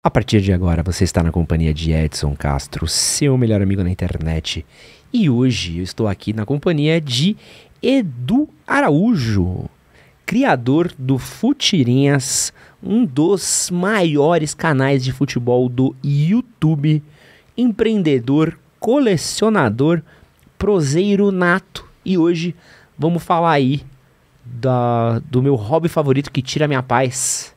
A partir de agora você está na companhia de Edson Castro, seu melhor amigo na internet. E hoje eu estou aqui na companhia de Edu Araújo, criador do Futirinhas, um dos maiores canais de futebol do YouTube, empreendedor, colecionador, prozeiro nato. E hoje vamos falar aí da, do meu hobby favorito que tira minha paz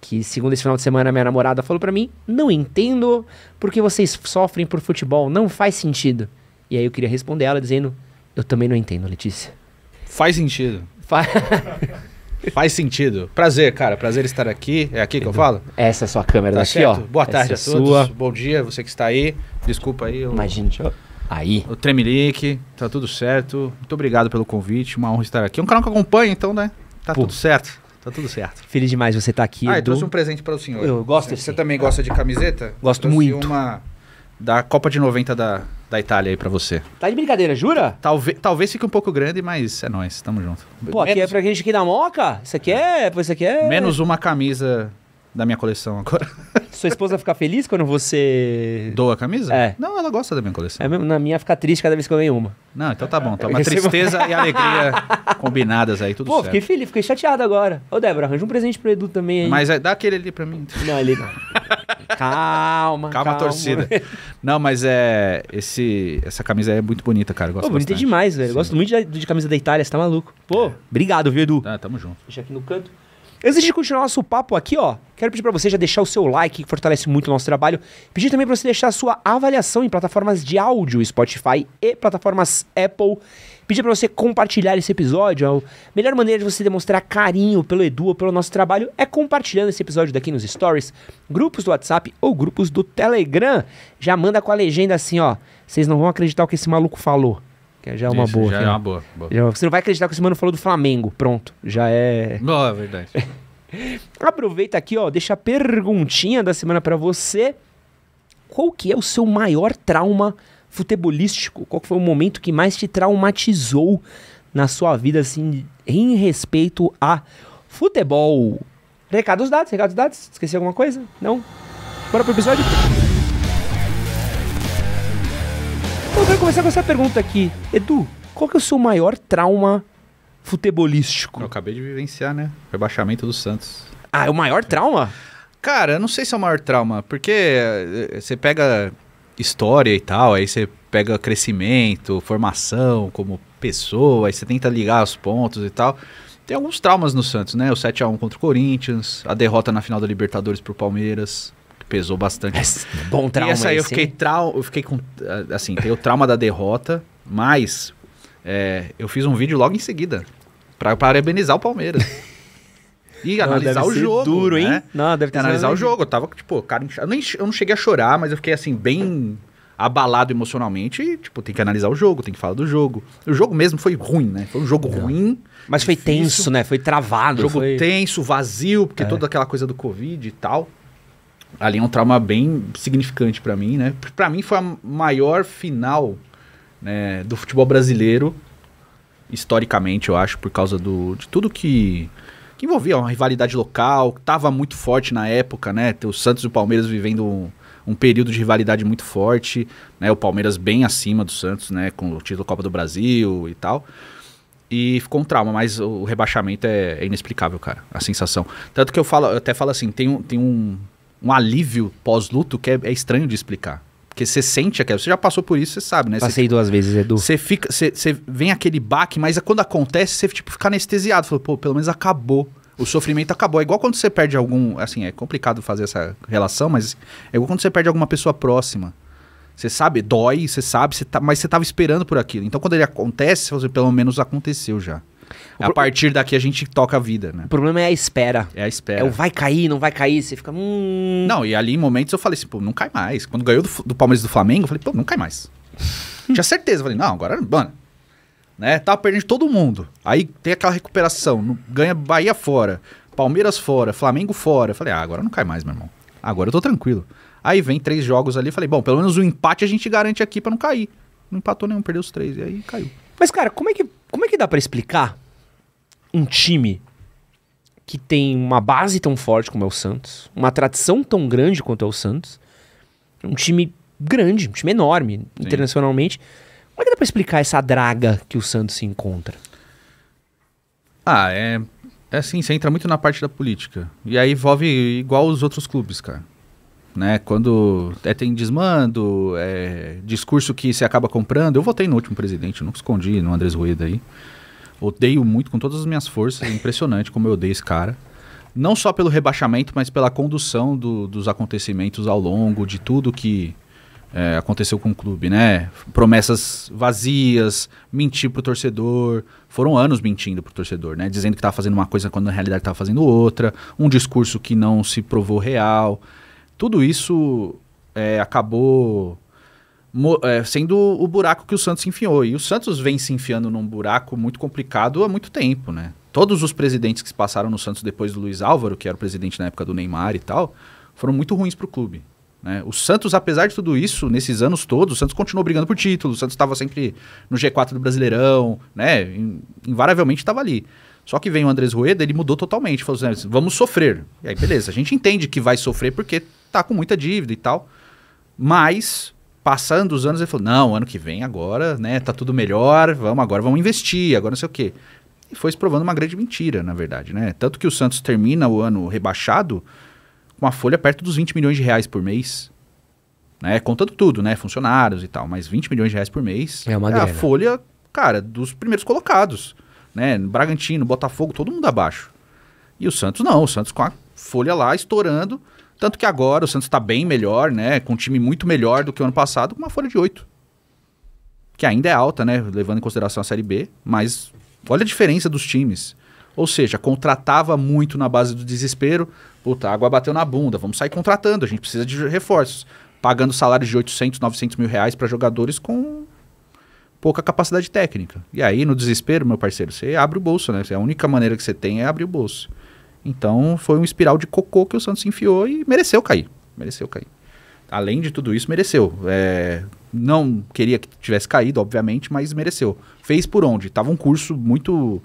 que segundo esse final de semana minha namorada falou para mim, não entendo porque vocês sofrem por futebol, não faz sentido. E aí eu queria responder ela dizendo, eu também não entendo, Letícia. Faz sentido. Fa faz sentido. Prazer, cara. Prazer estar aqui. É aqui que eu falo? Essa é a sua câmera tá daqui, certo? ó. Boa tarde Essa é a todos. Sua. Bom dia, você que está aí. Desculpa aí. Eu... Imagina, deixa eu... Aí. O Tremelique, tá tudo certo. Muito obrigado pelo convite, uma honra estar aqui. É um canal que acompanha, então, né? Tá Pô. tudo certo. Tá tudo certo. Feliz demais você estar tá aqui. Ah, eu trouxe um presente para o senhor. Eu gosto. Você, você também gosta de camiseta? Gosto trouxe muito. uma da Copa de 90 da, da Itália aí para você. Tá de brincadeira, jura? Talvez, talvez fique um pouco grande, mas é nóis, tamo junto. Pô, aqui é Menos... é pra gente aqui na Moca? Isso aqui é... Isso aqui é... Menos uma camisa da minha coleção agora. Sua esposa fica feliz quando você. Doa a camisa? É. Não, ela gosta da minha coleção. É mesmo, na minha fica triste cada vez que eu ganho uma. Não, então tá bom. Tá uma tristeza e alegria combinadas aí, tudo Pô, certo. Pô, fiquei feliz, fiquei chateado agora. Ô, Débora, arranja um presente pro Edu também aí. Mas é, dá aquele ali pra mim. Não, ali calma, calma. Calma, torcida. Não, mas é. Esse, essa camisa é muito bonita, cara. gosto Pô, bonita bastante. demais, velho. Sim. Gosto muito de, de, camisa da Itália, você tá maluco. Pô, é. obrigado, viu, Edu? Tá, tamo junto. Deixa aqui no canto. Antes de continuar nosso papo aqui, ó, quero pedir para você já deixar o seu like, que fortalece muito o nosso trabalho. Pedir também para você deixar a sua avaliação em plataformas de áudio, Spotify e plataformas Apple. Pedir para você compartilhar esse episódio. A melhor maneira de você demonstrar carinho pelo Edu ou pelo nosso trabalho é compartilhando esse episódio daqui nos stories, grupos do WhatsApp ou grupos do Telegram. Já manda com a legenda assim, ó. Vocês não vão acreditar o que esse maluco falou. Que já é uma Isso, boa. Já é assim, uma boa, boa. Você não vai acreditar que esse mano falou do Flamengo. Pronto, já é. Não, é verdade. Aproveita aqui, ó, deixa a perguntinha da semana para você. Qual que é o seu maior trauma futebolístico? Qual foi o momento que mais te traumatizou na sua vida, assim, em respeito a futebol? Recados dados, recados dados. Esqueci alguma coisa? Não? Bora pro episódio? Então, eu quero começar com essa pergunta aqui. Edu, qual que é o seu maior trauma futebolístico? Eu acabei de vivenciar, né? O rebaixamento do Santos. Ah, é o maior trauma? Cara, eu não sei se é o maior trauma, porque eh, você pega história e tal, aí você pega crescimento, formação como pessoa, aí você tenta ligar os pontos e tal. Tem alguns traumas no Santos, né? O 7 a 1 contra o Corinthians, a derrota na final da Libertadores pro Palmeiras, pesou bastante. É, bom trauma. E essa aí eu fiquei, trau eu fiquei com. Assim, tem o trauma da derrota, mas é, eu fiz um vídeo logo em seguida para parabenizar o Palmeiras. E não, analisar o jogo. duro, né? hein? Não, deve ter Analisar o jogo. Eu tava, tipo, cara, eu, nem, eu não cheguei a chorar, mas eu fiquei, assim, bem abalado emocionalmente. E, tipo, tem que analisar o jogo, tem que falar do jogo. O jogo mesmo foi ruim, né? Foi um jogo não. ruim. Mas difícil. foi tenso, né? Foi travado. O jogo foi... tenso, vazio, porque é. toda aquela coisa do Covid e tal ali é um trauma bem significante para mim, né? Para mim foi a maior final né, do futebol brasileiro historicamente, eu acho, por causa do, de tudo que, que envolvia uma rivalidade local, que estava muito forte na época, né? O Santos e o Palmeiras vivendo um, um, período de rivalidade muito forte, né? O Palmeiras bem acima do Santos, né? Com o título Copa do Brasil e tal. E ficou um trauma, mas o rebaixamento é, é inexplicável, cara. A sensação. Tanto que eu falo, eu até falo assim, tem um, tem um um alívio pós-luto que é, é, estranho de explicar. Porque você sente aquela. Você já passou por isso, você sabe, né? Passei cê, duas vezes, Edu. Você fica. Você, vem aquele baque, mas é quando acontece, você tipo, fica anestesiado. falou pô, pelo menos acabou. O sofrimento acabou. É igual quando você perde algum. Assim, é complicado fazer essa relação, mas é igual quando você perde alguma pessoa próxima. Você sabe, dói, você sabe, você tá, mas você estava esperando por aquilo. Então, quando ele acontece, você, assim, pelo menos aconteceu já. É a partir daqui a gente toca a vida, né? O problema é a espera. É a espera. É o vai cair, não vai cair, você fica. Hum... Não, e ali em momentos eu falei assim, pô, não cai mais. Quando ganhou do, do Palmeiras do Flamengo, eu falei, pô, não cai mais. Tinha certeza, eu falei, não, agora, mano. Né? Tava tá perdendo todo mundo. Aí tem aquela recuperação, ganha Bahia fora, Palmeiras fora, Flamengo fora. Eu falei, ah, agora não cai mais, meu irmão. Agora eu tô tranquilo. Aí vem três jogos ali, falei, bom, pelo menos o um empate a gente garante aqui para não cair. Não empatou nenhum, perdeu os três, e aí caiu. Mas, cara, como é que, como é que dá para explicar um time que tem uma base tão forte como é o Santos, uma tradição tão grande quanto é o Santos, um time grande, um time enorme Sim. internacionalmente. Como é que dá pra explicar essa draga que o Santos se encontra? Ah, é, é assim, você entra muito na parte da política. E aí envolve igual os outros clubes, cara. Né? Quando é, tem desmando, é, discurso que se acaba comprando. Eu votei no último presidente, não escondi no Andrés Rueda aí. Odeio muito com todas as minhas forças. É impressionante como eu odeio esse cara. Não só pelo rebaixamento, mas pela condução do, dos acontecimentos ao longo de tudo que é, aconteceu com o clube, né? Promessas vazias, mentir pro torcedor. Foram anos mentindo pro torcedor, né? Dizendo que tava fazendo uma coisa quando na realidade tava fazendo outra. Um discurso que não se provou real. Tudo isso é, acabou é, sendo o buraco que o Santos enfiou. E o Santos vem se enfiando num buraco muito complicado há muito tempo, né? Todos os presidentes que passaram no Santos depois do Luiz Álvaro, que era o presidente na época do Neymar e tal, foram muito ruins para o clube. Né? O Santos, apesar de tudo isso, nesses anos todos, o Santos continuou brigando por título, o Santos estava sempre no G4 do Brasileirão, né? invariavelmente estava ali. Só que vem o Andrés Rueda, ele mudou totalmente, falou assim, vamos sofrer. E aí, beleza, a gente entende que vai sofrer porque tá com muita dívida e tal. Mas, passando os anos, ele falou: não, ano que vem agora, né? Tá tudo melhor, vamos agora, vamos investir, agora não sei o quê. E foi se provando uma grande mentira, na verdade, né? Tanto que o Santos termina o ano rebaixado com a folha perto dos 20 milhões de reais por mês. Né? Contando tudo, né? Funcionários e tal, mas 20 milhões de reais por mês é, uma é a folha, cara, dos primeiros colocados. Né? Bragantino, Botafogo, todo mundo abaixo. E o Santos não, o Santos com a folha lá estourando tanto que agora o Santos está bem melhor, né? Com um time muito melhor do que o ano passado, com uma folha de 8. Que ainda é alta, né? Levando em consideração a Série B. Mas olha a diferença dos times. Ou seja, contratava muito na base do desespero. Puta, a água bateu na bunda, vamos sair contratando, a gente precisa de reforços. Pagando salários de 800, 900 mil reais para jogadores com pouca capacidade técnica. E aí, no desespero, meu parceiro, você abre o bolso, né? A única maneira que você tem é abrir o bolso. Então foi um espiral de cocô que o Santos enfiou e mereceu cair. Mereceu cair. Além de tudo isso, mereceu. É, não queria que tivesse caído, obviamente, mas mereceu. Fez por onde? Tava um curso muito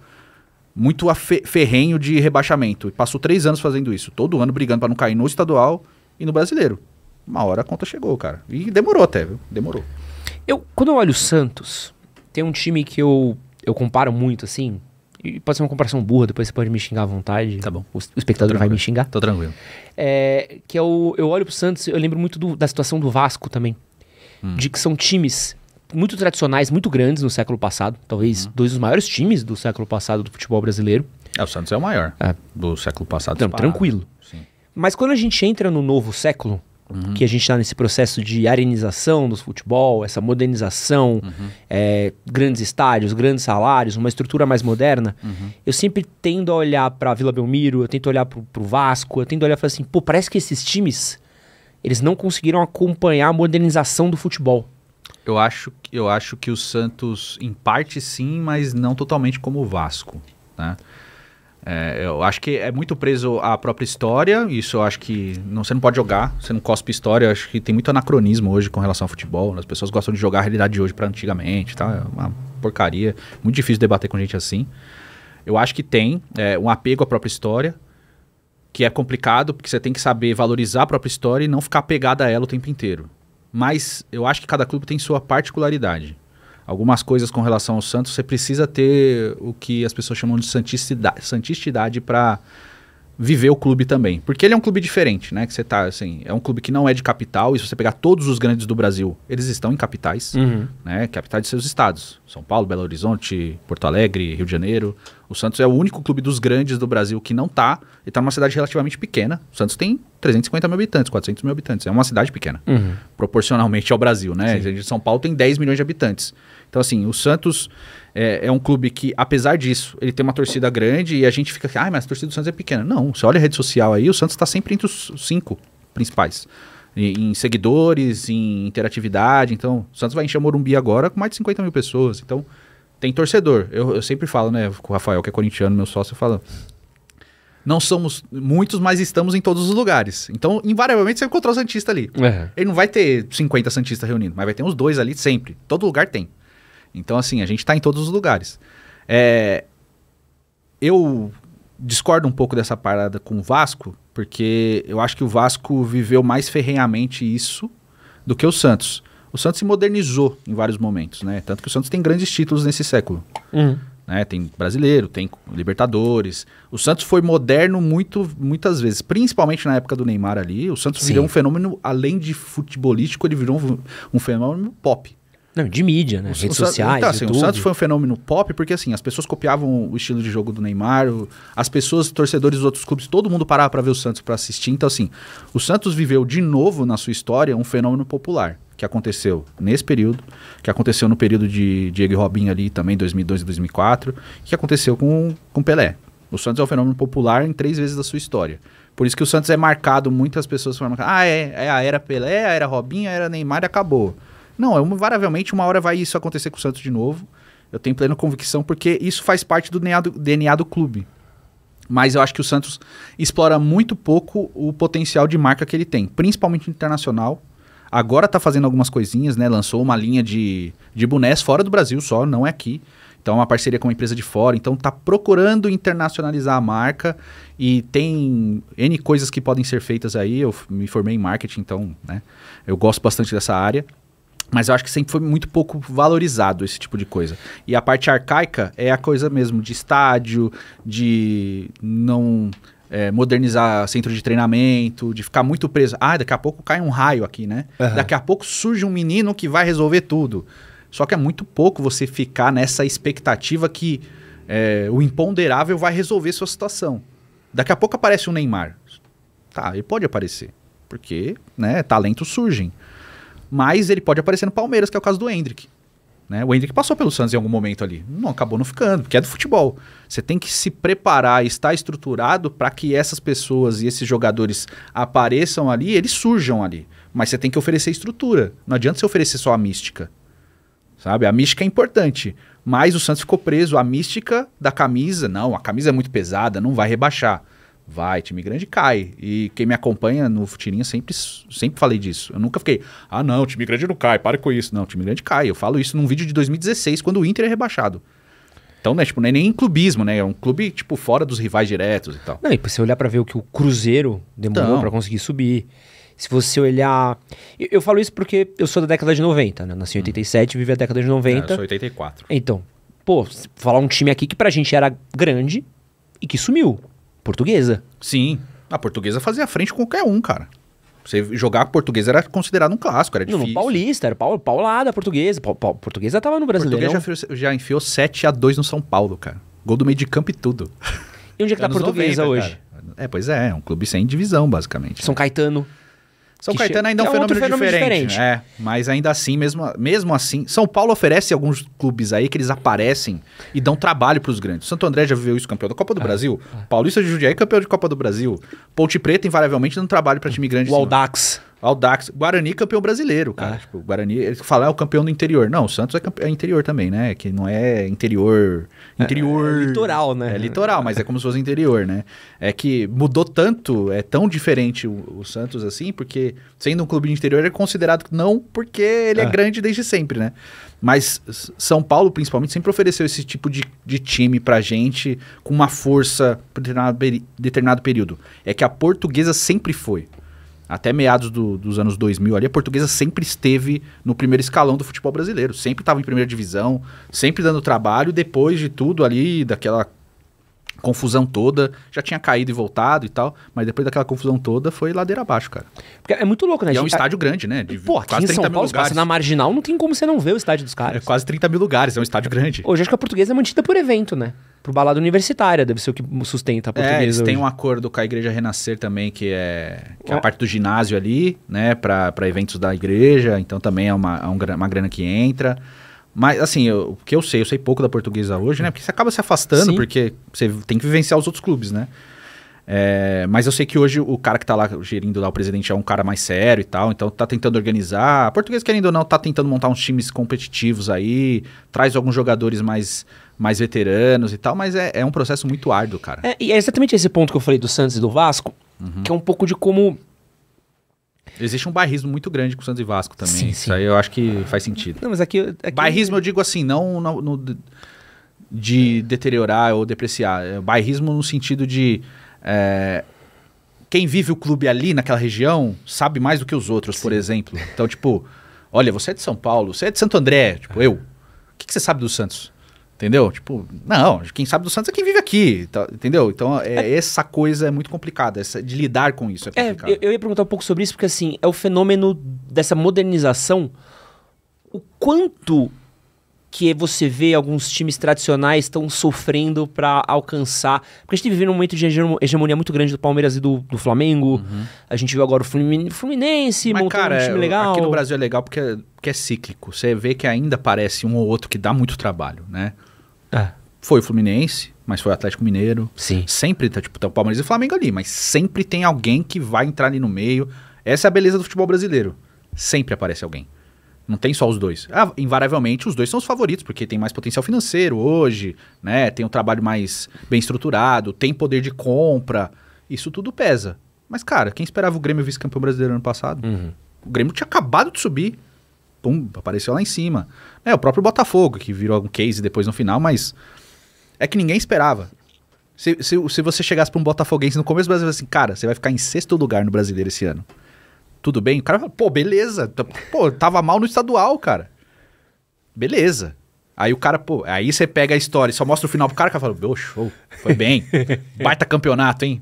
muito ferrenho de rebaixamento. passou três anos fazendo isso. Todo ano brigando para não cair no estadual e no brasileiro. Uma hora a conta chegou, cara. E demorou até, viu? Demorou. Eu, quando eu olho o Santos, tem um time que eu, eu comparo muito, assim, e pode ser uma comparação burra, depois você pode me xingar à vontade. Tá bom. O, espectador vai me xingar. Tô tranquilo. É, que é o, eu olho pro Santos, eu lembro muito do, da situação do Vasco também. Hum. De que são times muito tradicionais, muito grandes no século passado. Talvez hum. dois dos maiores times do século passado do futebol brasileiro. É, o Santos é o maior é. do século passado. Então, tranquilo. Sim. Mas quando a gente entra no novo século, uhum. que a gente está nesse processo de arenização do futebol, essa modernização, uhum. é, grandes estádios, grandes salários, uma estrutura mais moderna, uhum. eu sempre tendo a olhar para a Vila Belmiro, eu tento olhar para o Vasco, eu tento olhar e falar assim, pô, parece que esses times eles não conseguiram acompanhar a modernização do futebol. Eu acho, eu acho que o Santos, em parte sim, mas não totalmente como o Vasco, né? É, eu acho que é muito preso à própria história, isso eu acho que não, você não pode jogar, você não cospe história, eu acho que tem muito anacronismo hoje com relação ao futebol, né? as pessoas gostam de jogar a realidade de hoje para antigamente, tá? É uma porcaria, muito difícil debater com gente assim. Eu acho que tem é, um apego à própria história, que é complicado, porque você tem que saber valorizar a própria história e não ficar pegado a ela o tempo inteiro. Mas eu acho que cada clube tem sua particularidade algumas coisas com relação ao santo, você precisa ter o que as pessoas chamam de santistidade, santistidade para viver o clube também. Porque ele é um clube diferente, né? Que você tá, assim, é um clube que não é de capital, e se você pegar todos os grandes do Brasil, eles estão em capitais, uhum. né? Capitais de seus estados. São Paulo, Belo Horizonte, Porto Alegre, Rio de Janeiro. O Santos é o único clube dos grandes do Brasil que não tá, e tá numa cidade relativamente pequena. O Santos tem 350 mil habitantes, 400 mil habitantes. É uma cidade pequena, uhum. proporcionalmente ao Brasil, né? Sim. São Paulo tem 10 milhões de habitantes. Então, assim, o Santos é, é, um clube que, apesar disso, ele tem uma torcida grande e a gente fica, ah, mas a torcida do Santos é pequena. Não, você olha a rede social aí, o Santos está sempre entre os cinco principais. Em, seguidores, em interatividade. Então, o Santos vai encher Morumbi agora com mais de 50 mil pessoas. Então, tem torcedor. Eu, eu sempre falo, né, com o Rafael, que é corintiano, meu sócio, falo. Não somos muitos, mas estamos em todos os lugares. Então, invariavelmente, você encontrou o Santista ali. É. Ele não vai ter 50 Santistas reunindo, mas vai ter uns dois ali sempre. Todo lugar tem. Então, assim, a gente está em todos os lugares. É, eu discordo um pouco dessa parada com o Vasco, porque eu acho que o Vasco viveu mais ferrenhamente isso do que o Santos. O Santos se modernizou em vários momentos, né? Tanto que o Santos tem grandes títulos nesse século. Uhum. Né? Tem brasileiro, tem Libertadores. O Santos foi moderno muito, muitas vezes, principalmente na época do Neymar ali. O Santos Sim. virou um fenômeno, além de futebolístico, ele virou um, um fenômeno pop. Não, de mídia, né? Redes o, sociais, então, assim, O Santos foi um fenômeno pop porque, assim, as pessoas copiavam o estilo de jogo do Neymar, o, as pessoas, torcedores dos outros clubes, todo mundo parava para ver o Santos para assistir. Então, assim, o Santos viveu de novo na sua história um fenômeno popular que aconteceu nesse período, que aconteceu no período de Diego e Robinho ali também, 2002 e 2004, que aconteceu com, com Pelé. O Santos é um fenômeno popular em três vezes da sua história. Por isso que o Santos é marcado, muitas pessoas falam, ah, é, é a era Pelé, a era Robinho, a era Neymar e acabou. Não, eu, é variavelmente uma hora vai isso acontecer com o Santos de novo. Eu tenho plena convicção, porque isso faz parte do DNA do, DNA do clube. Mas eu acho que o Santos explora muito pouco o potencial de marca que ele tem, principalmente internacional. Agora está fazendo algumas coisinhas, né? Lançou uma linha de, de bonés fora do Brasil só, não é aqui. Então é uma parceria com uma empresa de fora. Então está procurando internacionalizar a marca e tem N coisas que podem ser feitas aí. Eu me formei em marketing, então né? eu gosto bastante dessa área. Mas eu acho que sempre foi muito pouco valorizado esse tipo de coisa. E a parte arcaica é a coisa mesmo de estádio, de não é, modernizar centro de treinamento, de ficar muito preso. Ah, daqui a pouco cai um raio aqui, né? Uhum. Daqui a pouco surge um menino que vai resolver tudo. Só que é muito pouco você ficar nessa expectativa que é, o imponderável vai resolver sua situação. Daqui a pouco aparece um Neymar. Tá, ele pode aparecer. Porque, né, talentos surgem. Mas ele pode aparecer no Palmeiras, que é o caso do Hendrick. Né? O Hendrick passou pelo Santos em algum momento ali. Não, acabou não ficando, porque é do futebol. Você tem que se preparar e estar estruturado para que essas pessoas e esses jogadores apareçam ali eles surjam ali. Mas você tem que oferecer estrutura. Não adianta você oferecer só a mística. Sabe? A mística é importante. Mas o Santos ficou preso à mística da camisa. Não, a camisa é muito pesada, não vai rebaixar. Vai, time grande cai. E quem me acompanha no Futirinha sempre, sempre falei disso. Eu nunca fiquei, ah não, time grande não cai, para com isso. Não, time grande cai. Eu falo isso num vídeo de 2016, quando o Inter é rebaixado. Então, né, tipo, não é nem clubismo, né? É um clube, tipo, fora dos rivais diretos e tal. Não, e você olhar para ver o que o Cruzeiro demorou então. para conseguir subir. Se você olhar. Eu, eu, falo isso porque eu sou da década de 90, né? Nasci em 87, hum. vivi a década de 90. É, eu sou 84. Então, pô, falar um time aqui que pra gente era grande e que sumiu portuguesa. Sim. A portuguesa fazia frente com qualquer um, cara. Você jogar portuguesa era considerado um clássico, era difícil. Não, paulista, era paul, paulada portuguesa. Paul, paul, portuguesa tava no brasileiro. Portuguesa já, já enfiou 7 a 2 no São Paulo, cara. Gol do meio de campo e tudo. E onde é que tá a portuguesa 90, hoje? Cara. É, pois é, é um clube sem divisão, basicamente. São Caetano. São Caetano ainda é um, é fenômeno, fenômeno diferente, diferente. É, mas ainda assim, mesmo, mesmo assim, São Paulo oferece alguns clubes aí que eles aparecem e dão trabalho para os grandes. Santo André já viveu isso campeão da Copa do ah, Brasil, ah. Paulista de Jundiaí campeão de Copa do Brasil, Ponte Preta invariavelmente dando trabalho para time grande. O Aldax. Aldax. Guarani campeão brasileiro, cara. Ah. Tipo, Guarani, eles falar é ah, o campeão do interior. Não, o Santos é, é interior também, né? Que não é interior. Interior. É, é litoral, né? É litoral, mas é como se fosse interior, né? É que mudou tanto, é tão diferente o, o Santos assim, porque sendo um clube de interior, ele é considerado não porque ele ah. é grande desde sempre, né? Mas São Paulo, principalmente, sempre ofereceu esse tipo de, de time pra gente com uma força por determinado, determinado período. É que a portuguesa sempre foi até meados do, dos anos 2000 ali, a portuguesa sempre esteve no primeiro escalão do futebol brasileiro, sempre estava em primeira divisão, sempre dando trabalho, depois de tudo ali, daquela confusão toda, já tinha caído e voltado e tal, mas depois daquela confusão toda foi ladeira abaixo, cara. Porque é muito louco, né? E é um estádio grande, né? De Pô, aqui quase em 30 São mil Paulo, lugares. na marginal, não tem como você não ver o estádio dos caras. É quase 30 mil lugares, é um estádio grande. Hoje acho que a portuguesa é mantida por evento, né? Pro balada universitária, deve ser o que sustenta a portuguesa. É, eles hoje. têm um acordo com a Igreja Renascer também, que é, que é a ah. parte do ginásio ali, né? Para eventos da igreja, então também é uma, é uma grana que entra. Mas, assim, o que eu sei, eu sei pouco da portuguesa hoje, né? Porque você acaba se afastando, Sim. porque você tem que vivenciar os outros clubes, né? É, mas eu sei que hoje o cara que tá lá gerindo lá, o presidente é um cara mais sério e tal, então tá tentando organizar. A portuguesa, querendo ou não, tá tentando montar uns times competitivos aí, traz alguns jogadores mais, mais veteranos e tal, mas é, é um processo muito árduo, cara. É, e é exatamente esse ponto que eu falei do Santos e do Vasco, uhum. que é um pouco de como Existe um bairrismo muito grande com o Santos e Vasco também. Sim, Isso sim. aí eu acho que faz sentido. Não, mas aqui, aqui... Bairrismo eu digo assim, não no, no, de deteriorar ou depreciar. É, bairrismo no sentido de... É, quem vive o clube ali naquela região sabe mais do que os outros, sim. por exemplo. Então, tipo, olha, você é de São Paulo, você é de Santo André, tipo, é. eu. O que, que você sabe do Santos? Entendeu? Tipo, não, quem sabe do Santos é quem vive aqui, tá, entendeu? Então, é, é, essa coisa é muito complicada, essa, de lidar com isso é, é complicado. É, eu, eu ia perguntar um pouco sobre isso, porque assim, é o fenômeno dessa modernização, o quanto que você vê alguns times tradicionais estão sofrendo para alcançar. Porque a gente vive num momento de hegemonia muito grande do Palmeiras e do, do Flamengo. Uhum. A gente viu agora o Fluminense, Mas, montando cara, um time legal. Aqui no Brasil é legal porque é, porque é cíclico. Você vê que ainda aparece um ou outro que dá muito trabalho, né? É. Foi o Fluminense, mas foi o Atlético Mineiro. Sim. Sempre tá, tipo, tá o Palmeiras e o Flamengo ali, mas sempre tem alguém que vai entrar ali no meio. Essa é a beleza do futebol brasileiro. Sempre aparece alguém. Não tem só os dois. Ah, invariavelmente, os dois são os favoritos, porque tem mais potencial financeiro hoje, né? Tem um trabalho mais bem estruturado, tem poder de compra. Isso tudo pesa. Mas, cara, quem esperava o Grêmio vice-campeão brasileiro ano passado? Uhum. O Grêmio tinha acabado de subir. Pum, apareceu lá em cima. É, o próprio Botafogo, que virou um case depois no final, mas é que ninguém esperava. Se, se, se você chegasse para um botafoguense no começo do Brasil assim, cara, você vai ficar em sexto lugar no brasileiro esse ano tudo bem? O cara fala, pô, beleza. Então, pô, tava mal no estadual, cara. Beleza. Aí o cara, pô, aí você pega a história e só mostra o final pro cara, o cara fala, meu show, foi bem. Baita campeonato, hein?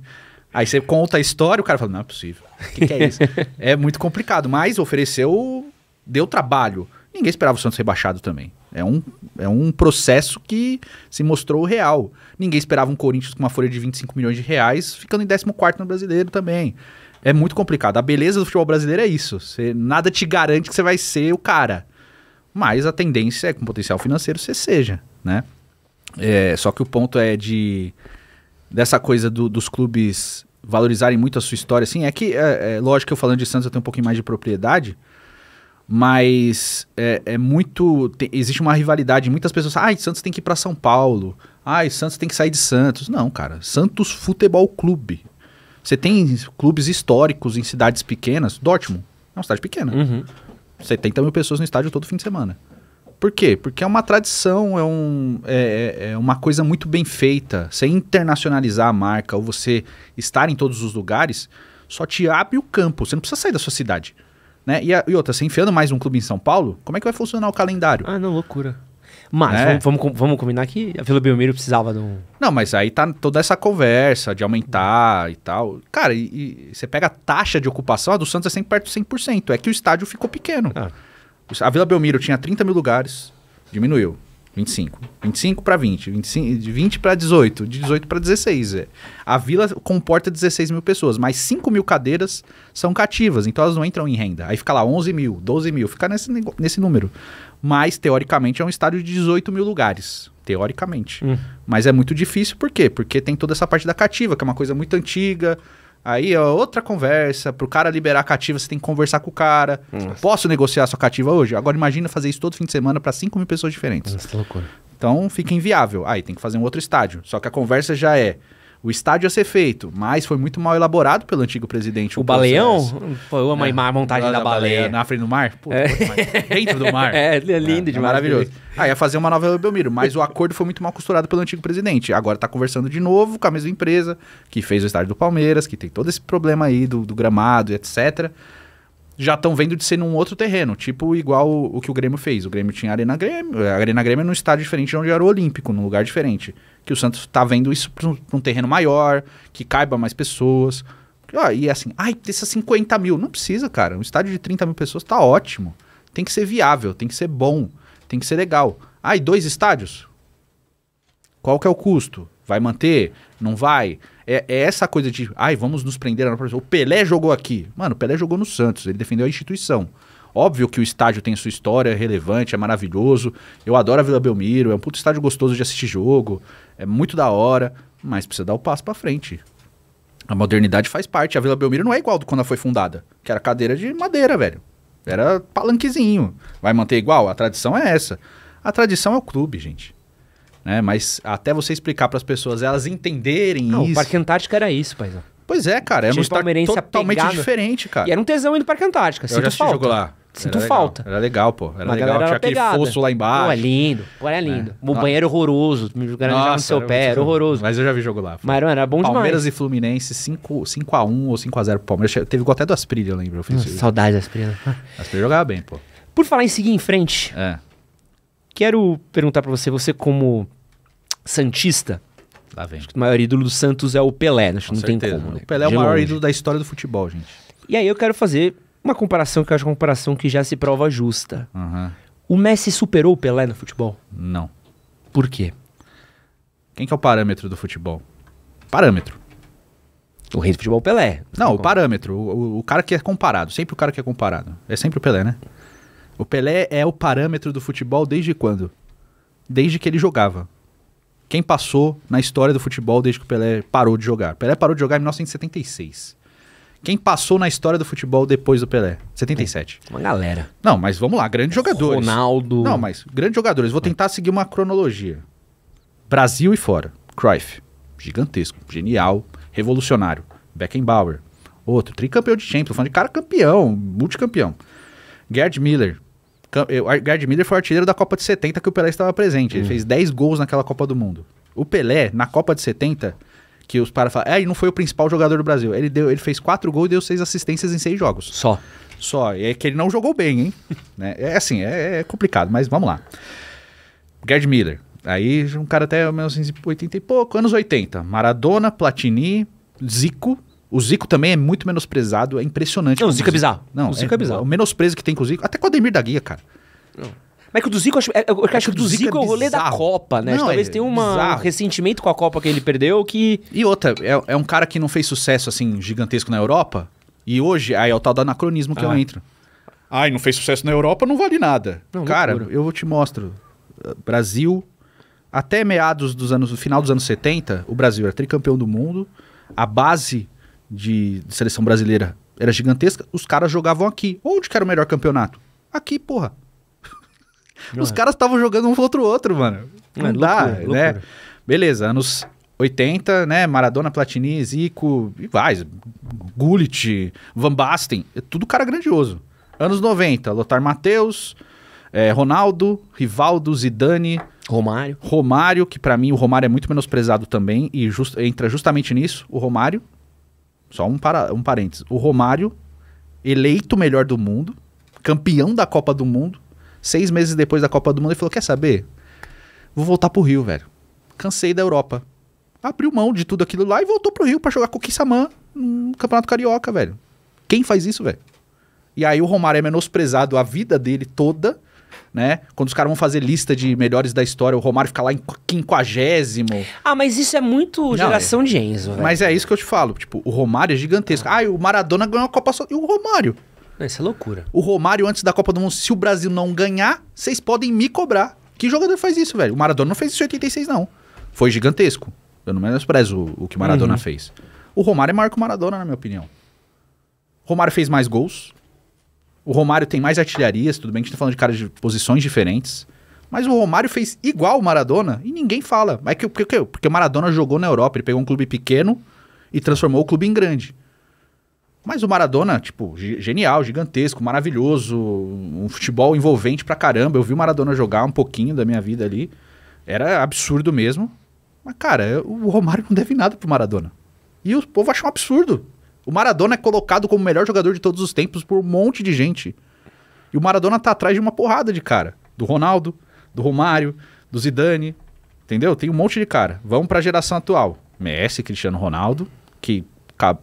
Aí você conta a história, o cara fala, não é possível. O que, que é isso? é muito complicado, mas ofereceu, deu trabalho. Ninguém esperava o Santos rebaixado também. É um, é um processo que se mostrou real. Ninguém esperava um Corinthians com uma folha de 25 milhões de reais, ficando em 14 no brasileiro também. É muito complicado. A beleza do futebol brasileiro é isso. Você, nada te garante que você vai ser o cara. Mas a tendência é, com potencial financeiro, você seja, né? É, só que o ponto é de... Dessa coisa do, dos clubes valorizarem muito a sua história, assim. É que, é, é, lógico que eu falando de Santos eu tenho um pouquinho mais de propriedade, mas é, é muito. existe uma rivalidade. Muitas pessoas falam, ai, ah, Santos tem que ir para São Paulo. Ai, ah, Santos tem que sair de Santos. Não, cara. Santos Futebol Clube. Você tem clubes históricos em cidades pequenas. Dortmund é uma cidade pequena. Uhum. 70 mil pessoas no estádio todo fim de semana. Por quê? Porque é uma tradição, é, um, é, é, é, uma coisa muito bem feita. Você internacionalizar a marca ou você estar em todos os lugares só te abre o campo. Você não precisa sair da sua cidade. Né? E, a, e outra, você enfiando mais um clube em São Paulo, como é que vai funcionar o calendário? Ah, não, loucura. Mas né? vamos, vamos, vamos, combinar que a Vila Belmiro precisava de um. Não, mas aí tá toda essa conversa de aumentar e tal. Cara, e, e você pega a taxa de ocupação, a do Santos é sempre perto de 100%. É que o estádio ficou pequeno. Ah. A Vila Belmiro tinha 30 mil lugares, diminuiu. 25. 25 para 20. 25, de 20 para 18. De 18 para 16. É. A vila comporta 16 mil pessoas, mas 5 mil cadeiras são cativas, então elas não entram em renda. Aí fica lá 11 mil, 12 mil, fica nesse, nesse número mas teoricamente é um estádio de 18 mil lugares. Teoricamente. Hum. Mas é muito difícil, por quê? Porque tem toda essa parte da cativa, que é uma coisa muito antiga. Aí é outra conversa. Pro cara liberar a cativa, você tem que conversar com o cara. Nossa. Posso negociar sua cativa hoje? Agora imagina fazer isso todo fim de semana para 5 mil pessoas diferentes. Nossa, loucura. Então fica inviável. Aí tem que fazer um outro estádio. Só que a conversa já é. O estádio ia ser feito, mas foi muito mal elaborado pelo antigo presidente. O, o Baleão? foi uma é, a montagem da, da baleia. baleia. Na frente do mar? Pô, é. Dentro do mar? É, é, é lindo é, demais. maravilhoso. Aí né? ah, ia fazer uma nova Belmiro, mas o acordo foi muito mal costurado pelo antigo presidente. Agora tá conversando de novo com a mesma empresa que fez o estádio do Palmeiras, que tem todo esse problema aí do, do gramado, etc já estão vendo de ser num outro terreno, tipo igual o, o que o Grêmio fez. O Grêmio tinha Arena Grêmio, é, a Arena Grêmio é num estádio diferente de onde era o Olímpico, num lugar diferente. Que o Santos está vendo isso para um, um, terreno maior, que caiba mais pessoas. Ah, e assim, ai, precisa 50 mil. Não precisa, cara. Um estádio de 30 mil pessoas está ótimo. Tem que ser viável, tem que ser bom, tem que ser legal. Ah, e dois estádios? Qual que é o custo? Vai manter? Não vai? é, é, essa coisa de, ai, vamos nos prender. O Pelé jogou aqui. Mano, o Pelé jogou no Santos, ele defendeu a instituição. Óbvio que o estádio tem sua história, é relevante, é maravilhoso. Eu adoro a Vila Belmiro, é um puto estádio gostoso de assistir jogo, é muito da hora, mas precisa dar o passo para frente. A modernidade faz parte. A Vila Belmiro não é igual do quando ela foi fundada, que era cadeira de madeira, velho. Era palanquezinho. Vai manter igual? A tradição é essa. A tradição é o clube, gente né? Mas até você explicar para as pessoas, elas entenderem Não, isso. O Parque Antártico era isso, paizão. Pois é, cara. Era é um estar totalmente pegado. diferente, cara. E era um tesão indo para Parque Antártico. Sinto Eu já falta. jogo lá. Sinto era falta. Legal. Era legal, pô. Era legal, tinha era aquele pegada. fosso lá embaixo. Pô, é lindo. Pô, era lindo. É. O Nossa. banheiro horroroso, me jogaram no seu pé, era horroroso. Mas eu já vi jogo lá. Pô. Mas era bom demais. Palmeiras e Fluminense, 5x1 ou 5x0 Palmeiras. Teve até do Asprilha, eu lembro. Eu fiz Nossa, hum, saudade da Asprilha. Asprilha jogava bem, pô. Por falar em seguir em frente, é quero perguntar para você, você como santista, Lá vem. Acho que o maior ídolo do Santos é o Pelé, acho que não certeza. tem como. Né? O Pelé é o maior ídolo da história do futebol, gente. E aí eu quero fazer uma comparação que eu acho uma comparação que já se prova justa. Uhum. O Messi superou o Pelé no futebol? Não. Por quê? Quem que é o parâmetro do futebol? Parâmetro. O rei do futebol é Pelé. Não, não o parâmetro. O, o, cara que é comparado. Sempre o cara que é comparado. É sempre o Pelé, né? O Pelé é o parâmetro do futebol desde quando? Desde que ele jogava. Quem passou na história do futebol desde que o Pelé parou de jogar? Pelé parou de jogar em 1976. Quem passou na história do futebol depois do Pelé? 77. Uma galera. Não, mas vamos lá, grandes jogadores. Ronaldo. Não, mas grandes jogadores. Vou hum. tentar seguir uma cronologia. Brasil e fora. Cruyff, gigantesco, genial, revolucionário. Beckenbauer, outro, tricampeão de Champions, falando de cara campeão, multicampeão. Gerd Miller. Gerd Miller foi artilheiro da Copa de 70 que o Pelé estava presente. Ele hum. fez 10 gols naquela Copa do Mundo. O Pelé, na Copa de 70, que os caras falam, é, ele não foi o principal jogador do Brasil. Ele, deu, ele fez 4 gols e deu 6 assistências em 6 jogos. Só. Só. É que ele não jogou bem, hein? né? É assim, é, é complicado, mas vamos lá. Gerd Miller. Aí um cara até 1980 e pouco, anos 80. Maradona, Platini, Zico, o Zico também é muito menosprezado, é impressionante. Não, o Zico é bizarro. Não, o Zico é, é bizarro. O menosprezo que tem com o Zico, até com o Ademir da Guia, cara. Não. Mas é que o do Zico, eu acho, é, eu acho é que o do Zico, Zico é o rolê bizarro. da Copa, né? Não, talvez é tenha um ressentimento com a Copa que ele perdeu que... E outra, é, é, um cara que não fez sucesso, assim, gigantesco na Europa. E hoje, aí é o tal do anacronismo que ah. eu entro. Ai, não fez sucesso na Europa, não vale nada. Não, cara, loucura. eu te mostro. Brasil, até meados dos anos... No final dos anos 70, o Brasil era tricampeão do mundo. A base de, seleção brasileira era gigantesca, os caras jogavam aqui. Onde que era o melhor campeonato? Aqui, porra. Não os é. caras estavam jogando um contra o outro, mano. É Não é, dá, loucura, né? Loucura. Beleza, anos 80, né? Maradona, Platini, Zico, e vai, Gullit, Van Basten, é tudo cara grandioso. Anos 90, Lothar Matheus, é, Ronaldo, Rivaldo, Zidane, Romário. Romário, que para mim o Romário é muito menosprezado também e just, entra justamente nisso, o Romário, só um, para, um parênteses. O Romário, eleito melhor do mundo, campeão da Copa do Mundo, seis meses depois da Copa do Mundo, ele falou: Quer saber? Vou voltar pro Rio, velho. Cansei da Europa. Abriu mão de tudo aquilo lá e voltou pro Rio para jogar com o Kissamã no Campeonato Carioca, velho. Quem faz isso, velho? E aí o Romário é menosprezado a vida dele toda né? Quando os caras vão fazer lista de melhores da história, o Romário fica lá em quinquagésimo. Ah, mas isso é muito Não, geração é. de Enzo, velho. Mas é isso que eu te falo. Tipo, o Romário é gigantesco. Ah, ah o Maradona ganhou a Copa só. E o Romário? Não, isso é loucura. O Romário, antes da Copa do Mundo, se o Brasil não ganhar, vocês podem me cobrar. Que jogador faz isso, velho? O Maradona não fez isso em 86, não. Foi gigantesco. Eu não menosprezo o, o que o Maradona uhum. fez. O Romário é maior que o Maradona, na minha opinião. O Romário fez mais gols. O Romário tem mais artilharias, tudo bem que a gente tá falando de caras de posições diferentes. Mas o Romário fez igual o Maradona e ninguém fala. Mas é que, porque, porque o Maradona jogou na Europa, ele pegou um clube pequeno e transformou o clube em grande. Mas o Maradona, tipo, genial, gigantesco, maravilhoso, um futebol envolvente pra caramba. Eu vi o Maradona jogar um pouquinho da minha vida ali. Era absurdo mesmo. Mas, cara, o Romário não deve nada pro Maradona. E o povo acha um absurdo. O Maradona é colocado como o melhor jogador de todos os tempos por um monte de gente. E o Maradona tá atrás de uma porrada de cara. Do Ronaldo, do Romário, do Zidane. Entendeu? Tem um monte de cara. Vamos pra geração atual. Messi, Cristiano Ronaldo, que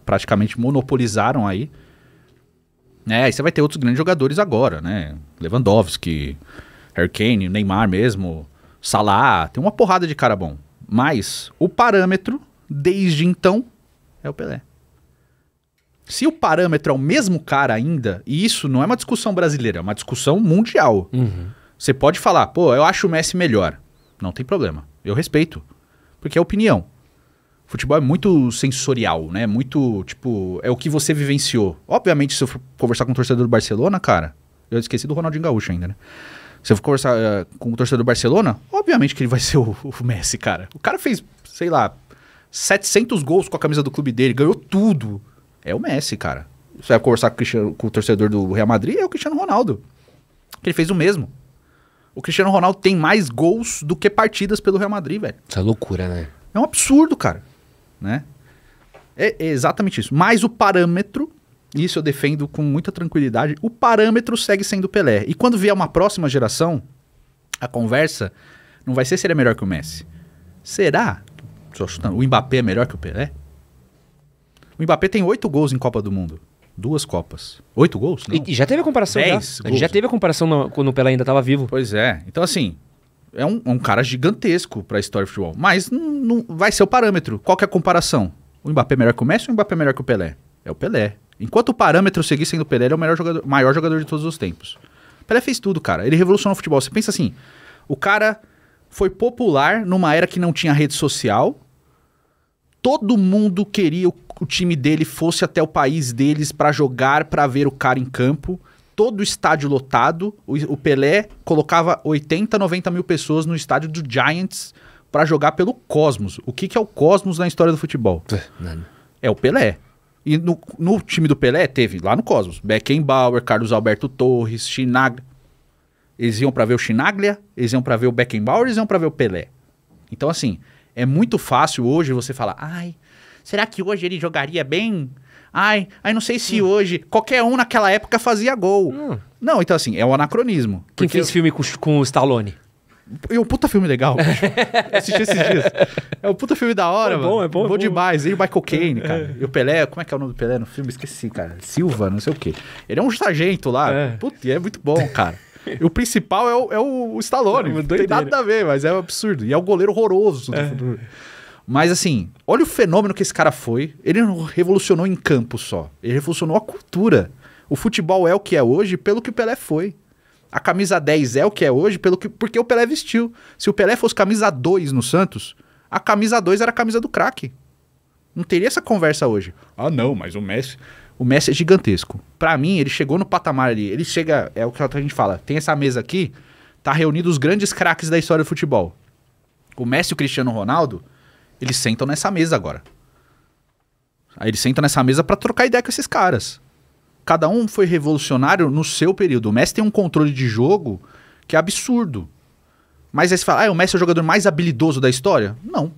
praticamente monopolizaram aí. É, aí você vai ter outros grandes jogadores agora, né? Lewandowski, Harry Neymar mesmo, Salah, tem uma porrada de cara bom. Mas o parâmetro, desde então, é o Pelé. Se o parâmetro é o mesmo cara ainda, e isso não é uma discussão brasileira, é uma discussão mundial. Uhum. Você pode falar, pô, eu acho o Messi melhor. Não tem problema. Eu respeito. Porque é opinião. Futebol é muito sensorial, né? Muito, tipo, é o que você vivenciou. Obviamente, se eu for conversar com o um torcedor do Barcelona, cara, eu esqueci do Ronaldinho Gaúcho ainda, né? Se eu for conversar uh, com o um torcedor do Barcelona, obviamente que ele vai ser o, o, Messi, cara. O cara fez, sei lá, 700 gols com a camisa do clube dele, ganhou tudo. É o Messi, cara. Você vai conversar com o, com o torcedor do Real Madrid, é o Cristiano Ronaldo. Que ele fez o mesmo. O Cristiano Ronaldo tem mais gols do que partidas pelo Real Madrid, velho. Isso é loucura, né? É um absurdo, cara. Né? É, é exatamente isso. Mas o parâmetro, isso eu defendo com muita tranquilidade, o parâmetro segue sendo Pelé. E quando vier uma próxima geração, a conversa não vai ser se ele é melhor que o Messi. Será? Só chutando, o Mbappé é melhor que o Pelé? O Mbappé tem oito gols em Copa do Mundo. Duas Copas. Oito gols? Não. E já teve a comparação. Dez já. já teve a comparação no, quando o Pelé ainda estava vivo. Pois é. Então, assim, é um, é um cara gigantesco para a história do futebol. Mas não, vai ser o parâmetro. Qual que é a comparação? O Mbappé é melhor que o Messi ou o Mbappé é melhor que o Pelé? É o Pelé. Enquanto o parâmetro seguir sendo o Pelé, ele é o melhor jogador, maior jogador de todos os tempos. O Pelé fez tudo, cara. Ele revolucionou o futebol. Você pensa assim, o cara foi popular numa era que não tinha rede social. Todo mundo queria o o time dele fosse até o país deles para jogar, para ver o cara em campo. Todo o estádio lotado. O, Pelé colocava 80, 90 mil pessoas no estádio do Giants para jogar pelo Cosmos. O que, que é o Cosmos na história do futebol? É, é o Pelé. E no, no, time do Pelé teve lá no Cosmos Beckenbauer, Carlos Alberto Torres, Chinaglia. Eles iam para ver o Chinaglia, eles iam para ver o Beckenbauer, eles iam para ver o Pelé. Então, assim, é muito fácil hoje você falar, ai, Será que hoje ele jogaria bem? Ai, ai não sei se hum. hoje. Qualquer um naquela época fazia gol. Hum. Não, então assim, é um anacronismo. Quem fez filme com, com o Stallone? É um puta filme legal. assisti esses dias. É um puta filme da hora, é bom, mano. É bom, é bom. Bom demais. E o Michael Caine, cara. É. E o Pelé, como é que é o nome do Pelé no filme? Esqueci, cara. Silva, não sei o quê. Ele é um sargento lá. É. Puta, é muito bom, cara. E o principal é o, é o Stallone. É não tem nada a ver, mas é um absurdo. E é o um goleiro horroroso é. tipo, do mas assim, olha o fenômeno que esse cara foi. Ele não revolucionou em campo só. Ele revolucionou a cultura. O futebol é o que é hoje pelo que o Pelé foi. A camisa 10 é o que é hoje pelo que, porque o Pelé vestiu. Se o Pelé fosse camisa 2 no Santos, a camisa 2 era a camisa do craque. Não teria essa conversa hoje. Ah, não, mas o Messi. O Messi é gigantesco. Para mim, ele chegou no patamar ali. Ele chega. É o que a gente fala. Tem essa mesa aqui. Tá reunido os grandes craques da história do futebol. O Messi e o Cristiano Ronaldo eles sentam nessa mesa agora. Aí eles sentam nessa mesa para trocar ideia com esses caras. Cada um foi revolucionário no seu período. O Messi tem um controle de jogo que é absurdo. Mas aí você fala, ah, o Messi é o jogador mais habilidoso da história? Não.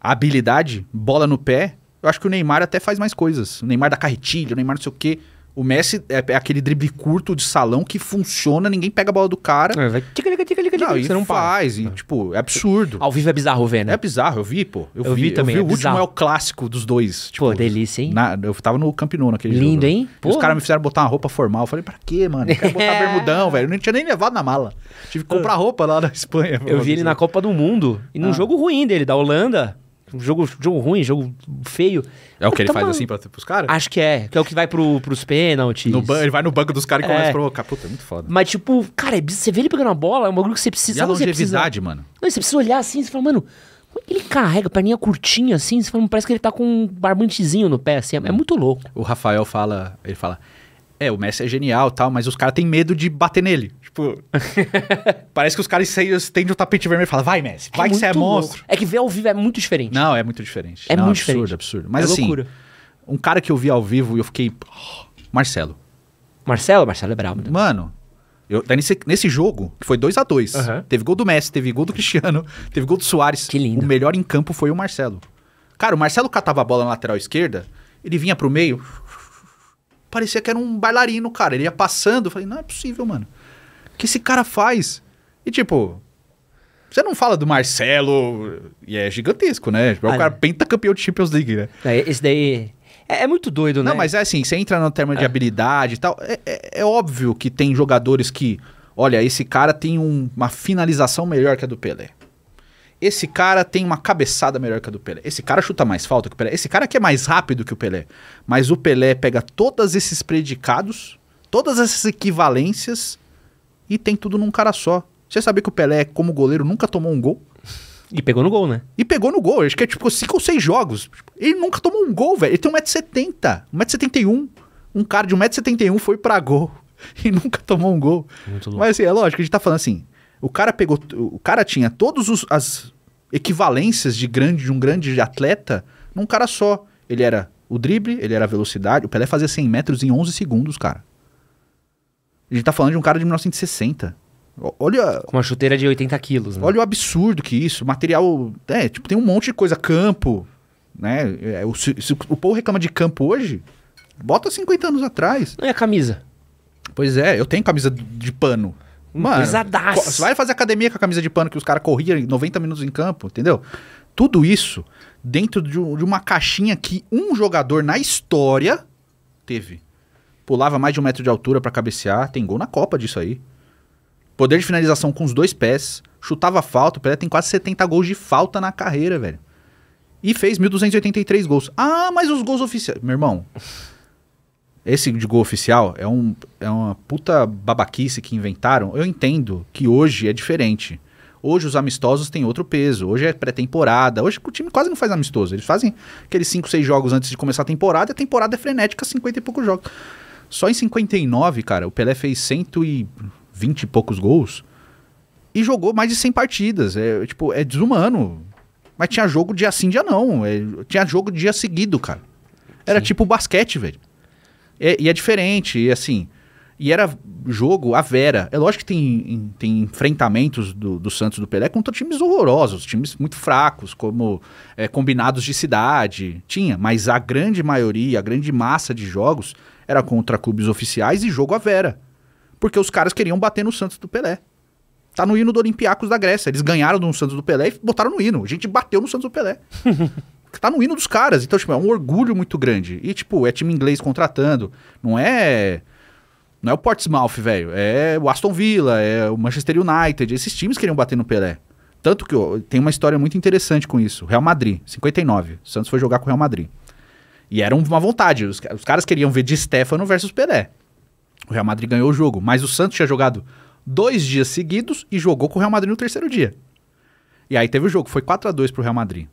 A habilidade, bola no pé, eu acho que o Neymar até faz mais coisas. O Neymar da carretilha, o Neymar não sei o quê. O Messi é, é aquele drible curto de salão que funciona, ninguém pega a bola do cara. É, vai... tica, tica, tica, tica, não, você não faz. E, tá. tipo, é absurdo. Ao vivo é bizarro ver, né? É bizarro, eu vi, pô. Eu, eu vi, vi, também. Eu vi, é o bizarro. último é o clássico dos dois. Tipo, pô, delícia, hein? Na, eu tava no Campinô naquele Lindo, jogo. hein? Pô. Os caras me fizeram botar uma roupa formal. Eu falei, pra quê, mano? Eu quero botar bermudão, velho. Eu não tinha nem levado na mala. Tive que comprar roupa lá na Espanha. Eu vi ele na Copa do Mundo. E num ah. jogo ruim dele, da Holanda jogo, jogo ruim, jogo feio. É o que ele faz assim para pros caras? Acho que é. Que é o que vai pro, pros pênaltis. No ban- ele vai no banco dos caras e começa é. a provocar. Puta, é muito foda. Mas, tipo, cara, é você vê ele pegando a bola, é um bagulho que você precisa. E a sabe precisa- longevidade, mano. Não, você precisa olhar assim, e falar mano, como é que ele carrega, perninha curtinha assim, você fala, parece que ele tá com um barbantezinho no pé, assim, é, é muito louco. O Rafael fala, ele fala, é, o Messi é genial, tal, mas os caras têm medo de bater nele. Tipo, parece que os caras estendem o tapete vermelho e falam, vai, Messi, é vai é que você é monstro. Louco. É que ver ao vivo é muito diferente. Não, é muito diferente. É Não, muito absurdo, diferente. absurdo. Mas é assim, loucura. um cara que eu vi ao vivo e eu fiquei... Oh, Marcelo. Marcelo? Marcelo é brabo. Né? Mano, eu, nesse, nesse jogo, que foi 2 a 2 uhum. teve gol do Messi, teve gol do Cristiano, teve gol do Soares. Que lindo. O melhor em campo foi o Marcelo. Cara, o Marcelo catava a bola na lateral esquerda, ele vinha pro meio, parecia que era um bailarino, cara. Ele ia passando, eu falei, não é possível, mano que esse cara faz? E tipo, você não fala do Marcelo, e é gigantesco, né? Tipo, é o ah, cara penta campeão de Champions League, né? É, esse daí é, é, muito doido, né? Não, mas é assim, você entra no termo de é. habilidade e tal. É, é, é, óbvio que tem jogadores que, olha, esse cara tem um, uma finalização melhor que a do Pelé. Esse cara tem uma cabeçada melhor que a do Pelé. Esse cara chuta mais falta que o Pelé. Esse cara que é mais rápido que o Pelé. Mas o Pelé pega todos esses predicados, todas essas equivalências e tem tudo num cara só. Você sabia que o Pelé, como goleiro, nunca tomou um gol? E pegou no gol, né? E pegou no gol. Acho que é tipo 5 ou 6 jogos. Tipo, ele nunca tomou um gol, velho. Ele tem 1,70m, 1,71m. Um cara de 1,71m foi pra gol e nunca tomou um gol. Mas assim, é lógico, a gente tá falando assim. O cara pegou. O cara tinha todas as equivalências de grande de um grande atleta num cara só. Ele era o drible, ele era a velocidade. O Pelé fazia 100 metros em 11 segundos, cara. A gente tá falando de um cara de 1960. Olha. Com uma chuteira de 80 quilos, né? Olha o absurdo que isso. Material. É, tipo, tem um monte de coisa. Campo. Né? É, o, se, o povo reclama de campo hoje, bota 50 anos atrás. Não é a camisa. Pois é, eu tenho camisa de pano. Hum, Mano, Você vai fazer academia com a camisa de pano que os caras corriam 90 minutos em campo, entendeu? Tudo isso dentro de, um, de uma caixinha que um jogador na história teve pulava mais de um metro de altura para cabecear. Tem gol na Copa disso aí. Poder de finalização com os dois pés, chutava falta. O Pelé tem quase 70 gols de falta na carreira, velho. E fez 1.283 gols. Ah, mas os gols oficiais. Meu irmão. Esse de gol oficial é, um, é uma puta babaquice que inventaram. Eu entendo que hoje é diferente. Hoje os amistosos têm outro peso. Hoje é pré-temporada. Hoje o time quase não faz amistoso. Eles fazem aqueles 5, 6 jogos antes de começar a temporada. E a temporada é frenética, 50 e poucos jogos. Só em 59, cara, o Pelé fez 120 e poucos gols e jogou mais de 100 partidas. É, tipo, é desumano. Mas tinha jogo dia sim, dia não. É, tinha jogo dia seguido, cara. Era sim. tipo basquete, velho. É, e é diferente, e assim. E era jogo a vera. É lógico que tem, tem enfrentamentos do, do Santos do Pelé contra times horrorosos, times muito fracos, como é, combinados de cidade. Tinha, mas a grande maioria, a grande massa de jogos era contra clubes oficiais e jogo à vera. Porque os caras queriam bater no Santos do Pelé. Tá no hino do Olympiacos da Grécia. Eles ganharam no Santos do Pelé e botaram no hino. A gente bateu no Santos do Pelé. tá no hino dos caras. Então, tipo, é um orgulho muito grande. E, tipo, é time inglês contratando. Não é. Não é o Portsmouth, velho. É o Aston Villa, é o Manchester United. Esses times queriam bater no Pelé. Tanto que ó, tem uma história muito interessante com isso. Real Madrid, 59. O Santos foi jogar com o Real Madrid. E era uma vontade. Os, os caras queriam ver de Stefano versus Pelé. O Real Madrid ganhou o jogo, mas o Santos tinha jogado dois dias seguidos e jogou com o Real Madrid no terceiro dia. E aí teve o jogo, foi 4 a 2 pro Real Madrid.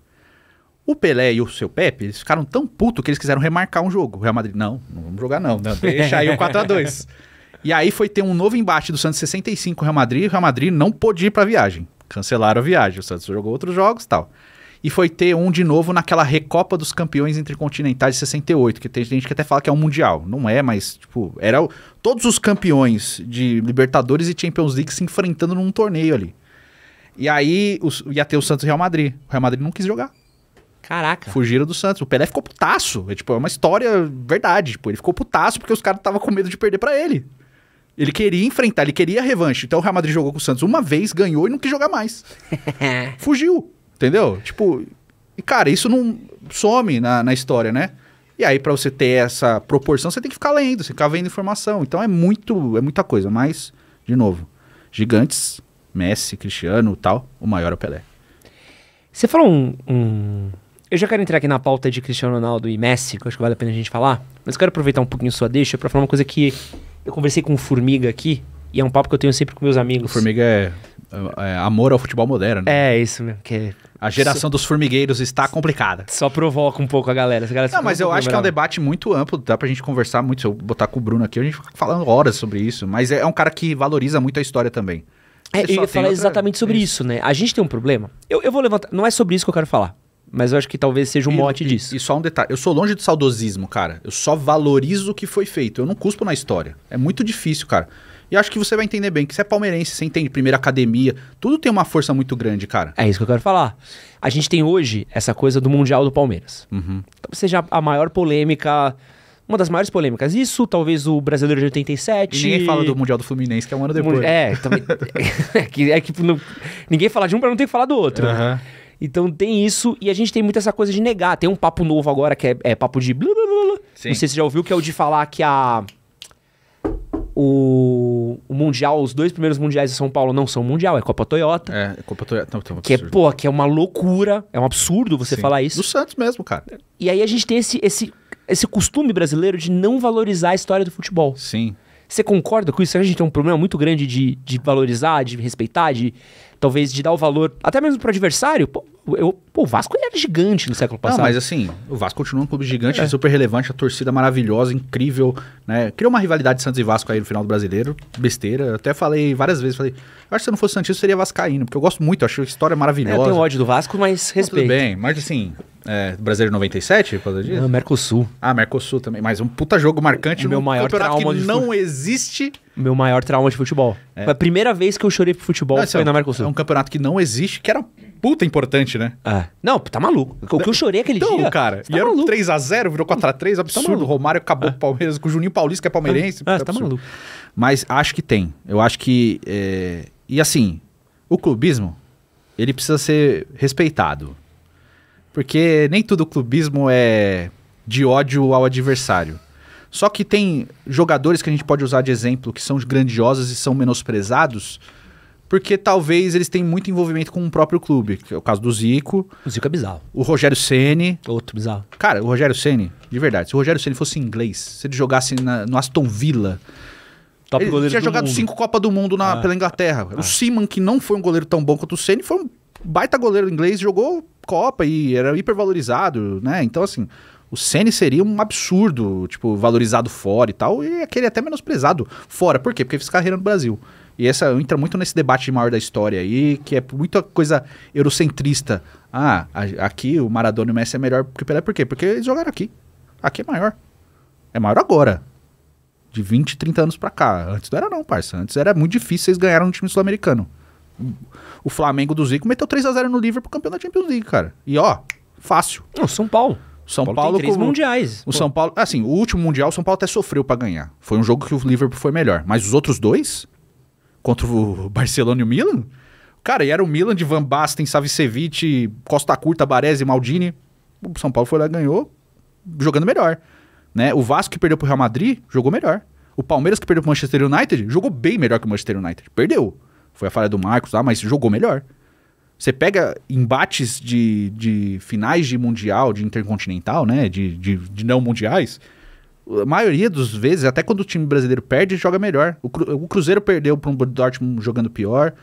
O Pelé e o seu Pepe, eles ficaram tão puto que eles quiseram remarcar um jogo. O Real Madrid, não, não vamos jogar não, não deixa aí o 4 a 2 E aí foi ter um novo embate do Santos 65 Real Madrid, e o Real Madrid não pôde ir pra viagem. Cancelaram a viagem, o Santos jogou outros jogos tal e foi ter um de novo naquela Recopa dos Campeões Intercontinentais de 68, que tem gente que até fala que é um mundial. Não é, mas, tipo, era o, todos os campeões de Libertadores e Champions League se enfrentando num torneio ali. E aí os, ia ter o Santos e Real Madrid. O Real Madrid não quis jogar. Caraca. Fugiram do Santos. O Pelé ficou putaço. É, tipo, é uma história verdade. Tipo, ele ficou putaço porque os caras estavam com medo de perder para ele. Ele queria enfrentar, ele queria revanche. Então o Real Madrid jogou com o Santos uma vez, ganhou e não quis jogar mais. Fugiu. Entendeu? Tipo, e cara, isso não some na, na história, né? E aí, para você ter essa proporção, você tem que ficar lendo, você ficar vendo informação. Então é muito, é muita coisa. Mas, de novo, gigantes, Messi, Cristiano tal, o maior é o Pelé. Você falou um, um... Eu já quero entrar aqui na pauta de Cristiano Ronaldo e Messi, que eu acho que vale a pena a gente falar. Mas eu quero aproveitar um pouquinho sua deixa para falar uma coisa que eu conversei com o Formiga aqui, e é um papo que eu tenho sempre com meus amigos. O Formiga é, é, é amor ao futebol moderno. Né? É, isso mesmo, que é a geração dos formigueiros está complicada. Só provoca um pouco a galera. galera não, mas eu acho que é um debate muito amplo, dá pra gente conversar muito. Se eu botar com o Bruno aqui, a gente fica falando horas sobre isso. Mas é, é um cara que valoriza muito a história também. É, eu ia falar outra... exatamente sobre isso. isso. né? A gente tem um problema. Eu, eu vou levantar. Não é sobre isso que eu quero falar. Mas eu acho que talvez seja um e, mote e, disso. E só um detalhe: eu sou longe do saudosismo, cara. Eu só valorizo o que foi feito. Eu não cuspo na história. É muito difícil, cara. E acho que você vai entender bem que você é palmeirense, você entende primeira academia, tudo tem uma força muito grande, cara. É isso que eu quero falar. A gente tem hoje essa coisa do Mundial do Palmeiras. Uhum. Talvez seja a maior polêmica uma das maiores polêmicas. Isso, talvez o brasileiro de 87. E ninguém fala do Mundial do Fluminense, que é um ano depois. É, também. é que, é que não, ninguém fala de um para não ter que falar do outro. Uhum. Então tem isso, e a gente tem muito essa coisa de negar. Tem um papo novo agora que é, é papo de. Blá, blá, blá. Não sei se você já ouviu, que é o de falar que a o, o, Mundial, os dois primeiros mundiais de São Paulo não são mundial, é Copa Toyota. É, é Copa Toyota. Não, um que é, pô, que é uma loucura, é um absurdo você Sim. falar isso. Do Santos mesmo, cara. E aí a gente tem esse, esse, esse costume brasileiro de não valorizar a história do futebol. Sim. Você concorda com isso? A gente tem um problema muito grande de, de valorizar, de respeitar, de talvez de dar o valor, até mesmo pro adversário. Pô, eu Pô, o Vasco era gigante no século passado. Não, mas assim, o Vasco continua um clube gigante, é. é. super relevante, a torcida maravilhosa, incrível, né? Criou uma rivalidade de Santos e Vasco aí no final do brasileiro, besteira. Eu até falei várias vezes, falei, acho que se eu não fosse Santista, seria Vascaíno, porque eu gosto muito, acho a história maravilhosa. É, eu tenho ódio do Vasco, mas respeito. tudo bem, mas assim, é, brasileiro 97, por causa disso? Não, ah, Mercosul. Ah, Mercosul também. Mas um puta jogo marcante. O meu maior campeonato trauma que de não existe. Meu maior trauma de futebol. É. Foi a primeira vez que eu chorei pro futebol não, foi é na Mercosul. É um campeonato que não existe, que era puta importante, né? É. Não, tá maluco. O que eu chorei aquele então, dia. cara. Tá e era maluco. 3x0, virou 4x3, absurdo. Tá Romário ah. acabou com o Palmeiras, com o Juninho Paulista, que é tá palmeirense. É, é tá maluco. Mas acho que tem. Eu acho que. É... E assim, o clubismo, ele precisa ser respeitado. Porque nem tudo clubismo é de ódio ao adversário. Só que tem jogadores que a gente pode usar de exemplo que são grandiosos e são menosprezados porque talvez eles têm muito envolvimento com o próprio clube. Que é o caso do Zico. O Zico é bizarro. O Rogério Ceni. Outro bizarro. Cara, o Rogério Ceni, de verdade, se o Rogério Ceni fosse inglês, se ele jogasse na, no Aston Villa, Top ele tinha jogado mundo. cinco Copa do Mundo na, ah, pela Inglaterra. Ah, o Simon que não foi um goleiro tão bom quanto o Ceni, foi um baita goleiro inglês, jogou Copa e era hipervalorizado, né? Então, assim, o Ceni seria um absurdo, tipo, valorizado fora e tal, e aquele até menosprezado fora. Por quê? Porque fez carreira no Brasil. E essa entra muito nesse debate maior da história aí, que é muita coisa eurocentrista. Ah, a, aqui o Maradona e o Messi é melhor que o Pelé, por quê? Porque eles jogaram aqui. Aqui é maior. É maior agora. De 20, 30 anos pra cá. Antes não era não, parça. Antes era muito difícil vocês ganharam um time sul-americano. O Flamengo do Zico meteu 3 a 0 no Liverpool campeão da Champions League, cara. E ó, fácil. São Paulo. São Paulo, Paulo tem três mundiais. O Pô. São Paulo, assim, o último mundial o São Paulo até sofreu para ganhar. Foi um jogo que o Liverpool foi melhor, mas os outros dois contra o Barcelona e o Milan. Cara, e era o Milan de Van Basten, Savicevic, Costa Curta, Baresi, Maldini. O São Paulo foi lá e ganhou jogando melhor. Né? O Vasco que perdeu pro Real Madrid jogou melhor. O Palmeiras que perdeu pro Manchester United jogou bem melhor que o Manchester United. Perdeu. Foi a falha do Marcos lá, mas jogou melhor. Você pega embates de, de finais de Mundial, de Intercontinental, né? De, de, de não mundiais a maioria das vezes, até quando o time brasileiro perde, joga melhor. O, Cru, o Cruzeiro perdeu para um Dortmund jogando pior.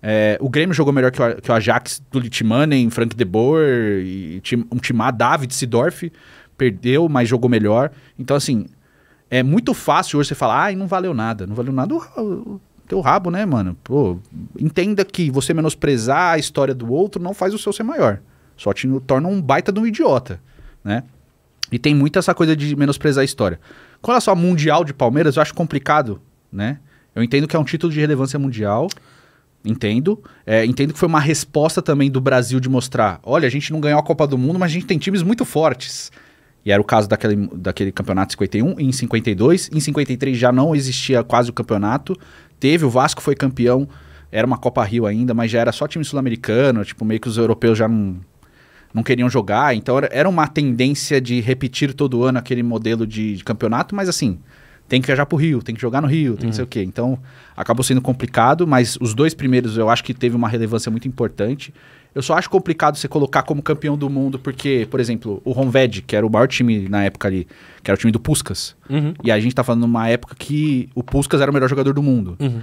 É, o Grêmio jogou melhor que o, que o Ajax do Litmanen, Frank de Boer, e, um Timar, David Sidorf. Perdeu, mas jogou melhor. Então, assim, é muito fácil hoje você falar, ai, ah, não valeu nada. Não valeu nada o, o teu rabo, né, mano? Pô, entenda que você menosprezar a história do outro não faz o seu ser maior. Só te torna um baita de um idiota, né? E tem muita essa coisa de menosprezar a história. Com relação ao Mundial de Palmeiras, eu acho complicado, né? Eu entendo que é um título de relevância mundial. Entendo. É, entendo que foi uma resposta também do Brasil de mostrar: olha, a gente não ganhou a Copa do Mundo, mas a gente tem times muito fortes. E era o caso daquele, daquele campeonato 51, em 52. Em 53 já não existia quase o campeonato. Teve, o Vasco foi campeão. Era uma Copa Rio ainda, mas já era só time sul-americano. Tipo, meio que os europeus já não não queriam jogar. Então era uma tendência de repetir todo ano aquele modelo de, de campeonato, mas assim, tem que viajar para o Rio, tem que jogar no Rio, tem uhum. que hum. sei o quê. Então acabou sendo complicado, mas os dois primeiros eu acho que teve uma relevância muito importante. Eu só acho complicado você colocar como campeão do mundo, porque, por exemplo, o Honved, que era o maior time na época ali, que era o time do Puskas. Uhum. E a gente tá falando numa época que o Puskas era o melhor jogador do mundo. Uhum.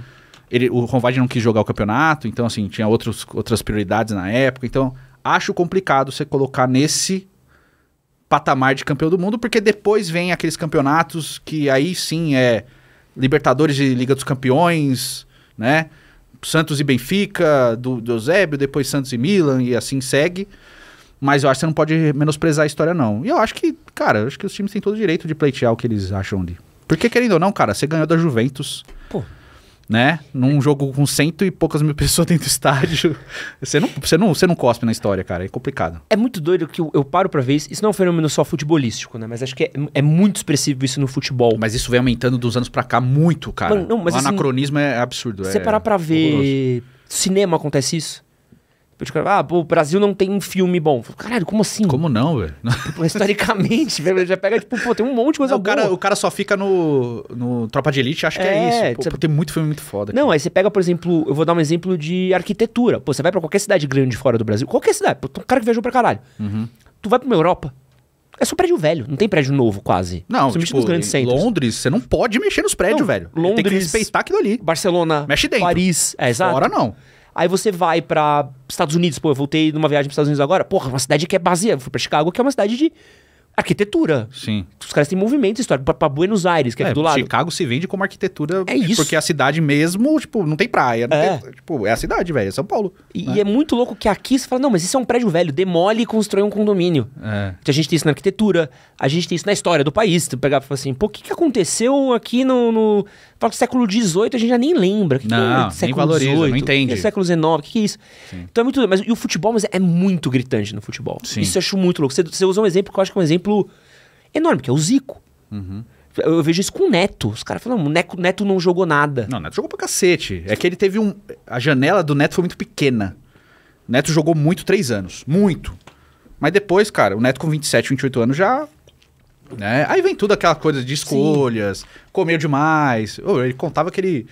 Ele, o Honved não quis jogar o campeonato, então, assim, tinha outros, outras prioridades na época. Então, Acho complicado você colocar nesse patamar de campeão do mundo, porque depois vem aqueles campeonatos que aí sim é Libertadores e Liga dos Campeões, né? Santos e Benfica, do, do Eusébio, depois Santos e Milan e assim segue. Mas eu acho que você não pode menosprezar a história, não. E eu acho que, cara, eu acho que os times têm todo o direito de pleitear o que eles acham ali. Porque, querendo ou não, cara, você ganhou da Juventus. Pô, né? Num jogo com cento e poucas mil pessoas dentro do estádio. Você não, você não, você não cospe na história, cara. É complicado. É muito doido que eu, eu paro pra ver isso. Isso não é um fenômeno só futebolístico, né? Mas acho que é, é muito expressivo isso no futebol. Mas isso vem aumentando dos anos pra cá muito, cara. Mano, não, o assim, anacronismo assim, é absurdo. Você é parar pra ver... Horroroso. Cinema acontece isso? Ah, o Brasil não tem um filme bom. Caralho, como assim? Como não, velho? Tipo, historicamente, velho, já pega, tipo, pô, tem um monte de coisa não, boa. O cara, o cara só fica no, no Tropa de Elite, acho é, que é, é isso. Pô, sabe... Tem muito filme muito foda. Não, aí você pega, por exemplo, eu vou dar um exemplo de arquitetura. Pô, você vai pra qualquer cidade grande fora do Brasil, qualquer cidade, pô, um cara que viajou pra caralho. Uhum. Tu vai pra uma Europa, é só prédio velho, não tem prédio novo quase. Não, você tipo, nos grandes centros. Londres, você não pode mexer nos prédios, não, velho. Londres, tem que respeitar aquilo ali. Barcelona, Mexe dentro. Paris, é exato. Fora não. Aí você vai para Estados Unidos, pô, eu voltei numa viagem para Estados Unidos agora. Porra, uma cidade que é baseada, fui para Chicago, que é uma cidade de arquitetura. Sim. Os caras têm movimento, história. para Buenos Aires, que é, é do lado. Chicago se vende como arquitetura. É isso. Porque a cidade mesmo, tipo, não tem praia. Não é. Tem, tipo, é a cidade, velho. É São Paulo. E, né? e, é muito louco que aqui você fala, não, mas isso é um prédio velho. Demole e constrói um condomínio. É. Então, a gente tem isso na arquitetura, a gente tem isso na história do país. Tu pegar e falar assim, pô, o que, que aconteceu aqui no, no, Fala que século XVIII a gente já nem lembra. que, não, que é século nem valoriza, 18? não entende. É século XIX, o que, que, é isso? Sim. Então é muito... Mas, e o futebol mas é muito gritante no futebol. Sim. Isso eu acho muito louco. Você, você usa um exemplo que eu acho que é um exemplo enorme, que é o Zico. Uhum. Eu vejo isso com o Neto. Os caras falam, o Neto, Neto não jogou nada. Não, o Neto jogou pra cacete. É que ele teve um. A janela do Neto foi muito pequena. O Neto jogou muito três anos. Muito. Mas depois, cara, o Neto com 27, 28 anos já né? Aí vem tudo aquela coisa de escolhas, Sim. comer demais. ele contava que ele,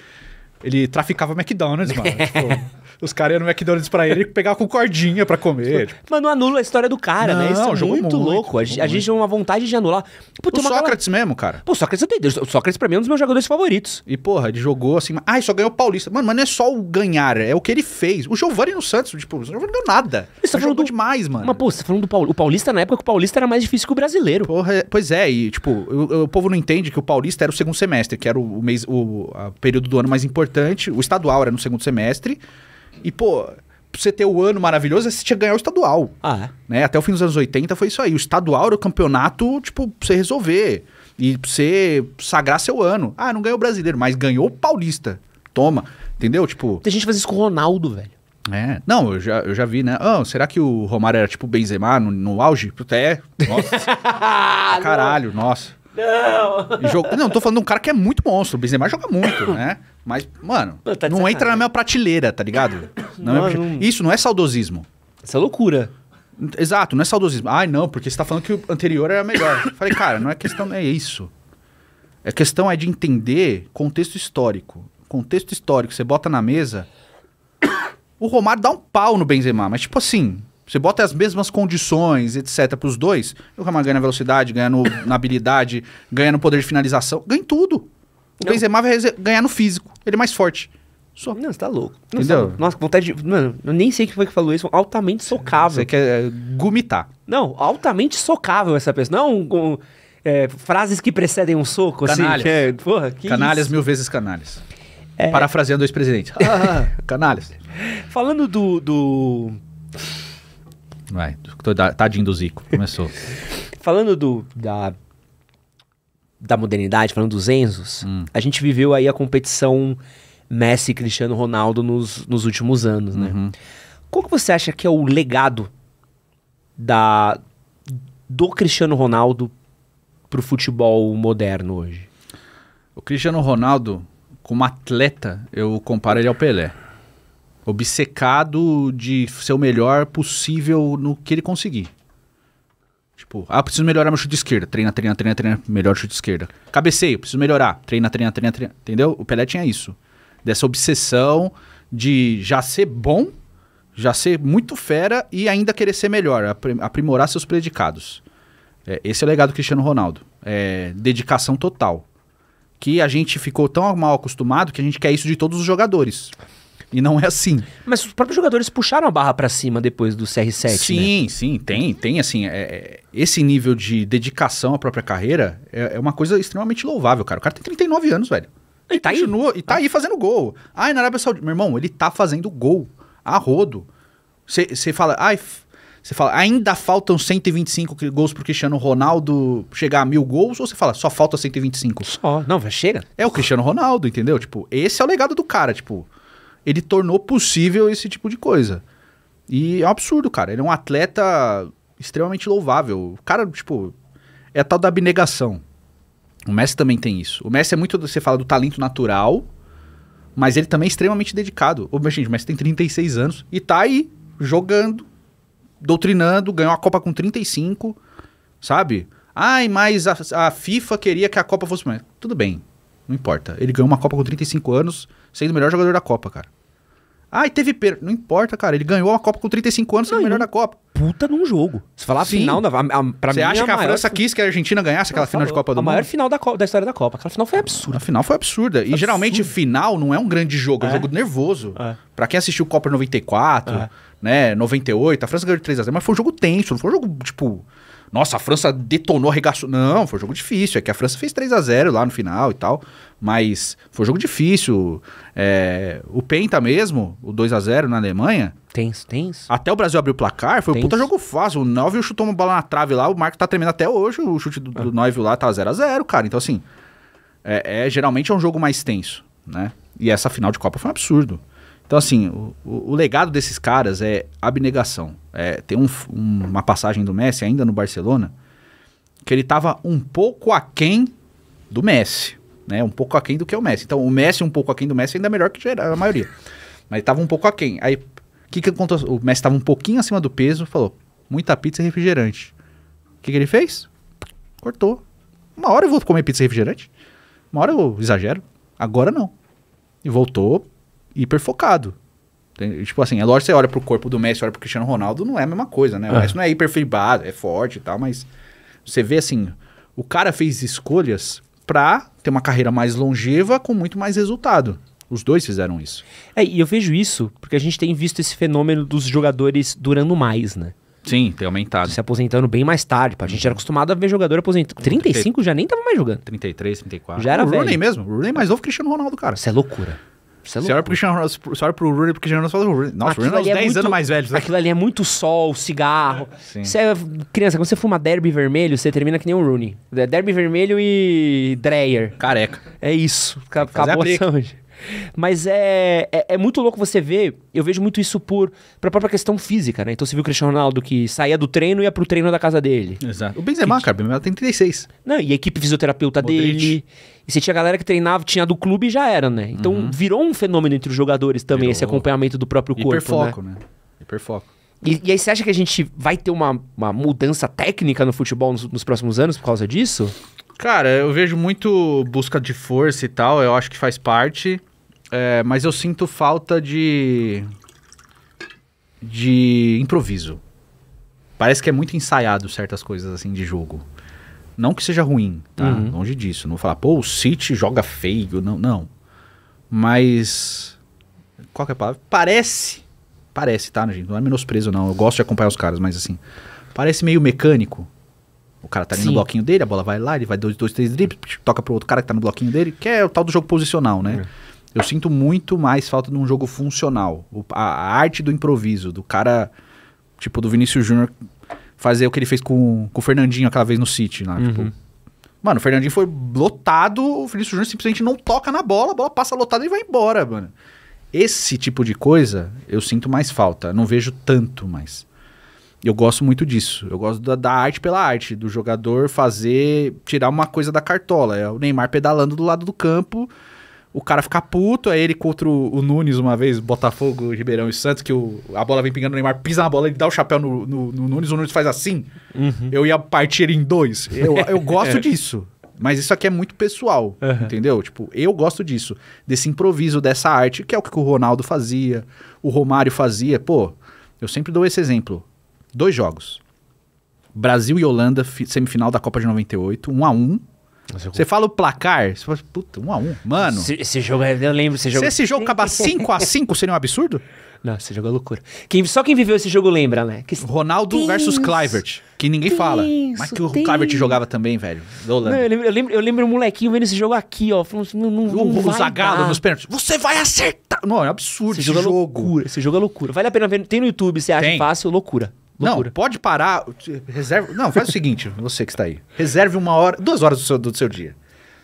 ele traficava McDonald's, mano. tipo, os caras iam no McDonald's pra ele e pegavam com cordinha pra comer. Tipo. tipo. Mas não anula a história do cara, não, né? Isso é muito, muito louco. Muito, a, gente tem uma vontade de anular. Pô, o Sócrates galera... mesmo, cara. Pô, o Sócrates, o Sócrates pra mim é um dos meus jogadores favoritos. E porra, ele jogou assim... Ah, só ganhou o Paulista. Mano, mas não é só o ganhar, é o que ele fez. O Giovanni no Santos, tipo, o Giovanni não deu nada. Isso tá jogou do... demais, mano. Mas pô, você tá falando do Paulista. O Paulista na época que o Paulista era mais difícil que o brasileiro. Porra, é, pois é, e tipo, o, o povo não entende que o Paulista era o segundo semestre, que era o mês, o período do ano mais importante. O estadual era no segundo semestre. E, pô, pra você ter o ano maravilhoso, você tinha que ganhar o estadual. Ah, é? Né? Até o fim dos anos 80 foi isso aí. O estadual era o campeonato, tipo, pra você resolver. E pra você sagrar seu ano. Ah, não ganhou o brasileiro, mas ganhou o paulista. Toma. Entendeu? Tipo. Tem gente que faz isso com o Ronaldo, velho. É. Não, eu já, eu já vi, né? Ah, será que o Romário era tipo Benzema no, no auge? Puta, é. Nossa. Caralho, nossa. Não! Jogo... Não, tô falando de um cara que é muito monstro. O Benzema joga muito, né? Mas, mano, não, tá não entra na minha prateleira, tá ligado? Não, é não... Isso não é saudosismo. Isso é loucura. Exato, não é saudosismo. Ai, não, porque você tá falando que o anterior era melhor. Eu falei, cara, não é questão, é isso. A é questão é de entender contexto histórico. Contexto histórico, você bota na mesa. O Romário dá um pau no Benzema, mas tipo assim, você bota as mesmas condições, etc, para os dois, o Raman ganha na velocidade, ganha no, na habilidade, ganha no poder de finalização, ganha em tudo. O não. Benzema vai ganhar no físico, ele é mais forte. Só. Não, você tá louco. Entendeu? Nossa, nossa, vontade de. Mano, eu nem sei quem foi que falou isso. Altamente socável. Você quer é, gumitar. Não, altamente socável essa pessoa. Não com é, frases que precedem um soco, assim, canalhas. assim. Que é, porra, que canalhas, isso? mil vezes canalhas. É... Parafraseando o ex-presidente. canalhas. Falando do, do Vai, tadinho do Zico, começou. falando do, da, da modernidade, falando dos Enzos, hum. a gente viveu aí a competição Messi e Cristiano Ronaldo nos, nos últimos anos, né? Uhum. Qual que você acha que é o legado da, do Cristiano Ronaldo pro futebol moderno hoje? O Cristiano Ronaldo, como atleta, eu comparo ele ao Pelé obcecado de ser o melhor possível no que ele conseguir. Tipo, ah, preciso melhorar meu chute esquerdo, esquerda. Treina, treina, treina, treina. Melhor chute esquerda. Cabeceio, preciso melhorar. Treina, treina, treina, treina. Entendeu? O Pelé tinha isso. Dessa obsessão de já ser bom, já ser muito fera e ainda querer ser melhor, aprimorar seus predicados. É, esse é o legado do Cristiano Ronaldo. É, dedicação total. Que a gente ficou tão mal acostumado que a gente quer isso de todos os jogadores. E não é assim. Mas os próprios jogadores puxaram a barra para cima depois do CR7, né? Sim, né? sim, tem, tem assim, é, é, esse nível de dedicação à própria carreira é, é, uma coisa extremamente louvável, cara. O cara tem 39 anos, velho. e tá continua, aí. E tá ah. aí fazendo gol. Ai, na Arábia Saudita, meu irmão, ele tá fazendo gol a rodo. Você fala, ai, você fala, ainda faltam 125 gols pro Cristiano Ronaldo chegar a mil gols? Ou você fala, só falta 125? Só. Não, chega. É o Cristiano Ronaldo, entendeu? Tipo, esse é o legado do cara, tipo ele tornou possível esse tipo de coisa. E é um absurdo, cara. Ele é um atleta extremamente louvável. O cara, tipo, é a tal da abnegação. O Messi também tem isso. O Messi é muito, você fala do talento natural, mas ele também é extremamente dedicado. O meu gente, o Messi tem 36 anos e tá aí jogando, doutrinando, ganhou a Copa com 35, sabe? Ai, mas a, a FIFA queria que a Copa fosse Tudo bem. Não importa. Ele ganhou uma Copa com 35 anos, sendo o melhor jogador da Copa, cara. Ah, e teve perda. Não importa, cara. Ele ganhou uma Copa com 35 anos, sendo o melhor da Copa. Puta num jogo. Se falar final, da, pra Você mim, acha é que a, França quis que a Argentina ganhasse aquela final de Copa do Mundo? A maior final da, da história da Copa. Aquela final foi absurda. A final foi absurda. e absurda. geralmente final não é um grande jogo, é, é um jogo nervoso. É. Pra quem assistiu Copa 94, é. né, 98, a França ganhou de 3x0, mas foi um jogo tenso, não foi um jogo, tipo nossa, a França detonou, arregaçou. Não, foi um jogo difícil. É que a França fez 3 a 0 lá no final e tal. Mas foi um jogo difícil. É, o Penta mesmo, o 2 a 0 na Alemanha. Tenso, tenso. Até o Brasil abrir o placar, foi um puta jogo fácil. O Neuvel chutou uma bola na trave lá, o Marco tá tremendo até hoje. O chute do, do ah. Neuvel lá tá 0 a 0 cara. Então, assim, é, é, geralmente é um jogo mais tenso, né? E essa final de Copa foi um absurdo. Então, assim, o, o, o legado desses caras é abnegação é, tem um, um, uma passagem do Messi ainda no Barcelona que ele estava um pouco aquém do Messi, né? Um pouco aquém do que é o Messi. Então, o Messi um pouco aquém do Messi ainda é melhor que a maioria. Mas estava um pouco aquém. Aí, que que aconteceu? O Messi estava um pouquinho acima do peso, falou, muita pizza e refrigerante. O que, que ele fez? Cortou. Uma hora eu vou comer pizza e refrigerante. Uma hora eu exagero. Agora não. E voltou hiperfocado. Tem, tipo assim, é lógico que você olha pro corpo do Messi, olha pro Cristiano Ronaldo, não é a mesma coisa, né? O é. Messi não é hiperfibrado, é forte e tal, mas você vê assim, o cara fez escolhas pra ter uma carreira mais longeva com muito mais resultado. Os dois fizeram isso. É, e eu vejo isso porque a gente tem visto esse fenômeno dos jogadores durando mais, né? Sim, tem aumentado. Se aposentando bem mais tarde. A gente era uhum. acostumado a ver jogador aposentando. 35 30, já nem tava mais jogando. 33, 34. Já era o Rooney mesmo. O Rooney é mais novo que Cristiano Ronaldo, cara. Isso é loucura. É você é olha pro Christian Ronaldo, você olha pro Rooney, porque Cristiano Ronaldo fala, nossa, é aquilo o Rooney é uns 10 muito, anos mais velho. Né? Aquilo ali é muito sol, cigarro. Você é criança, quando você fuma derby vermelho, você termina que nem o Rooney. É, derby vermelho e Dreyer. Careca. É isso. Acabou a saúde. Mas é, é, é, muito louco você ver, eu vejo muito isso por pra própria questão física, né? Então você viu o Cristiano Ronaldo que saía do treino e ia pro treino da casa dele. Exato. O Benzema, que, cara, o Benzema tem 36. Não, e a equipe fisioterapeuta Modric. dele. E você tinha a galera que treinava, tinha do clube e já era, né? Então uhum. virou um fenômeno entre os jogadores também, virou. esse acompanhamento do próprio corpo. Né? Hiperfoco, né? né? Hiperfoco. E, e, aí você acha que a gente vai ter uma, uma mudança técnica no futebol nos, nos próximos anos por causa disso? Cara, eu vejo muito busca de força e tal, eu acho que faz parte. É, mas eu sinto falta de. de improviso. Parece que é muito ensaiado certas coisas assim de jogo. Não que seja ruim, tá? Uhum. Longe disso. Não vou falar, pô, o City joga feio. Não, não. Mas. Qual que é a palavra? Parece. Parece, tá, gente? Não é menosprezo, não. Eu gosto de acompanhar os caras, mas assim. Parece meio mecânico o cara tá ali Sim. no bloquinho dele, a bola vai lá, ele vai dois, dois, três dribles, toca pro outro cara que tá no bloquinho dele, que é o tal do jogo posicional, né? É. Eu sinto muito mais falta de um jogo funcional. O, a, a, arte do improviso, do cara, tipo, do Vinícius Júnior fazer o que ele fez com, com o Fernandinho aquela vez no City, né? Tipo, uhum. Tipo, mano, o Fernandinho foi lotado, o Vinícius Júnior simplesmente não toca na bola, a bola passa lotada e vai embora, mano. Esse tipo de coisa eu sinto mais falta, não vejo tanto mais. Eu gosto muito disso. Eu gosto da, da, arte pela arte, do jogador fazer, tirar uma coisa da cartola. É o Neymar pedalando do lado do campo, o cara ficar puto, é ele contra o, o Nunes uma vez, Botafogo, Ribeirão e Santos, que o, a bola vem pingando, o Neymar pisa na bola, ele dá o chapéu no, no, no Nunes, o Nunes faz assim. Uhum. Eu ia partir em dois. Eu, eu gosto é. disso. Mas isso aqui é muito pessoal, uhum. entendeu? Tipo, eu gosto disso, desse improviso, dessa arte, que é o que o Ronaldo fazia, o Romário fazia. Pô, eu sempre dou esse exemplo dois jogos. Brasil e Holanda, semifinal da Copa de 98, 1 um a 1 um. Você fala o placar, você fala, assim, puta, 1 um a 1 um. Mano. esse jogo, é, eu lembro esse jogo. Se esse jogo acabar 5 a 5 seria um absurdo? Não, esse jogo é loucura. Quem, só quem viveu esse jogo lembra, né? Que... Ronaldo versus Clivert, que ninguém fala. Mas que o Clivert jogava também, velho. Não, eu, lembro, eu, lembro, eu lembro um molequinho vendo esse jogo aqui, ó. Falando assim, não, não, o, não o Zagallo nos pênaltis. Você vai acertar! Não, é um absurdo esse, esse jogo. É jogo. É loucura, esse jogo é loucura. Vale a pena ver. Tem no YouTube, você acha Tem. fácil, loucura. Não, pode parar. Reserva. Não, faz o seguinte, você que está aí. Reserve uma hora, duas horas do seu, do seu dia.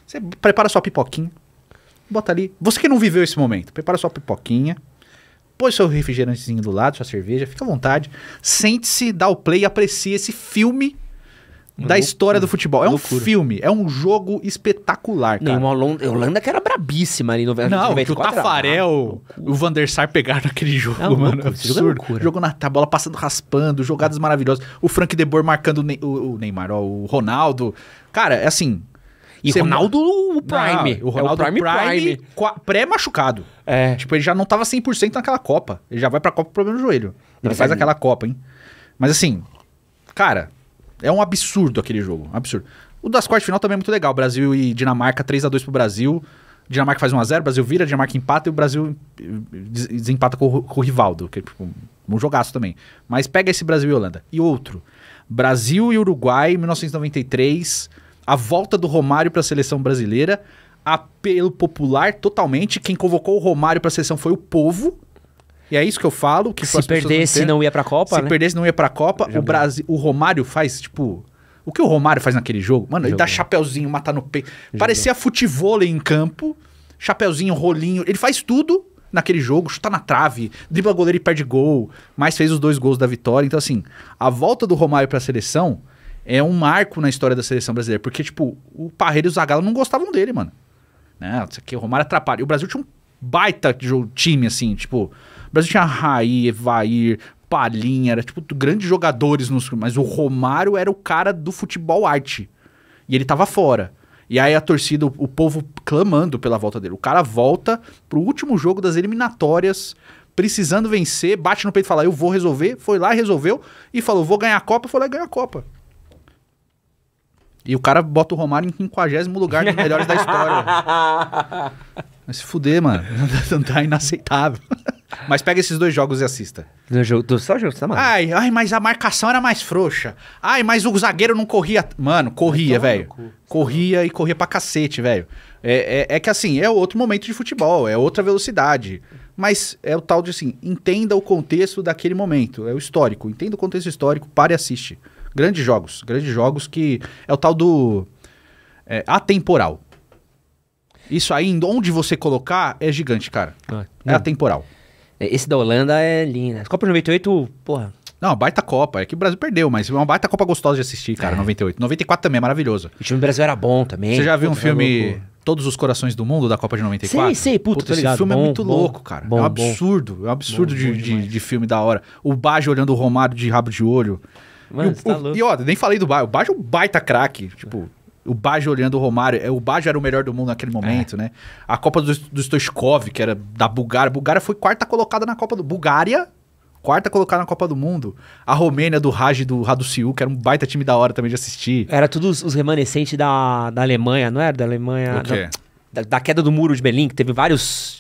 Você prepara sua pipoquinha, bota ali. Você que não viveu esse momento, prepara sua pipoquinha, põe seu refrigerantezinho do lado, sua cerveja, fica à vontade, sente-se, dá o play e aprecie esse filme da história do futebol. É Loucura. um filme, é um jogo espetacular, cara. Não, a Holanda, Holanda que era brabíssima ali no Não, o Tafarel, o Van der Sar pegaram naquele jogo, é um mano. Loucura, absurdo. Jogo, é loucura. jogo na bola passando raspando, jogadas maravilhosas. O Frank De Boer marcando o, ne o Neymar, ó, o Ronaldo. Cara, é assim, e Ronaldo o Prime. Não, o é Ronaldo o Prime, Prime, Prime. pré-machucado. É. Tipo, ele já não tava 100% naquela Copa. Ele já vai pra Copa com problema no joelho. Ele Mas faz aquela Copa, hein? Mas assim, cara, é um absurdo aquele jogo. Um absurdo. O das quartas final também é muito legal. Brasil e Dinamarca, 3 a 2 pro Brasil. Dinamarca faz 1x0, Brasil vira, Dinamarca empata e o Brasil eh, desempata com o, com o Rivaldo, que é tipo, um jogaço também. Mas pega esse Brasil e Holanda. E outro. Brasil e Uruguai, 1993. A volta do Romário para a seleção brasileira. Apelo popular totalmente. Quem convocou o Romário para a seleção foi o povo. E é isso que eu falo. Que se perdesse, não, não ia pra Copa, Se né? perdesse, não ia pra Copa. o, Brasil, o Romário faz, tipo... O que o Romário faz naquele jogo? Mano, Jogou. ele dá chapéuzinho, mata no peito. Parecia futebol em campo. Chapéuzinho, rolinho. Ele faz tudo naquele jogo, chuta na trave, dribla goleiro e perde gol, mas fez os dois gols da vitória. Então, assim, a volta do Romário para a seleção é um marco na história da seleção brasileira, porque, tipo, o Parreira e o Zagallo não gostavam dele, mano. Né? Isso aqui, o Romário atrapalha. E o Brasil tinha um baita time, assim, tipo, o Brasil tinha Raí, Evair, Palhinha, era tipo grandes jogadores nos, mas o Romário era o cara do futebol arte. E ele tava fora. E aí a torcida, o, povo clamando pela volta dele. O cara volta pro último jogo das eliminatórias, precisando vencer, bate no peito e fala: "Eu vou resolver". Foi lá, resolveu e falou: "Vou ganhar a Copa". Foi lá e ganhou a Copa. E o cara bota o Romário em 50 lugar dos melhores da história. Vai se fuder, mano. Tá inaceitável. Mas pega esses dois jogos e assista. Do jogo, do só jogo, tá mal. Ai, ai, mas a marcação era mais frouxa. Ai, mas o zagueiro não corria. Mano, corria, velho. Corria e corria pra cacete, velho. É, é, é, que assim, é outro momento de futebol, é outra velocidade. Mas é o tal de assim, entenda o contexto daquele momento, é o histórico. Entenda o contexto histórico, pare e assiste. Grandes jogos, grandes jogos que é o tal do é, atemporal. Isso aí, onde você colocar, é gigante, cara. Ah, é atemporal. É, esse da Holanda é linda. Né? Copa de 98, porra. Não, baita Copa. É que o Brasil perdeu, mas é uma baita Copa gostosa de assistir, cara, é. 98. 94 também é maravilhoso. O time do Brasil era bom também. Você já viu um filme tá Todos os Corações do Mundo, da Copa de 94? Sim, sei puta, puta esse ligado. filme é bom, é muito bom, louco, cara. Bom, é um absurdo, é um absurdo de, de, de, filme da hora. O Baggio olhando o Romário de rabo de olho. Mano, e, o, tá o, e ó, nem falei do Baggio. O Baggio é um baita craque, tipo o Baggio olhando o Romário. É, o Baggio era o melhor do mundo naquele é. momento, é. né? A Copa do, do Stoichkov, que era da Bulgária. Bulgária foi quarta colocada na Copa do... Bulgária quarta colocada na Copa do Mundo. A Romênia do Raj do Raduciu, que era um baita time da hora também de assistir. Era todos os remanescentes da, da Alemanha, não era? Da Alemanha. da, da, queda do muro de Berlim, que teve vários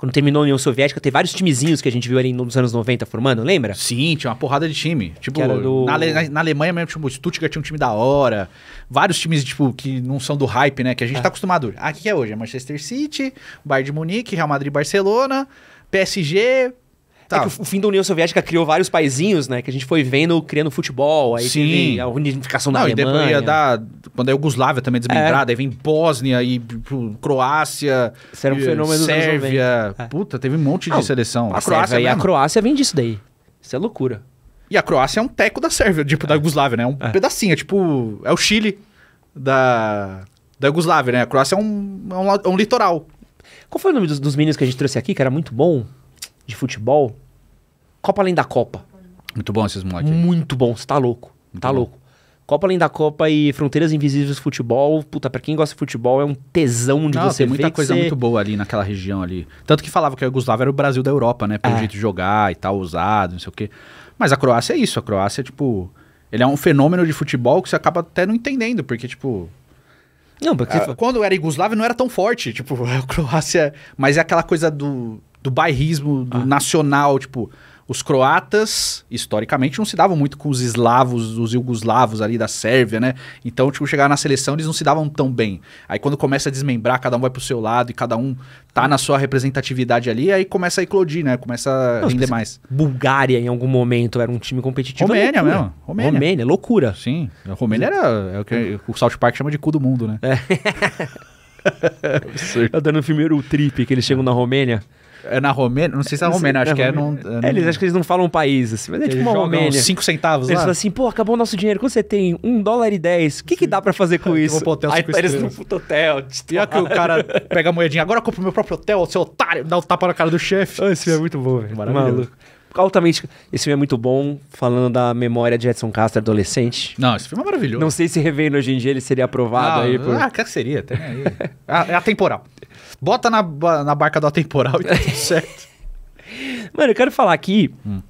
quando terminou a União Soviética, teve vários timezinhos que a gente viu ali nos anos 90 formando, lembra? Sim, tinha uma porrada de time. Tipo, do... na, na, Alemanha mesmo, tipo, Stuttgart tinha um time da hora. Vários times, tipo, que não são do hype, né? Que a gente ah. tá acostumado. Ah, que, é hoje? É Manchester City, Bayern de Munique, Real Madrid, Barcelona, PSG, é tá. É o fim da União Soviética criou vários paizinhos, né? Que a gente foi vendo criando futebol, aí Sim. a unificação da Não, Alemanha. E depois ia dar, quando a Iugoslávia também desmembrada, é. aí vem Bósnia e Croácia. Isso era um fenômeno Sérvia. É. Puta, teve um monte de seleção. A, a Croácia e é a Croácia vem disso daí. Isso é loucura. E a Croácia é um teco da Sérvia, tipo, é. da Yugoslávia, né? É um é. pedacinho, é tipo. É o Chile da. Da Yugoslávia, né? A Croácia é um, é um, é um litoral. Qual foi o nome dos, dos meninos que a gente trouxe aqui, que era muito bom? de futebol, Copa Além da Copa. Muito bom esses moleques. Muito bom, você tá louco. Muito tá bom. louco. Copa Além da Copa e Fronteiras Invisíveis Futebol. Puta, pra quem gosta de futebol, é um tesão de Não, você tem muita ver coisa muito boa ali naquela região ali. Tanto que falava que a Yugoslávia era o Brasil da Europa, né? Pelo é. jeito de jogar e tal, usado, não sei o quê. Mas a Croácia é isso. A Croácia, tipo... Ele é um fenômeno de futebol que você acaba até não entendendo, porque, tipo... Não, porque... quando era Yugoslávia não era tão forte, tipo, a Croácia... Mas é aquela coisa do do bairrismo, do ah. nacional, tipo, os croatas, historicamente, não se davam muito com os eslavos, os iugoslavos ali da Sérvia, né? Então, tipo, chegar na seleção, eles não se davam tão bem. Aí, quando começa a desmembrar, cada um vai pro seu lado e cada um tá na sua representatividade ali, aí começa a eclodir, né? Começa a não, render mais. Bulgária, em algum momento, era um time competitivo. É Romênia mesmo. Romênia. Romênia, loucura. Sim. A Romênia era é o que o South Park chama de cu do mundo, né? É. Eu tá dando o primeiro trip que eles chegam na Romênia. É na Romênia? Não sei se é na Romênia, acho que é. Num, é, eles acho que eles não falam um país, assim, mas é tipo uma Romênia. 5 centavos eles lá. Eles falam assim, pô, acabou o nosso dinheiro. Quando você tem 1 dólar e 10, o que, que dá pra fazer com isso? Vou hotel Aí eles no puto hotel. E olha que o cara pega a moedinha, agora eu compro meu próprio hotel, seu otário, dá o um tapa na cara do chefe. Esse é muito bom, velho. Maravilhoso. Maluco altamente. Esse filme é muito bom, falando da memória de Edson Castro adolescente. Não, esse filme é maravilhoso. Não sei se revendo hoje em dia ele seria aprovado ah, aí. Por... Ah, que seria, até aí. Ah, é atemporal. Bota na, na barca do atemporal e tá tudo certo. Mano, eu quero falar aqui hum.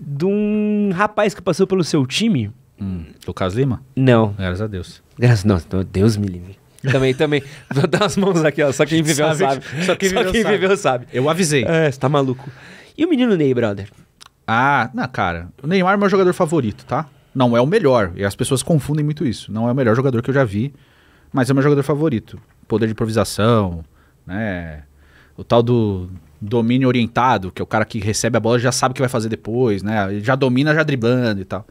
de um rapaz que passou pelo seu time. Hum, Lucas Lima? Não. Graças a Deus. Graças a Deus Deus me livre. Também, também. Vou dar as mãos aqui, ó. Só quem viveu sabe. sabe. Só quem, viveu, quem sabe. viveu, sabe. Eu avisei. É, você tá maluco. E o menino Ney, brother? Ah, na cara. O Neymar é o meu jogador favorito, tá? Não é o melhor. E as pessoas confundem muito isso. Não é o melhor jogador que eu já vi, mas é o meu jogador favorito. Poder de improvisação, né? O tal do domínio orientado, que é o cara que recebe a bola já sabe o que vai fazer depois, né? Ele já domina já driblando e tal.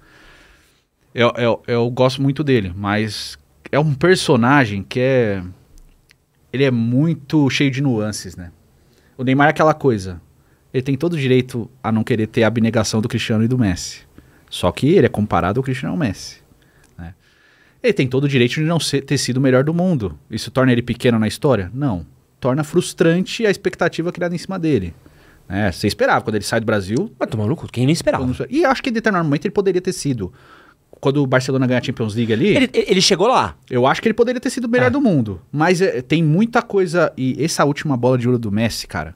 Eu, eu, eu gosto muito dele, mas é um personagem que é. Ele é muito cheio de nuances, né? O Neymar é aquela coisa ele tem todo o direito a não querer ter a abnegação do Cristiano e do Messi. Só que ele é comparado ao Cristiano e ao Messi. Né? Ele tem todo o direito de não ser, ter sido o melhor do mundo. Isso torna ele pequeno na história? Não. Torna frustrante a expectativa criada em cima dele. né? você esperava quando ele sai do Brasil. Mas tu maluco, quem nem esperava? E acho que em determinado momento ele poderia ter sido. Quando o Barcelona ganha a Champions League ali. Ele, ele chegou lá. Eu acho que ele poderia ter sido o melhor é. do mundo. Mas é, tem muita coisa. E essa última bola de ouro do Messi, cara.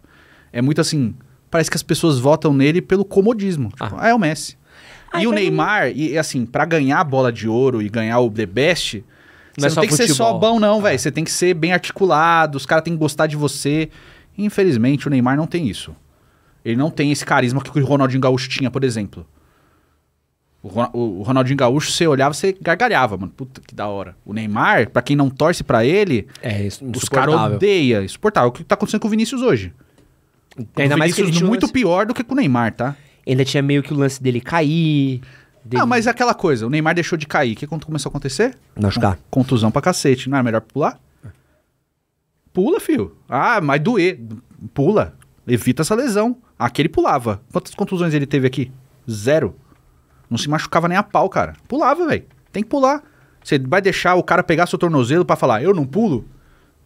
É muito assim parece que as pessoas votam nele pelo comodismo. Tipo, ah. ah, é o Messi. Ah, e o Neymar, e assim, para ganhar a bola de ouro e ganhar o The Best, não você é não tem futebol. que ser só bom, não, ah. velho. Você tem que ser bem articulado, os caras têm que gostar de você. Infelizmente, o Neymar não tem isso. Ele não tem esse carisma que o Ronaldinho Gaúcho tinha, por exemplo. O, Ronaldinho Gaúcho, você olhava, você gargalhava, mano. Puta que da hora. O Neymar, para quem não torce para ele, é, os caras odeiam. Insuportável. O que tá acontecendo com o Vinícius hoje? Ainda mais que ele tinha muito lance... pior do que com o Neymar, tá? Ainda tinha meio que o lance dele cair. Dele... Ah, mas é aquela coisa, o Neymar deixou de cair. O que começou a acontecer? Machucar. Contusão pra cacete. Não é melhor pular? Pula, filho. Ah, mas doer. Pula. Evita essa lesão. Aqui ele pulava. Quantas contusões ele teve aqui? Zero. Não se machucava nem a pau, cara. Pulava, velho. Tem que pular. Você vai deixar o cara pegar seu tornozelo para falar, eu não pulo?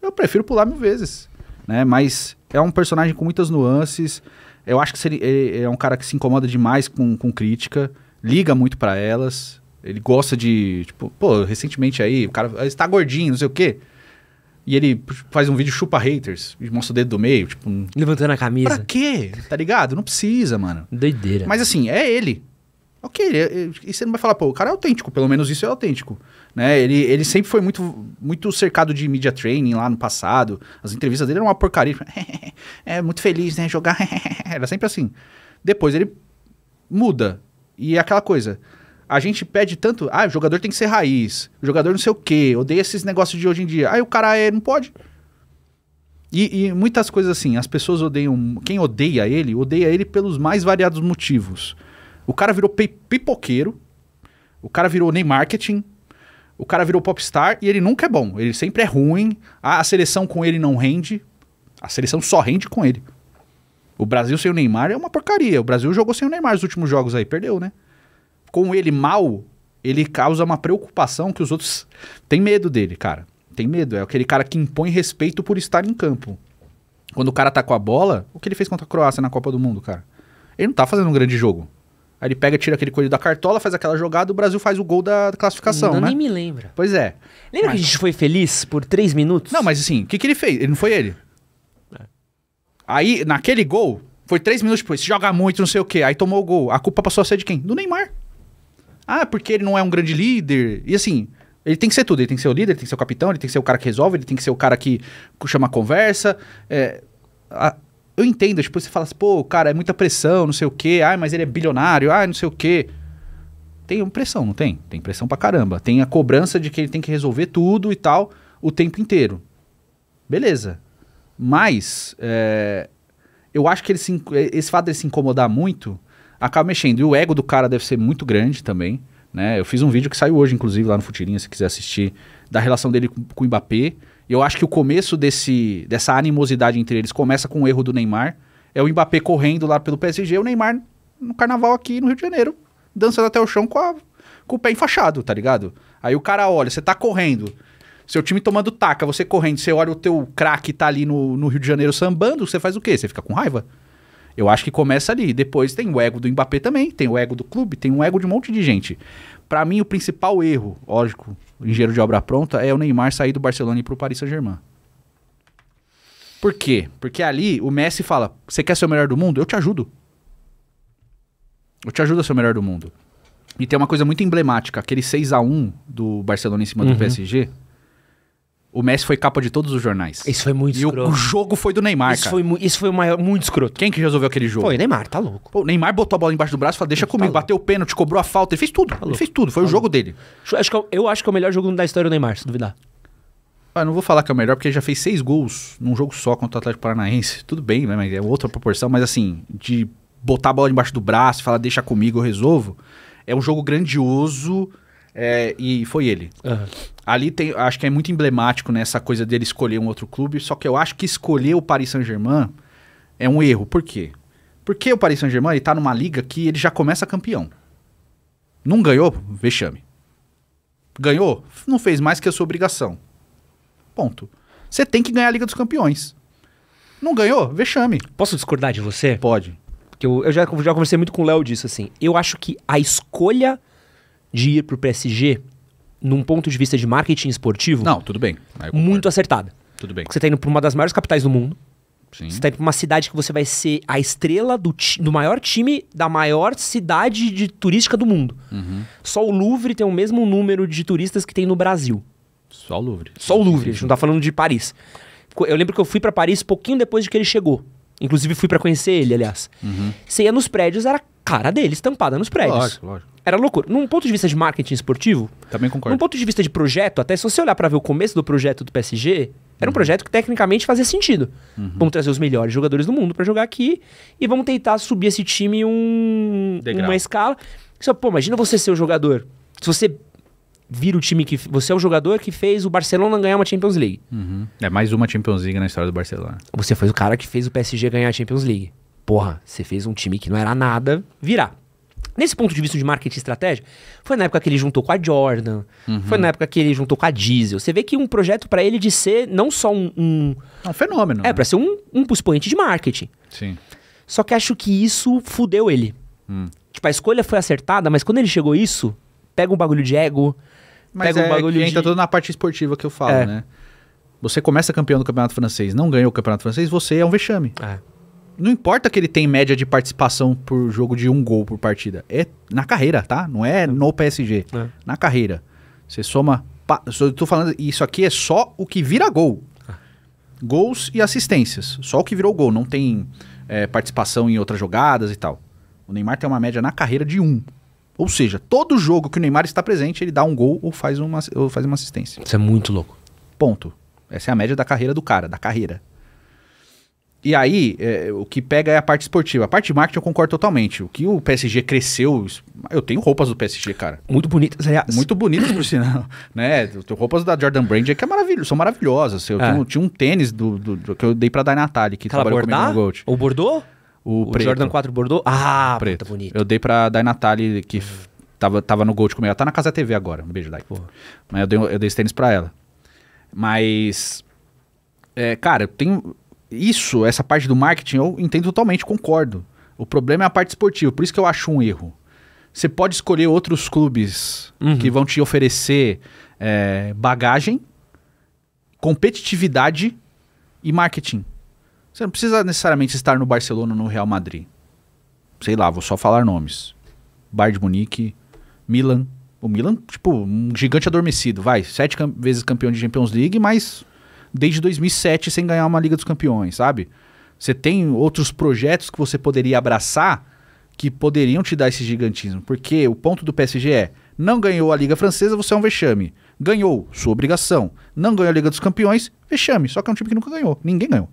Eu prefiro pular mil vezes né? Mas é um personagem com muitas nuances. Eu acho que ele é, é um cara que se incomoda demais com, com crítica, liga muito para elas. Ele gosta de, tipo, pô, recentemente aí, o cara está ah, gordinho, não sei o quê. E ele faz um vídeo chupa haters, mostra o dedo do meio, tipo. Levantando a camisa. Pra quê? Tá ligado? Não precisa, mano. Doideira. Mas assim, é ele. Ok, é, e você não vai falar, pô, o cara é autêntico, pelo menos isso é autêntico. Né? Ele, ele sempre foi muito, muito cercado de media training lá no passado. As entrevistas dele eram uma porcaria. é muito feliz, né? Jogar. Era sempre assim. Depois ele muda. E é aquela coisa. A gente pede tanto. Ah, o jogador tem que ser raiz. O jogador não sei o quê. Odeia esses negócios de hoje em dia. Aí o cara é, não pode. E, e, muitas coisas assim. As pessoas odeiam. Quem odeia ele, odeia ele pelos mais variados motivos. O cara virou pipoqueiro. O cara virou nem marketing o cara virou popstar e ele nunca é bom. Ele sempre é ruim. A, a seleção com ele não rende. A seleção só rende com ele. O Brasil sem o Neymar é uma porcaria. O Brasil jogou sem o Neymar nos últimos jogos aí, perdeu, né? Com ele mal, ele causa uma preocupação que os outros têm medo dele, cara. Tem medo. É aquele cara que impõe respeito por estar em campo. Quando o cara tá com a bola, o que ele fez contra a Croácia na Copa do Mundo, cara? Ele não tá fazendo um grande jogo. Aí ele pega, tira aquele coelho da cartola, faz aquela jogada, o Brasil faz o gol da classificação, não, né? nem me lembra. Pois é. Lembra mas... que a gente foi feliz por três minutos? Não, mas assim, o que, que ele fez? Ele não foi ele. É. Aí, naquele gol, foi três minutos depois, tipo, joga muito, não sei o quê. Aí tomou o gol. A culpa passou a ser de quem? Do Neymar. Ah, porque ele não é um grande líder. E assim, ele tem que ser tudo. Ele tem que ser o líder, ele tem que ser o capitão, ele tem que ser o cara que resolve, ele tem que ser o cara que chama a conversa. É, a, eu entendo, tipo, você fala assim, pô, cara, é muita pressão, não sei o quê, Ah, mas ele é bilionário, ah, não sei o quê. Tem pressão, não tem? Tem pressão pra caramba. Tem a cobrança de que ele tem que resolver tudo e tal o tempo inteiro. Beleza. Mas, é, eu acho que ele se, eh, esse fato dele se incomodar muito acaba mexendo. E o ego do cara deve ser muito grande também. Né? Eu fiz um vídeo que saiu hoje, inclusive, lá no Futirinha, se quiser assistir, da relação dele com, com o Mbappé eu acho que o começo desse, dessa animosidade entre eles começa com o erro do Neymar. É o Mbappé correndo lá pelo PSG, o Neymar no carnaval aqui no Rio de Janeiro, dançando até o chão com, a, com o pé enfaixado, tá ligado? Aí o cara olha, você tá correndo, seu time tomando taca, você correndo, você olha o teu craque tá ali no, no Rio de Janeiro sambando, você faz o quê? Você fica com raiva? Eu acho que começa ali. Depois tem o ego do Mbappé também, tem o ego do clube, tem o ego de um monte de gente. Para mim, o principal erro, lógico, engenheiro de obra pronta, é o Neymar sair do Barcelona e ir pro Paris Saint-Germain. Por quê? Porque ali o Messi fala: você quer ser o melhor do mundo? Eu te ajudo. Eu te ajudo a ser o melhor do mundo. E tem uma coisa muito emblemática, aquele 6 a 1 do Barcelona em cima uhum. do PSG, o Messi foi capa de todos os jornais. Isso foi muito e escroto. E o, jogo foi do Neymar, isso cara. Foi, isso foi maior, muito escroto. Quem que resolveu aquele jogo? Foi o Neymar, tá louco. Pô, o Neymar botou a bola embaixo do braço e falou, deixa tá comigo. Bateu o pênalti, cobrou a falta. Ele fez tudo. Tá ele fez tudo. Foi tá o jogo louco. dele. Acho que é eu, acho que é o melhor jogo da história do Neymar, se duvidar. Ah, não vou falar que é o melhor, porque ele já fez seis gols num jogo só contra o Atlético Paranaense. Tudo bem, né? Mas é outra proporção. Mas assim, de botar a bola embaixo do braço e falar, deixa comigo, eu resolvo. É um jogo grandioso. É, e foi ele. Uhum ali tem, acho que é muito emblemático nessa né, coisa dele escolher um outro clube, só que eu acho que escolher o Paris Saint-Germain é um erro. Por quê? Porque o Paris Saint-Germain está numa liga que ele já começa campeão. Não ganhou, vexame. Ganhou, não fez mais que a sua obrigação. Ponto. Você tem que ganhar a Liga dos Campeões. Não ganhou, vexame. Posso discordar de você? Pode. Porque eu, eu já, já conversei muito com o Léo disso, assim. Eu acho que a escolha de ir para o PSG num ponto de vista de marketing esportivo. Não, tudo bem. Muito acertada. Tudo bem. Porque você está indo para uma das maiores capitais do mundo. Sim. Você está indo para uma cidade que você vai ser a estrela do, do maior time da maior cidade de turística do mundo. Uhum. Só o Louvre tem o mesmo número de turistas que tem no Brasil. Só o Louvre. Só o Louvre. A gente não está falando de Paris. Eu lembro que eu fui para Paris pouquinho depois de que ele chegou. Inclusive fui para conhecer ele, aliás. Uhum. Você ia nos prédios, era cara dele estampada nos prédios. Lógico, lógico. Era loucura. Num ponto de vista de marketing esportivo. Também concordo. Num ponto de vista de projeto, até se você olhar para ver o começo do projeto do PSG, era um uhum. projeto que tecnicamente fazia sentido. Uhum. Vamos trazer os melhores jogadores do mundo para jogar aqui e vamos tentar subir esse time um, uma escala. Só, pô, imagina você ser o jogador. Se você vira o time que. Você é o jogador que fez o Barcelona ganhar uma Champions League. Uhum. É mais uma Champions League na história do Barcelona. Você foi o cara que fez o PSG ganhar a Champions League porra, você fez um time que não era nada virar. Nesse ponto de vista de marketing e estratégia, foi na época que ele juntou com a Jordan, uhum. foi na época que ele juntou com a Diesel. Você vê que um projeto para ele de ser não só um. Um, é um fenômeno. É, né? para ser um, um expoente de marketing. Sim. Só que acho que isso fudeu ele. Hum. Tipo, a escolha foi acertada, mas quando ele chegou isso, pega um bagulho de ego, mas pega é um bagulho que tá de... entra toda na parte esportiva que eu falo, é. né? Você começa campeão do campeonato francês, não ganhou o campeonato francês, você é um vexame. É não importa que ele tem média de participação por jogo de um gol por partida. É na carreira, tá? Não é no PSG. É. Na carreira. Você soma. Eu tô falando, isso aqui é só o que vira gol. Gols e assistências. Só o que virou gol. Não tem é, participação em outras jogadas e tal. O Neymar tem uma média na carreira de um. Ou seja, todo jogo que o Neymar está presente, ele dá um gol ou faz uma, ou faz uma assistência. Isso é muito louco. Ponto. Essa é a média da carreira do cara, da carreira. E aí, é, o que pega é a parte esportiva. A parte de marketing eu concordo totalmente. O que o PSG cresceu. Eu tenho roupas do PSG, cara. Muito bonitas, aliás. Muito bonitas, por sinal. Né? Eu tenho roupas da Jordan Brand que é maravilhoso, são maravilhosas. Eu é. tenho, tinha um tênis do, do, do, que eu dei pra dar Natali, que Aquela trabalhou Bordat? comigo no Gold. O Bordeaux? O, o preto. Jordan 4 Bordeaux? Ah, preto. bonito. Eu dei pra dar Natali, que hum. tava, tava no Gold comigo. Ela tá na Casa TV agora. Um beijo, Dai. Mas eu dei, eu dei esse tênis pra ela. Mas. É, cara, eu tenho isso, essa parte do marketing, eu entendo totalmente, concordo. O problema é a parte esportiva, por isso que eu acho um erro. Você pode escolher outros clubes uhum. que vão te oferecer é, bagagem, competitividade e marketing. Você não precisa necessariamente estar no Barcelona ou no Real Madrid. Sei lá, vou só falar nomes. Bayern de Munique, Milan. O Milan, tipo, um gigante adormecido, vai. Sete cam vezes campeão de Champions League, mas desde 2007 sem ganhar uma Liga dos Campeões, sabe? Você tem outros projetos que você poderia abraçar que poderiam te dar esse gigantismo. Porque o ponto do PSG é: não ganhou a Liga Francesa, você é um vexame. Ganhou, sua obrigação. Não ganhou a Liga dos Campeões, vexame. Só que é um time que nunca ganhou. Ninguém ganhou.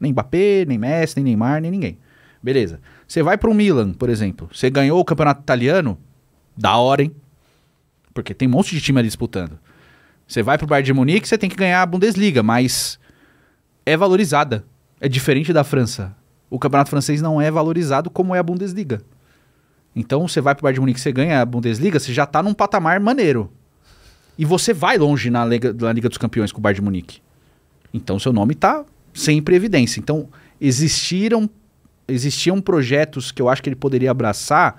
Nem Mbappé, nem Messi, nem Neymar, nem ninguém. Beleza. Você vai para o Milan, por exemplo. Você ganhou o campeonato italiano? Da hora, hein? Porque tem um monte de time ali disputando. Você vai pro Bayern de Munique, você tem que ganhar a Bundesliga, mas é valorizada. É diferente da França. O campeonato francês não é valorizado como é a Bundesliga. Então você vai pro Bayern de Munique, você ganha a Bundesliga, você já tá num patamar maneiro. E você vai longe na Liga, na Liga dos Campeões com o Bayern de Munique. Então seu nome tá sempre evidência. Então existiram existiam projetos que eu acho que ele poderia abraçar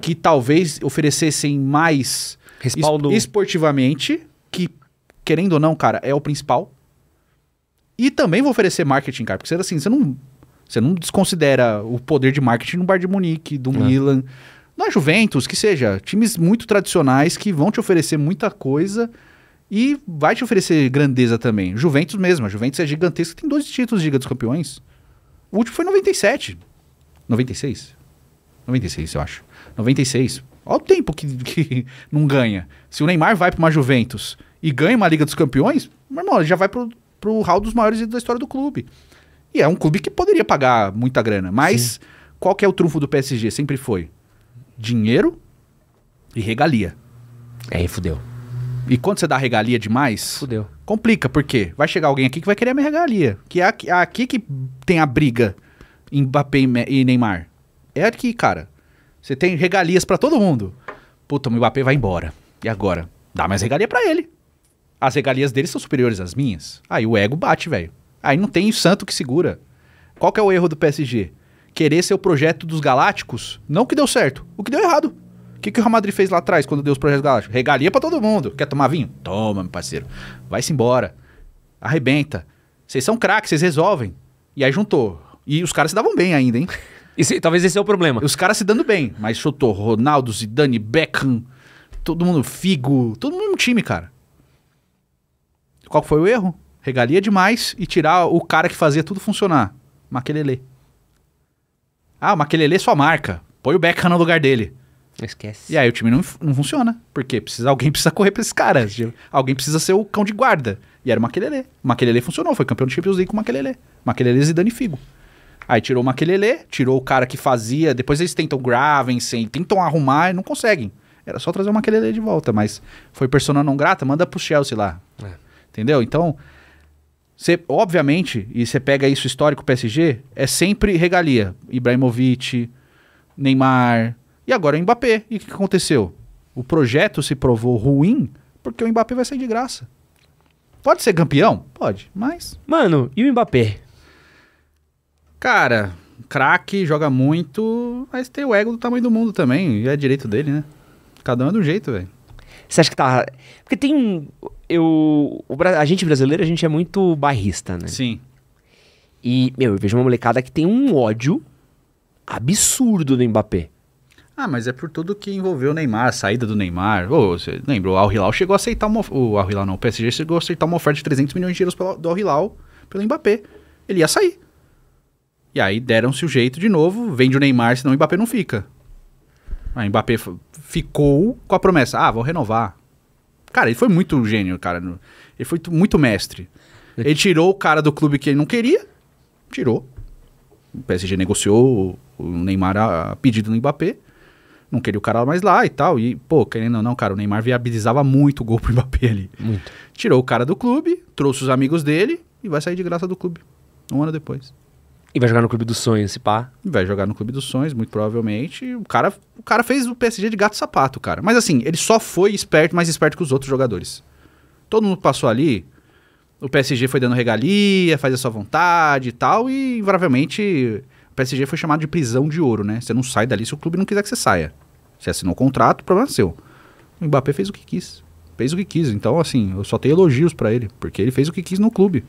que talvez oferecessem mais Respaldo. esportivamente querendo ou não, cara, é o principal. E também vou oferecer marketing, cara, porque assim, você não, você não desconsidera o poder de marketing no Bar de Munique, do é. Milan, na Juventus, que seja, times muito tradicionais que vão te oferecer muita coisa e vai te oferecer grandeza também. Juventus mesmo, a Juventus é gigantesca, tem dois títulos de Liga dos Campeões. O último foi em 97. 96? 96, eu acho. 96. Olha o tempo que, que não ganha. Se o Neymar vai para uma Juventus e ganha uma Liga dos Campeões, meu irmão, ele já vai pro, pro hall dos maiores da história do clube. E é um clube que poderia pagar muita grana, mas Sim. qual que é o trunfo do PSG? Sempre foi dinheiro e regalia. é, fudeu. E quando você dá regalia demais, fudeu. Complica, porque vai chegar alguém aqui que vai querer a minha regalia, que é aqui, é aqui que tem a briga em Mbappé e Neymar. É aqui, cara. Você tem regalias para todo mundo. Puta, o Mbappé vai embora. E agora? Dá mais regalia para ele as regalias deles são superiores às minhas. Aí o ego bate, velho. Aí não tem santo que segura. Qual que é o erro do PSG? Querer ser o projeto dos galácticos, não o que deu certo, o que deu errado. O que, que o Real Madrid fez lá atrás quando deu os projetos galácticos? Regalia para todo mundo. Quer tomar vinho? Toma, meu parceiro. Vai-se embora. Arrebenta. Vocês são craques, vocês resolvem. E aí juntou. E os caras se davam bem ainda, hein? Esse, talvez esse é o problema. Os caras se dando bem, mas chutou Ronaldo, Zidane, Beckham, todo mundo, Figo, todo mundo um time, cara. Qual foi o erro? Regalia demais e tirar o cara que fazia tudo funcionar. Maquelele. Ah, o Maquelele é sua marca. Põe o Beckham no lugar dele. Esquece. E aí o time não, não funciona. Porque precisa, alguém precisa correr pra esses caras. alguém precisa ser o cão de guarda. E era o Maquelele. O Maquelele funcionou, foi campeão de Champions League com o Maquelele. Maquelele e Dani Figo. Aí tirou o Maquelele, tirou o cara que fazia. Depois eles tentam Gravensen, tentam arrumar e não conseguem. Era só trazer o Maquelele de volta, mas foi persona não grata, manda pro Chelsea lá. É. Entendeu? Então, você, obviamente, e você pega isso histórico PSG, é sempre regalia. Ibrahimovic, Neymar, e agora o Mbappé. E o que aconteceu? O projeto se provou ruim porque o Mbappé vai sair de graça. Pode ser campeão? Pode, mas. Mano, e o Mbappé? Cara, craque, joga muito, mas tem o ego do tamanho do mundo também. E é direito dele, né? Cada um é do jeito, velho. Você acha que tá. Porque tem eu, o, a gente brasileiro, a gente é muito bairrista, né? Sim. E, meu, eu vejo uma molecada que tem um ódio absurdo do Mbappé. Ah, mas é por tudo que envolveu o Neymar, a saída do Neymar. Oh, você lembra, o Al Hilal chegou a aceitar uma, o Al Hilal não, o PSG chegou a aceitar uma oferta de 300 milhões de euros do Al Hilal pelo Mbappé. Ele ia sair. E aí deram-se o jeito de novo, vende o Neymar, senão o Mbappé não fica. Aí o Mbappé ficou com a promessa: "Ah, vou renovar". Cara, ele foi muito gênio, cara. Ele foi muito mestre. É. Ele tirou o cara do clube que ele não queria, tirou. O PSG negociou o Neymar a pedido do Mbappé. Não queria o cara mais lá e tal. E, pô, querendo ou não, cara, o Neymar viabilizava muito o gol pro Mbappé ali. Muito. Tirou o cara do clube, trouxe os amigos dele e vai sair de graça do clube. Um ano depois. E vai jogar no Clube dos Sonhos, se pá. Vai jogar no Clube dos Sonhos, muito provavelmente. O cara, o cara fez o PSG de gato-sapato, cara. Mas assim, ele só foi esperto, mais esperto que os outros jogadores. Todo mundo passou ali, o PSG foi dando regalia, faz a sua vontade e tal, e provavelmente o PSG foi chamado de prisão de ouro, né? Você não sai dali se o clube não quiser que você saia. Você assinou o contrato, o problema é seu. O Mbappé fez o que quis. Fez o que quis. Então, assim, eu só tenho elogios para ele, porque ele fez o que quis no clube.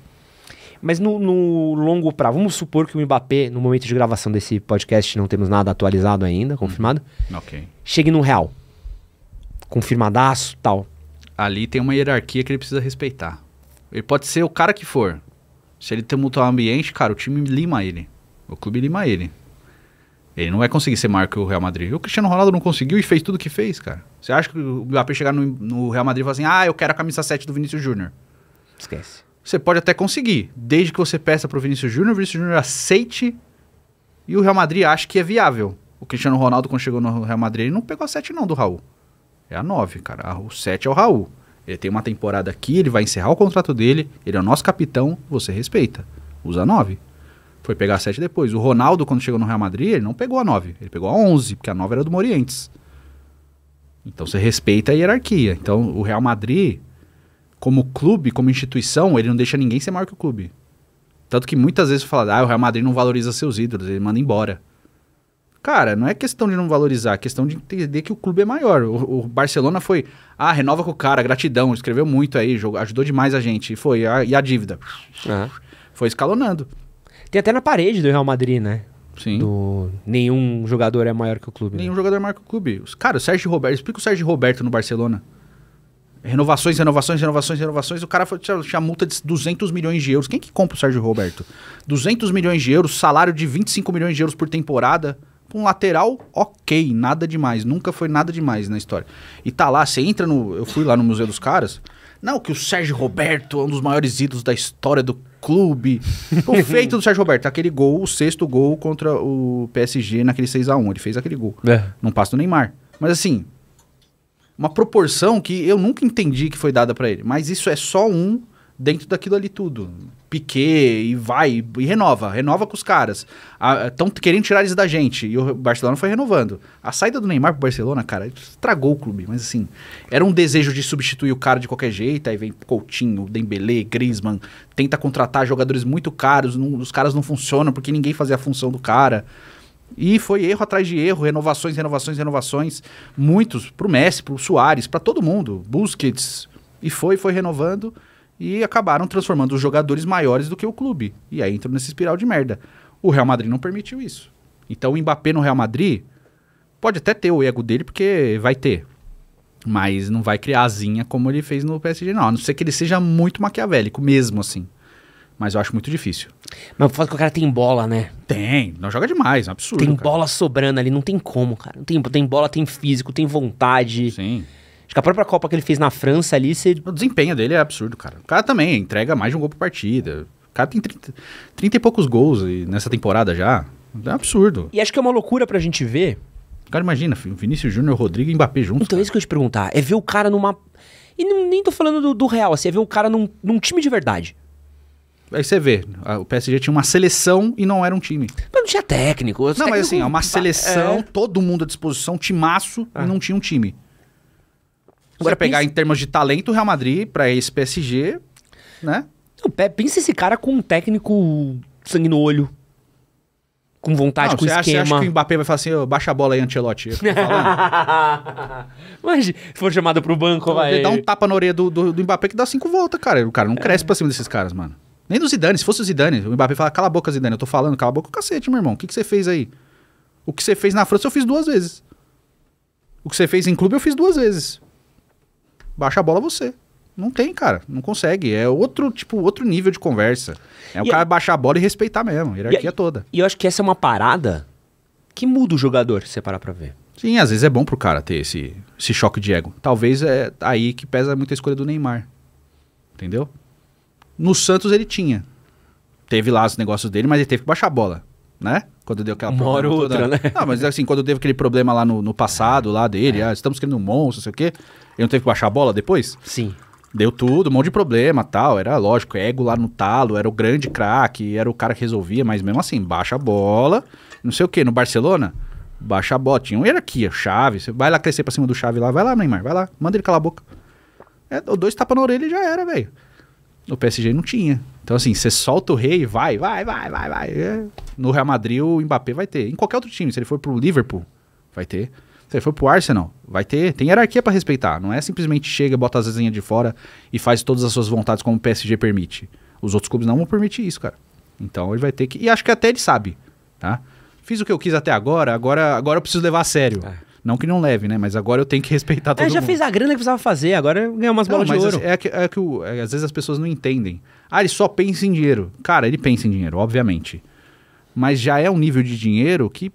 Mas no, no longo prazo, vamos supor que o Mbappé, no momento de gravação desse podcast, não temos nada atualizado ainda, uhum. confirmado. Ok. Chegue no real. Confirmadaço tal. Ali tem uma hierarquia que ele precisa respeitar. Ele pode ser o cara que for. Se ele tumultuar o ambiente, cara, o time lima ele. O clube lima ele. Ele não vai conseguir ser maior que o Real Madrid. O Cristiano Ronaldo não conseguiu e fez tudo que fez, cara. Você acha que o Mbappé chegar no, no Real Madrid e falar assim: ah, eu quero a camisa 7 do Vinícius Júnior? Esquece. Você pode até conseguir, desde que você peça para o Vinícius Júnior, o Vinícius Júnior aceite e o Real Madrid acha que é viável. O Cristiano Ronaldo, quando chegou no Real Madrid, ele não pegou a 7 não do Raul. É a 9, cara. O 7 é o Raul. Ele tem uma temporada aqui, ele vai encerrar o contrato dele, ele é o nosso capitão, você respeita. Usa a 9. Foi pegar a 7 depois. O Ronaldo, quando chegou no Real Madrid, ele não pegou a 9, ele pegou a 11, porque a 9 era do Morientes. Então você respeita a hierarquia. Então o Real Madrid como clube, como instituição, ele não deixa ninguém ser maior que o clube. Tanto que muitas vezes fala, ah, o Real Madrid não valoriza seus ídolos, ele manda embora. Cara, não é questão de não valorizar, é questão de entender que o clube é maior. O, o Barcelona foi, ah, renova com o cara, gratidão, escreveu muito aí, jogou, ajudou demais a gente. E foi, a, ah, e a dívida? Uhum. Foi escalonando. Tem até na parede do Real Madrid, né? Sim. Do... Nenhum jogador é maior que o clube. Nenhum né? jogador é maior que o clube. Cara, o Sérgio Roberto, explica o Sérgio Roberto no Barcelona. Renovações, renovações, renovações, renovações. O cara foi, tinha, tinha multa de 200 milhões de euros. Quem que compra o Sérgio Roberto? 200 milhões de euros, salário de 25 milhões de euros por temporada. Um lateral, ok, nada demais. Nunca foi nada demais na história. E tá lá, você entra no. Eu fui lá no Museu dos Caras. Não, que o Sérgio Roberto é um dos maiores ídolos da história do clube. O feito do Sérgio Roberto, aquele gol, o sexto gol contra o PSG naquele 6 a 1 Ele fez aquele gol. É. Não passa do Neymar. Mas assim, uma proporção que eu nunca entendi que foi dada para ele. Mas isso é só um dentro daquilo ali tudo. Piquet e vai e renova, renova com os caras. Estão ah, querendo tirar eles da gente e o Barcelona foi renovando. A saída do Neymar pro Barcelona, cara, estragou o clube, mas assim, era um desejo de substituir o cara de qualquer jeito, aí vem Coutinho, Dembélé, Griezmann, tenta contratar jogadores muito caros, não, os caras não funcionam porque ninguém fazia a função do cara. E foi erro atrás de erro, renovações, renovações, renovações. Muitos, pro Messi, pro Soares, para todo mundo. Busquets. E foi, foi renovando. E acabaram transformando os jogadores maiores do que o clube. E aí entrou nessa espiral de merda. O Real Madrid não permitiu isso. Então o Mbappé no Real Madrid pode até ter o ego dele, porque vai ter. Mas não vai criar asinha como ele fez no PSG, não. A não ser que ele seja muito maquiavélico, mesmo assim mas eu acho muito difícil. Mas o fato que o cara tem bola, né? Tem, não joga demais, é um absurdo. Tem cara. bola sobrando ali, não tem como, cara. tem, tem bola, tem físico, tem vontade. Sim. Acho que a própria Copa que ele fez na França ali, você... O desempenho dele é absurdo, cara. O cara também entrega mais de um gol por partida. O cara tem 30, 30 e poucos gols nessa temporada já. É um absurdo. E acho que é uma loucura pra gente ver. Cara, imagina, Vinícius Júnior, Rodrigo e Mbappé juntos. Então cara. é isso que eu ia te perguntar. É ver o cara numa. E nem tô falando do, do real, assim, é ver o cara num, num time de verdade. Aí você vê, o PSG tinha uma seleção e não era um time. Mas não tinha técnico. Não, técnico mas assim, é uma seleção, é... todo mundo à disposição, timaço, ah. e não tinha um time. Agora, pegar em termos de talento, o Real Madrid, para esse PSG, né? pensa esse cara com um técnico sangue no olho. Com vontade, não, com você esquema. Acha, você acha que o Mbappé vai falar assim, oh, baixa a bola aí, Ancelotti? Mas se for chamado pro banco, então, vai... Dá um tapa na orelha do, do, do Mbappé que dá cinco voltas, cara. O cara não é. cresce pra cima desses caras, mano. Nem do Zidane, se fosse o Zidane, o Mbappé fala, cala a boca, Zidane, eu tô falando, cala a boca, cacete, meu irmão, o que, que você fez aí? O que você fez na França eu fiz duas vezes. O que você fez em clube eu fiz duas vezes. Baixa a bola você. Não tem, cara. Não consegue. É outro, tipo, outro nível de conversa. É o cara a... baixar a bola e respeitar mesmo. A hierarquia e a... toda. E eu acho que essa é uma parada que muda o jogador, se você parar pra ver. Sim, às vezes é bom pro cara ter esse, esse choque de ego. Talvez é aí que pesa muito a escolha do Neymar. Entendeu? No Santos ele tinha. Teve lá os negócios dele, mas ele teve que baixar a bola, né? Quando deu aquela Uma outra, né? Ah, mas assim, quando teve aquele problema lá no, no passado, lá dele, é. ah, estamos querendo um monstro, não sei o quê. Ele não teve que baixar a bola depois? Sim. Deu tudo, um monte de problema tal. Era lógico, ego lá no talo, era o grande craque, era o cara que resolvia, mas mesmo assim, baixa a bola, não sei o que, no Barcelona, baixa a bola. Tinha uma hierarquia, chave. Você vai lá crescer pra cima do chave lá, vai lá, Neymar, vai lá, manda ele calar a boca. É, dois tapas na orelha e já era, velho no PSG não tinha. Então, assim, você solta o rei, vai, vai, vai, vai, vai. É, no Real Madrid, o Mbappé vai ter. Em qualquer outro time, se ele for pro Liverpool, vai ter. Se ele for pro Arsenal, vai ter. Tem hierarquia para respeitar. Não é simplesmente chega, bota as asinhas de fora e faz todas as suas vontades como o PSG permite. Os outros clubes não vão permitir isso, cara. Então ele vai ter que. E acho que até ele sabe, tá? Fiz o que eu quis até agora, agora, agora eu preciso levar a sério. É. Não que não leve, né? Mas agora eu tenho que respeitar todo é, já fez a grana que precisava fazer, agora ganhou umas bolas de ouro. É que, é que é, às vezes as pessoas não entendem. Ah, ele só pensa em dinheiro. Cara, ele pensa em dinheiro, obviamente. Mas já é um nível de dinheiro que.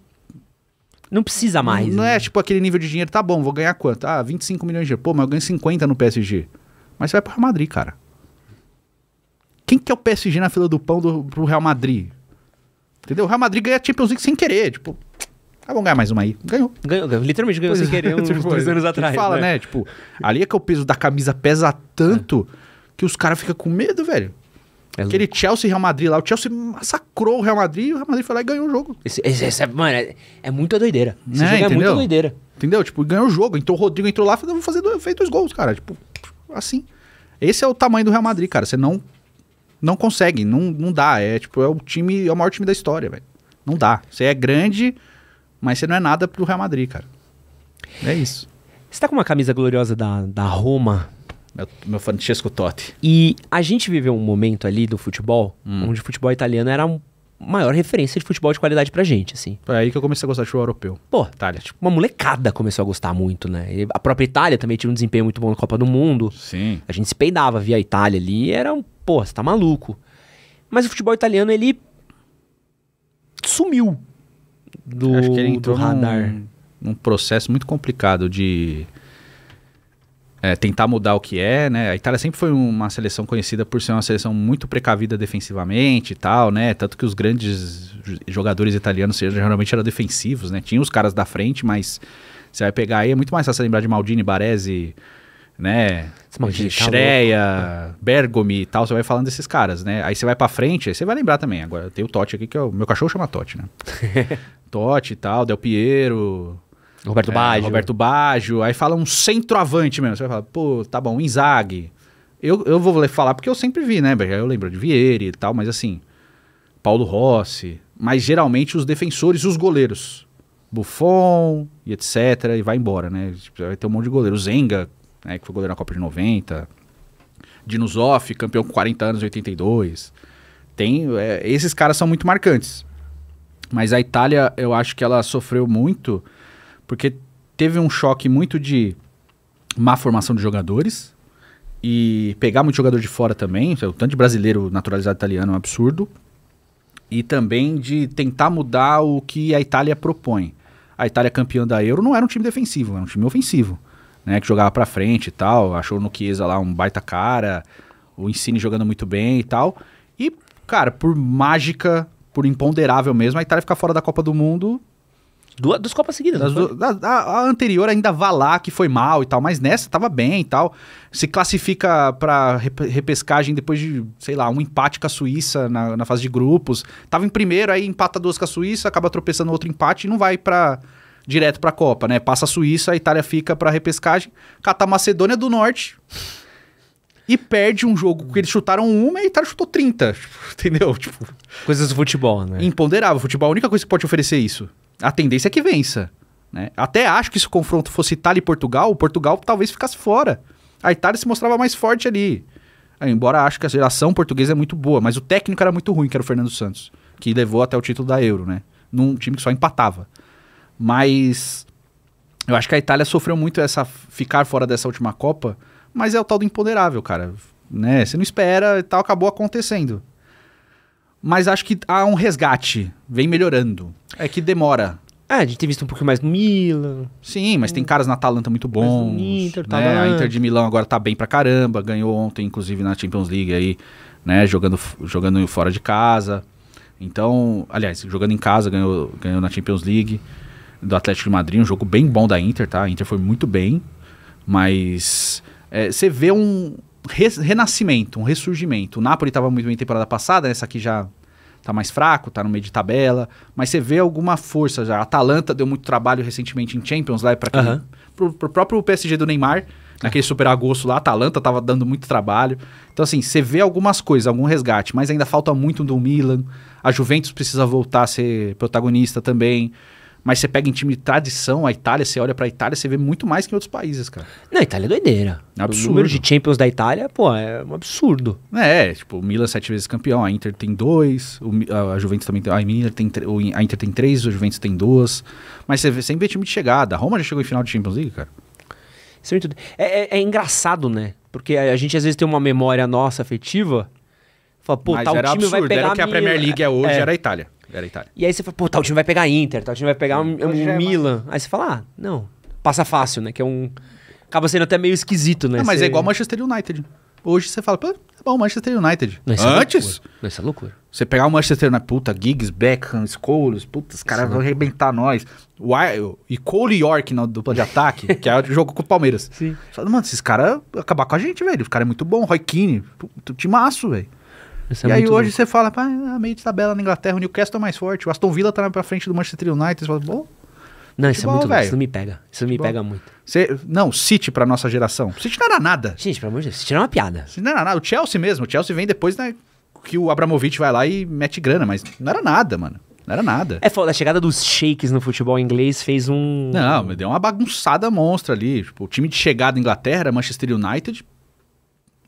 Não precisa mais. Não, é, não né? é tipo aquele nível de dinheiro, tá bom, vou ganhar quanto? Ah, 25 milhões de euros. Pô, mas eu ganho 50 no PSG. Mas você vai pro Real Madrid, cara. Quem que é o PSG na fila do pão do, pro Real Madrid? Entendeu? O Real Madrid ganha a Champions League sem querer. Tipo, ah, vamos ganhar mais uma aí. Ganhou. Ganhou, ganhou. literalmente ganhou sem é. querer uns tipo, dois anos atrás. fala, né? né? Tipo, ali é que o peso da camisa pesa tanto é. que os caras ficam com medo, velho. É Aquele Chelsea Chelsea Real Madrid lá, o Chelsea massacrou o Real Madrid e o Real Madrid foi lá e ganhou o jogo. Esse, esse, esse é, mano, é, é muita doideira. Esse né? jogo Entendeu? é muita doideira. Entendeu? Tipo, ganhou o jogo. Então o Rodrigo entrou lá e falou, vou fazer dois, fez dois gols, cara. Tipo, assim. Esse é o tamanho do Real Madrid, cara. Você não não consegue, não, não dá. É tipo, é o time, é o maior time da história, velho. Não dá. Você é grande, mas você não é nada pro Real Madrid, cara. É isso. Você tá com uma camisa gloriosa da, da Roma. Meu, meu Francesco Totti. E a gente viveu um momento ali do futebol, hum. onde o futebol italiano era a maior referência de futebol de qualidade pra gente, assim. Foi aí que eu comecei a gostar de futebol europeu. Pô, Itália. Tipo, uma molecada começou a gostar muito, né? E a própria Itália também tinha um desempenho muito bom na Copa do Mundo. Sim. A gente se peidava via a Itália ali e era um... Pô, você tá maluco. Mas o futebol italiano, ele... Sumiu do, Acho que ele entrou do radar. Num, num processo muito complicado de é, tentar mudar o que é, né? A Itália sempre foi uma seleção conhecida por ser uma seleção muito precavida defensivamente e tal, né? Tanto que os grandes jogadores italianos geralmente eram defensivos, né? Tinha os caras da frente, mas você vai pegar aí, é muito mais fácil lembrar de Maldini, Baresi, né? Tá Estreia, tá Bergomi e tal, você vai falando desses caras, né? Aí você vai pra frente, aí você vai lembrar também. Agora tem o Totti aqui, que é o meu cachorro chama Totti, né? Totti e tal, Del Piero. Roberto é, Baggio. Roberto Baggio. Aí fala um centroavante mesmo. Você vai falar, pô, tá bom, Inzaghi. Eu, eu vou falar porque eu sempre vi, né? Eu lembro de Vieira e tal, mas assim, Paulo Rossi. Mas geralmente os defensores e os goleiros. Buffon e etc. E vai embora, né? Tipo, vai ter um monte de goleiro. Zenga, né, que foi goleiro na Copa de 90. Dinosoff, campeão com 40 anos, 82. Tem, é, esses caras são muito marcantes. Mas a Itália, eu acho que ela sofreu muito porque teve um choque muito de má formação de jogadores e pegar muito jogador de fora também. O tanto de brasileiro naturalizado italiano é um absurdo. E também de tentar mudar o que a Itália propõe. A Itália campeã da Euro não era um time defensivo, era um time ofensivo. Né, que jogava pra frente e tal, achou no Chiesa lá um baita cara, o Insigne jogando muito bem e tal. E, cara, por mágica por imponderável mesmo, a Itália ficar fora da Copa do Mundo. Duas, duas Copas seguidas. Du a, a, anterior ainda vá lá, que foi mal e tal, mas nessa tava bem e tal. Se classifica para repescagem depois de, sei lá, um empate com a Suíça na, na fase de grupos. Tava em primeiro, aí empata duas com a Suíça, acaba tropeçando outro empate e não vai para direto para a Copa, né? Passa a Suíça, a Itália fica para repescagem, cata a Macedônia do Norte e perde um jogo que eles chutaram uma e o Itália chutou 30. Tipo, entendeu? Tipo, Coisas do futebol, né? Imponderável. futebol é a única coisa que pode oferecer isso. A tendência é que vença. Né? Até acho que se o confronto fosse Itália e Portugal, o Portugal talvez ficasse fora. A Itália se mostrava mais forte ali. Ah, embora acho que a geração portuguesa é muito boa, mas o técnico era muito ruim, que era o Fernando Santos, que levou até o título da Euro, né? Num time que só empatava. Mas eu acho que a Itália sofreu muito essa ficar fora dessa última Copa mas é o tal do imponderável, cara. Né? Você não espera e tal, acabou acontecendo. Mas acho que há um resgate, vem melhorando. É que demora. É, a gente tem visto um pouquinho mais no Milan. Sim, mas tem hum. caras na Atalanta muito bons. Inter, né? A Inter de Milão agora tá bem pra caramba. Ganhou ontem, inclusive, na Champions League aí, né? Jogando, jogando fora de casa. Então, aliás, jogando em casa, ganhou, ganhou na Champions League do Atlético de Madrid. Um jogo bem bom da Inter, tá? A Inter foi muito bem, mas é, você vê um renascimento, um ressurgimento. O Napoli estava muito bem temporada passada, essa aqui já tá mais fraco, tá no meio de tabela, mas você vê alguma força já. A Atalanta deu muito trabalho recentemente em Champions lá é para uhum. pro, pro próprio PSG do Neymar, naquele uhum. super agosto lá, a Atalanta tava dando muito trabalho. Então assim, você vê algumas coisas, algum resgate, mas ainda falta muito do Milan. A Juventus precisa voltar a ser protagonista também. Mas você pega em time de tradição, a Itália, você olha pra Itália, você vê muito mais que em outros países, cara. Não, a Itália é doideira. É absurdo. O número de Champions da Itália, pô, é um absurdo. É, é, tipo, o Milan sete vezes campeão, a Inter tem dois, o, a Juventus também tem, a Inter tem, a Inter tem três, a Juventus tem duas. Mas você vê, sempre vê time de chegada. A Roma já chegou em final de Champions League, cara. É, é, é, é engraçado, né? Porque a gente às vezes tem uma memória nossa afetiva Fala, pô, tal time absurdo. vai pegar era o que a Premier League é hoje, é. era a Itália. Era Itália. E aí você fala, pô, tal time vai pegar a Inter, tal time vai pegar um, um é, Milan. Aí você fala, ah, não. Passa fácil, né? Que é um. Acaba sendo até meio esquisito, né? Não, mas é você... é igual Manchester United. Hoje você fala, pô, é bom, Manchester United. Nessa é Antes. É Nessa loucura. Você pegar o Manchester United, puta, Giggs, Beckham, Scholes, puta, os caras vão arrebentar nós. e Cole York na dupla de ataque, que é o jogo com o Palmeiras. Sim. Fala, mano, esses caras acabar com a gente, velho. Os caras é muito bom, Roy Keane, puta, timaço, velho. É e aí hoje louco. você fala, pá, a meio de tabela tá na Inglaterra, o Newcastle é mais forte, o Aston Villa tá pra frente do Manchester United, você fala, bom... Não, isso é muito velho. Isso me pega. Isso me pega muito. Cê, não, City pra nossa geração. City não era nada. Gente, pelo amor de Deus, City era uma piada. City não era nada. O Chelsea mesmo. O Chelsea vem depois né, que o Abramovich vai lá e mete grana, mas não era nada, mano. Não era nada. É foda, a chegada dos shakes no futebol inglês fez um. Não, deu uma bagunçada monstra ali. Tipo, o time de chegada da Inglaterra, Manchester United.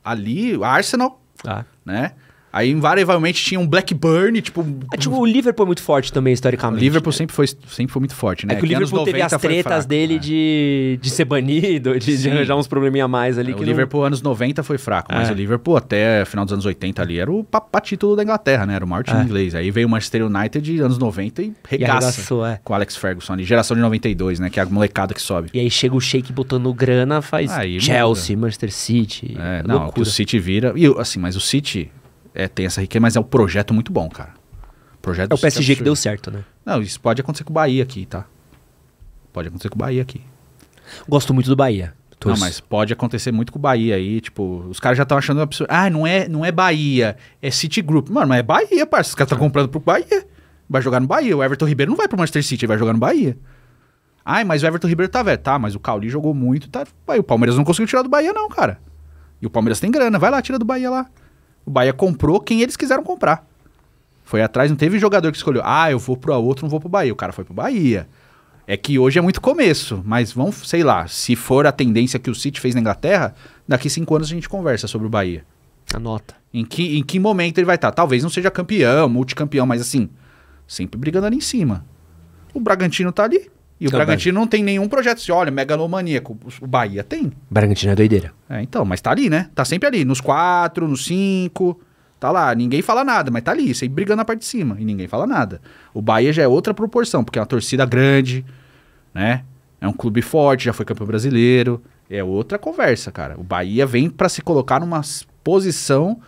Ali, Arsenal. Ah. Né? Aí, invariavelmente, tinha um Blackburn, tipo... É, tipo, o Liverpool é muito forte também, historicamente. O Liverpool né? sempre, foi, sempre foi muito forte, né? É que o Liverpool teve as tretas fraco, dele né? de, de ser banido, de, de, arranjar uns probleminha a mais ali. É, o não... Liverpool, anos 90, foi fraco. Mas é. o Liverpool, até final dos anos 80 ali, era o papatítulo da Inglaterra, né? Era o maior time é. inglês. Aí veio o Manchester United, anos 90, e regaça. E é. Com o Alex Ferguson ali, geração de 92, né? Que é a molecada que sobe. E aí chega o Sheik botando grana, faz aí, Chelsea, muda. Manchester City. É, não, o City vira... E, assim, mas o City é, tem essa riqueza, mas é um projeto muito bom, cara. Projeto é o PSG que, deu certo, né? Não, isso pode acontecer com o Bahia aqui, tá? Pode acontecer com o Bahia aqui. Gosto muito do Bahia. Não, mas pode acontecer muito com o Bahia aí, tipo, os caras já estão achando absurdo. Ah, não é, não é Bahia, é Citigroup. Mano, mas é Bahia, parceiro. Os caras estão tá. comprando pro Bahia. Vai jogar no Bahia. O Everton Ribeiro não vai pro Manchester City, ele vai jogar no Bahia. Ai, mas o Everton Ribeiro tá velho. Tá, mas o Cauli jogou muito. Tá, o Palmeiras não conseguiu tirar do Bahia, não, cara. E o Palmeiras tem grana. Vai lá, tira do Bahia lá. O Bahia comprou quem eles quiseram comprar. Foi atrás, não teve jogador que escolheu, ah, eu vou pro outro, não vou o Bahia. O cara foi o Bahia. É que hoje é muito começo, mas vamos, sei lá, se for a tendência que o City fez na Inglaterra, daqui cinco anos a gente conversa sobre o Bahia. Anota. Em que, em que momento ele vai estar? Tá? Talvez não seja campeão, multicampeão, mas assim, sempre brigando ali em cima. O Bragantino tá ali. E o Bragantino não tem nenhum projeto. Se olha, megalomaníaco. O Bahia tem. Bragantino é doideira. É, então, mas tá ali, né? Tá sempre ali. Nos quatro, nos cinco. Tá lá. Ninguém fala nada, mas tá ali. Sempre brigando na parte de cima. E ninguém fala nada. O Bahia já é outra proporção, porque é uma torcida grande, né? É um clube forte, já foi campeão brasileiro. É outra conversa, cara. O Bahia vem para se colocar numa posição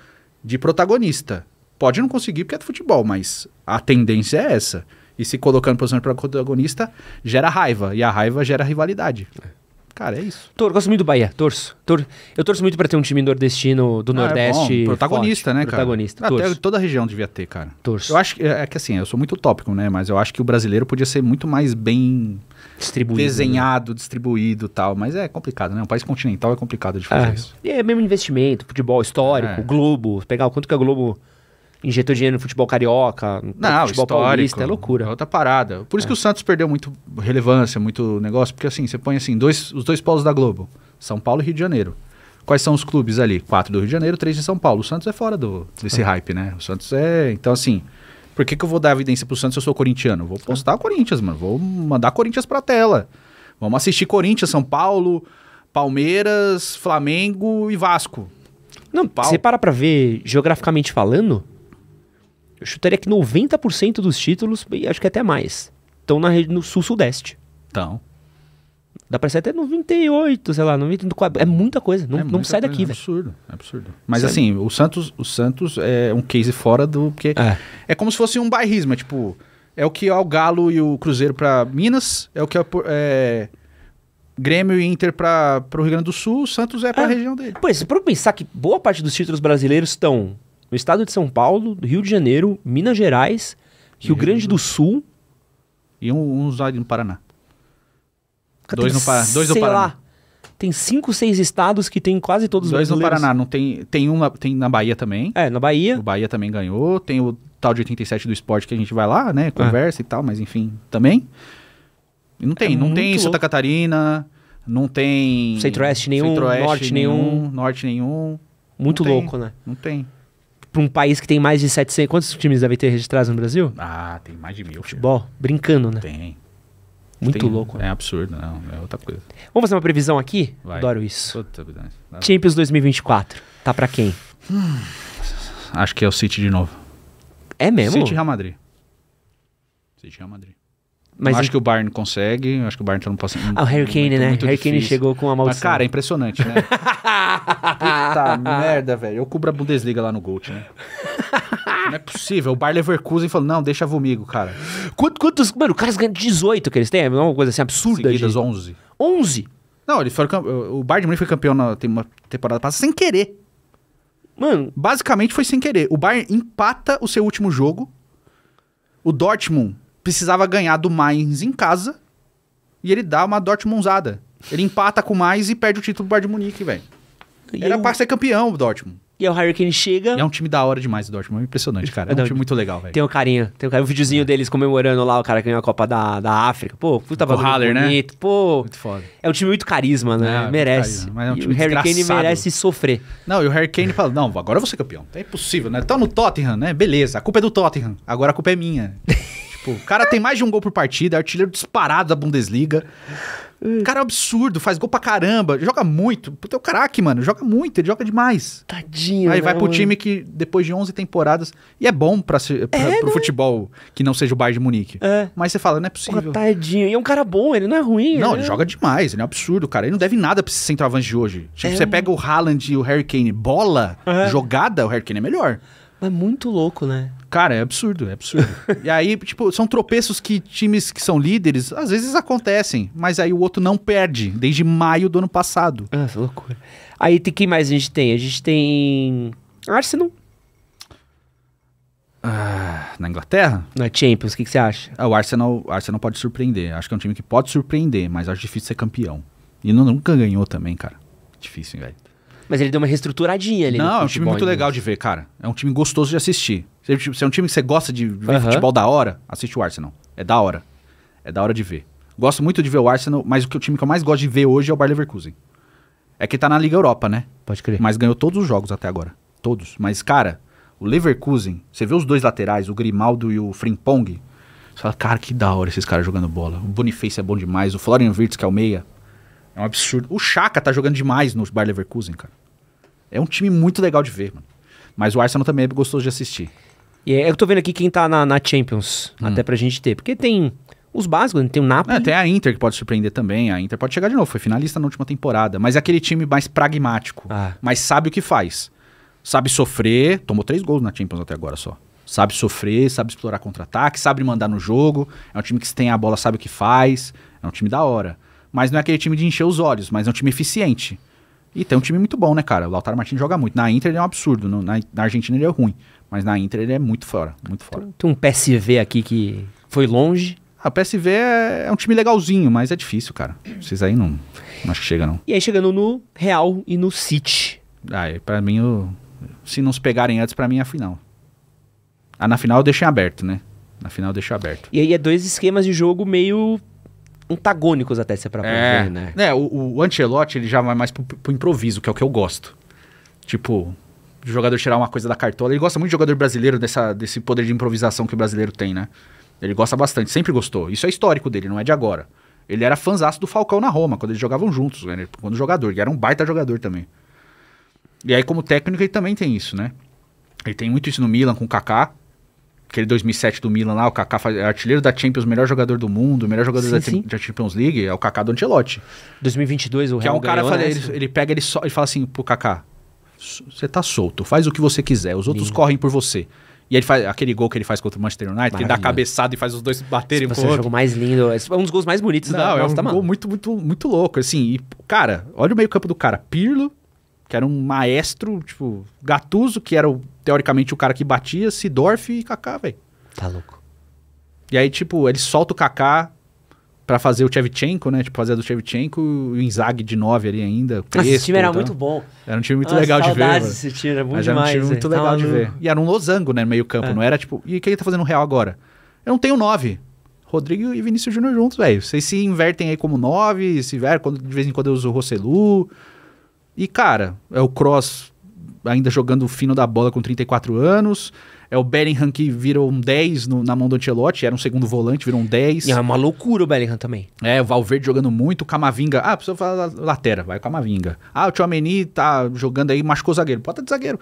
de protagonista. Pode não conseguir porque é do futebol, mas a tendência é essa e se colocando em posição de protagonista, gera raiva. E a raiva gera rivalidade. É. Cara, é isso. Tor, gosto muito do Bahia. Torço. Tor, eu torço muito para ter um time nordestino do ah, é Nordeste. É protagonista, forte. né, cara? Protagonista. Até torço. toda a região devia ter, cara. Torço. Eu acho que, é, é que assim, eu sou muito utópico, né? Mas eu acho que o brasileiro podia ser muito mais bem distribuído, desenhado, né? distribuído tal. Mas é complicado, né? Um país continental é complicado de fazer ah, isso. E é mesmo investimento, futebol histórico, é. Globo. Pegar o quanto que a Globo injetou dinheiro no futebol carioca, no Não, futebol paulista, é loucura. É outra parada. Por isso é. que o Santos perdeu muito relevância, muito negócio, porque assim, você põe assim, dois, os dois polos da Globo, São Paulo e Rio de Janeiro. Quais são os clubes ali? Quatro do Rio de Janeiro, três de São Paulo. O Santos é fora do, desse é. hype, né? O Santos é... Então assim, por que, que eu vou dar evidência pro Santos se eu sou corintiano? Vou postar o é. Corinthians, mano. Vou mandar Corinthians pra tela. Vamos assistir Corinthians, São Paulo, Palmeiras, Flamengo e Vasco. Não, Paulo. você para pra ver, geograficamente falando, eu chutaria que 90% dos títulos, e acho que até mais, estão na rede no sul-sudeste. Então. Dá pra ser até 98, sei lá, 94. É muita coisa. Não, é muita não sai daqui, é velho. É absurdo, é absurdo. Mas assim, o Santos, o Santos é um case fora do. Porque é. é como se fosse um bairrismo, é tipo. É o que é o Galo e o Cruzeiro para Minas, é o que é, é Grêmio e Inter para o Rio Grande do Sul, o Santos é para a é. região dele. Pois, para pensar que boa parte dos títulos brasileiros estão no estado de São Paulo, Rio de Janeiro, Minas Gerais, Rio Grande do Sul. E um, uns ali no Paraná. Cara, dois, no Paraná. dois no Paraná. Lá, tem cinco, seis estados que tem quase todos os Dois no Paraná. Não tem, tem um na, tem na Bahia também. É, na Bahia. O Bahia também ganhou. Tem o tal de 87 do esporte que a gente vai lá, né? Ah. Conversa é. e tal, mas enfim, também. E não é tem. É não tem louco. Santa Catarina. Não tem. Centro-Oeste nenhum, Centro-Oeste norte nenhum, nenhum. Norte nenhum. Muito louco, né? Não tem para um país que tem mais de 700. Quantos times devem ter registrados no Brasil? Ah, tem mais de mil. Futebol, filho. brincando, né? Tem. Muito tem, louco. Né? É absurdo, não. É outra coisa. Vamos fazer uma previsão aqui? Vai. Adoro isso. Puta, né? Champions 2024. Tá para quem? Hum, acho que é o City de novo. É mesmo? City Real Madrid. City Real Madrid. Mas acho que o Bayern consegue, acho que o Bayern tá no passando. Ah, o Harry Kane, né? O Harry Kane chegou com a maldição. Mas, cara, é impressionante, né? Puta merda, velho. Eu cubro a Bundesliga lá no Gold, né? não é possível. O Bayer Leverkusen falou, não, deixa vomigo, cara. Quantos, quantos... Mano, o cara ganha 18 que eles têm, é uma coisa assim absurda. Seguidas, gente. 11. 11? Não, eles foram... O Bayern de Munique foi campeão na temporada passada sem querer. Mano... Basicamente foi sem querer. O Bayern empata o seu último jogo. O Dortmund precisava ganhar do Mainz em casa e ele dá uma Dortmundzada Ele empata com o Mainz e perde o título do Bayern de Munique, velho. Era eu... pra ser campeão o Dortmund. E aí o Harry Kane chega. E é um time da hora demais o Dortmund, é impressionante, cara. É um time muito legal, velho. Tem um carinho, tem um carinho. O videozinho é. deles comemorando lá o cara que ganhou a Copa da, da África. Pô, puta bagulho Haller, né? bonito. Né? Pô, muito foda. É um time muito carisma, né? É, merece. Carisma, é um time o Harry Kane merece sofrer. Não, e o Harry Kane fala: "Não, agora eu vou ser campeão". É impossível, né? Tá no Tottenham, né? Beleza, a culpa é do Tottenham. Agora a culpa é minha. Tipo, o cara tem mais de um gol por partida, é artilheiro disparado da Bundesliga. O cara é um absurdo, faz gol pra caramba, joga muito. Puta, é o craque, mano, joga muito, ele joga demais. Tadinho, Aí né, vai pro mano? time que depois de 11 temporadas, e é bom pra pra, é, pro né? futebol que não seja o Bayern de Munique. É. Mas você fala, não é possível. Porra, tadinho, e é um cara bom, ele não é ruim. Não, ele, né? ele joga demais, ele é um absurdo, cara. Ele não deve nada pra esse centroavante de hoje. Tipo, é, você né? pega o Haaland e o Harry Kane, bola, jogada, o Harry Kane é melhor. Mas muito louco, né? Cara, é absurdo, é absurdo. e aí, tipo, são tropeços que times que são líderes, às vezes acontecem, mas aí o outro não perde, desde maio do ano passado. Nossa, ah, loucura. Aí, tem, quem mais a gente tem? A gente tem. Arsenal. Ah, na Inglaterra? Na Champions, o que, que, você acha? Ah, o Arsenal, Arsenal pode surpreender. Acho que é um time que pode surpreender, mas acho difícil ser campeão. E não, nunca ganhou também, cara. Difícil, velho. Mas ele deu uma reestruturadinha ali. Não, é um time muito legal de ver, cara. É um time gostoso de assistir. Se, se é um time que você gosta de ver uhum. futebol da hora, assiste o Arsenal. É da hora. É da hora de ver. Gosto muito de ver o Arsenal, mas o, que, o time que eu mais gosto de ver hoje é o Bayer Leverkusen. É que tá na Liga Europa, né? Pode crer. Mas ganhou todos os jogos até agora. Todos. Mas, cara, o Leverkusen, você vê os dois laterais, o Grimaldo e o Frimpong, você fala, cara, que da hora esses caras jogando bola. O Boniface é bom demais, o Florian Wirtz, que é o meia, é um absurdo. O Chaka tá jogando demais no Bayer Leverkusen, cara. É um time muito legal de ver, mano. Mas o Arsenal também é gostoso de assistir. E é, eu tô vendo aqui quem tá na, na Champions, hum. até pra gente ter. Porque tem os básicos, né? tem o Napoli. É, tem a Inter que pode surpreender também. A Inter pode chegar de novo, foi finalista na última temporada. Mas é aquele time mais pragmático, ah. mas sabe o que faz. Sabe sofrer, tomou três gols na Champions até agora só. Sabe sofrer, sabe explorar contra-ataque, sabe mandar no jogo. É um time que se tem a bola, sabe o que faz. É um time da hora mas não é aquele time de encher os olhos, mas é um time eficiente. E tem um time muito bom, né, cara? O Lautaro Martins joga muito. Na Inter ele é um absurdo. No, na, na, Argentina ele é ruim. Mas na Inter ele é muito fora. Muito fora. Tem, tem um PSV aqui que foi longe. A ah, PSV é, é, um time legalzinho, mas é difícil, cara. Vocês aí não, não acho que chega, não. E aí chegando no Real e no City. Ah, é, pra mim, eu, se não se pegarem antes, pra mim é a final. Ah, na final eu deixei aberto, né? Na final eu deixei aberto. E aí é dois esquemas de jogo meio antagônicos até, se é pra é, ver, né? É, o, o Ancelotti, ele já vai mais pro, pro improviso, que é o que eu gosto. Tipo, o jogador tirar uma coisa da cartola. Ele gosta muito de jogador brasileiro, dessa, desse poder de improvisação que o brasileiro tem, né? Ele gosta bastante, sempre gostou. Isso é histórico dele, não é de agora. Ele era fãzaço do Falcão na Roma, quando eles jogavam juntos, né? quando jogador. Ele era um baita jogador também. E aí, como técnico, ele também tem isso, né? Ele tem muito isso no Milan com o Kaká aquele 2007 do Milan lá, o Kaká é artilheiro da Champions, melhor jogador do mundo, melhor jogador sim, da, sim. da, Champions League, é o Kaká do Ancelotti. 2022 o Real Que é um cara, fala, né? ele, ele, pega, ele, so, ele fala assim pro Kaká, você tá solto, faz o que você quiser, os outros Lindo. correm por você. E ele faz aquele gol que ele faz contra o Manchester United, Maravilha. ele dá a cabeçada e faz os dois baterem Esse um é o jogo mais lindo, é um dos gols mais bonitos Não, da Não, é um tá, gol muito, muito, muito louco, assim. E, cara, olha o meio campo do cara, Pirlo, que era um maestro, tipo, gatuso que era o teoricamente, o cara que batia, Sidorf e Kaká, velho. Tá louco. E aí, tipo, ele solta o Kaká para fazer o Chevchenko, né? Tipo, fazer do Chevchenko e o Inzaghi de 9 ali ainda. Crespo, esse time era então. muito bom. Era um time muito Nossa, legal de ver. Esse time era muito Mas demais, era um time muito legal Tava de no... ver. E era um losango, né? No meio campo. É. Não era tipo, e o que ele tá fazendo no Real agora? Eu não tenho 9. Rodrigo e Vinícius Júnior juntos, velho. Vocês se invertem aí como 9, se ver, é, quando, de vez em quando eu uso o Rosselu. E, cara, é o Cross ainda jogando o fino da bola com 34 anos. É o Bellingham que virou um 10 no, na mão do Ancelotti, era um segundo volante, virou um 10. é uma loucura o Bellingham também. É, o Valverde jogando muito, o Camavinga. Ah, precisa falar latera, vai o Camavinga. Ah, o Tchouameni tá jogando aí, machucou o zagueiro. Bota de zagueiro.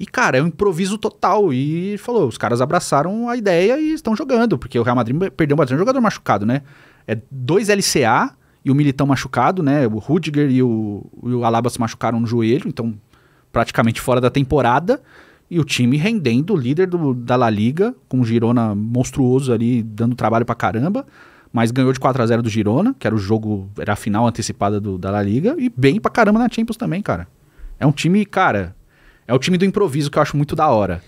E, cara, é um improviso total. E falou, os caras abraçaram a ideia e estão jogando, porque o Real Madrid perdeu bastante jogador machucado, né? É dois LCA e o Militão machucado, né? O Rudiger e o, e o Alaba se machucaram no joelho, então praticamente fora da temporada e o time rendendo, líder do, da La Liga, com o Girona monstruoso ali, dando trabalho pra caramba, mas ganhou de 4 a 0 do Girona, que era o jogo, era a final antecipada do, da La Liga, e bem pra caramba na Champions também, cara. É um time, cara, é o time do improviso que eu acho muito da hora.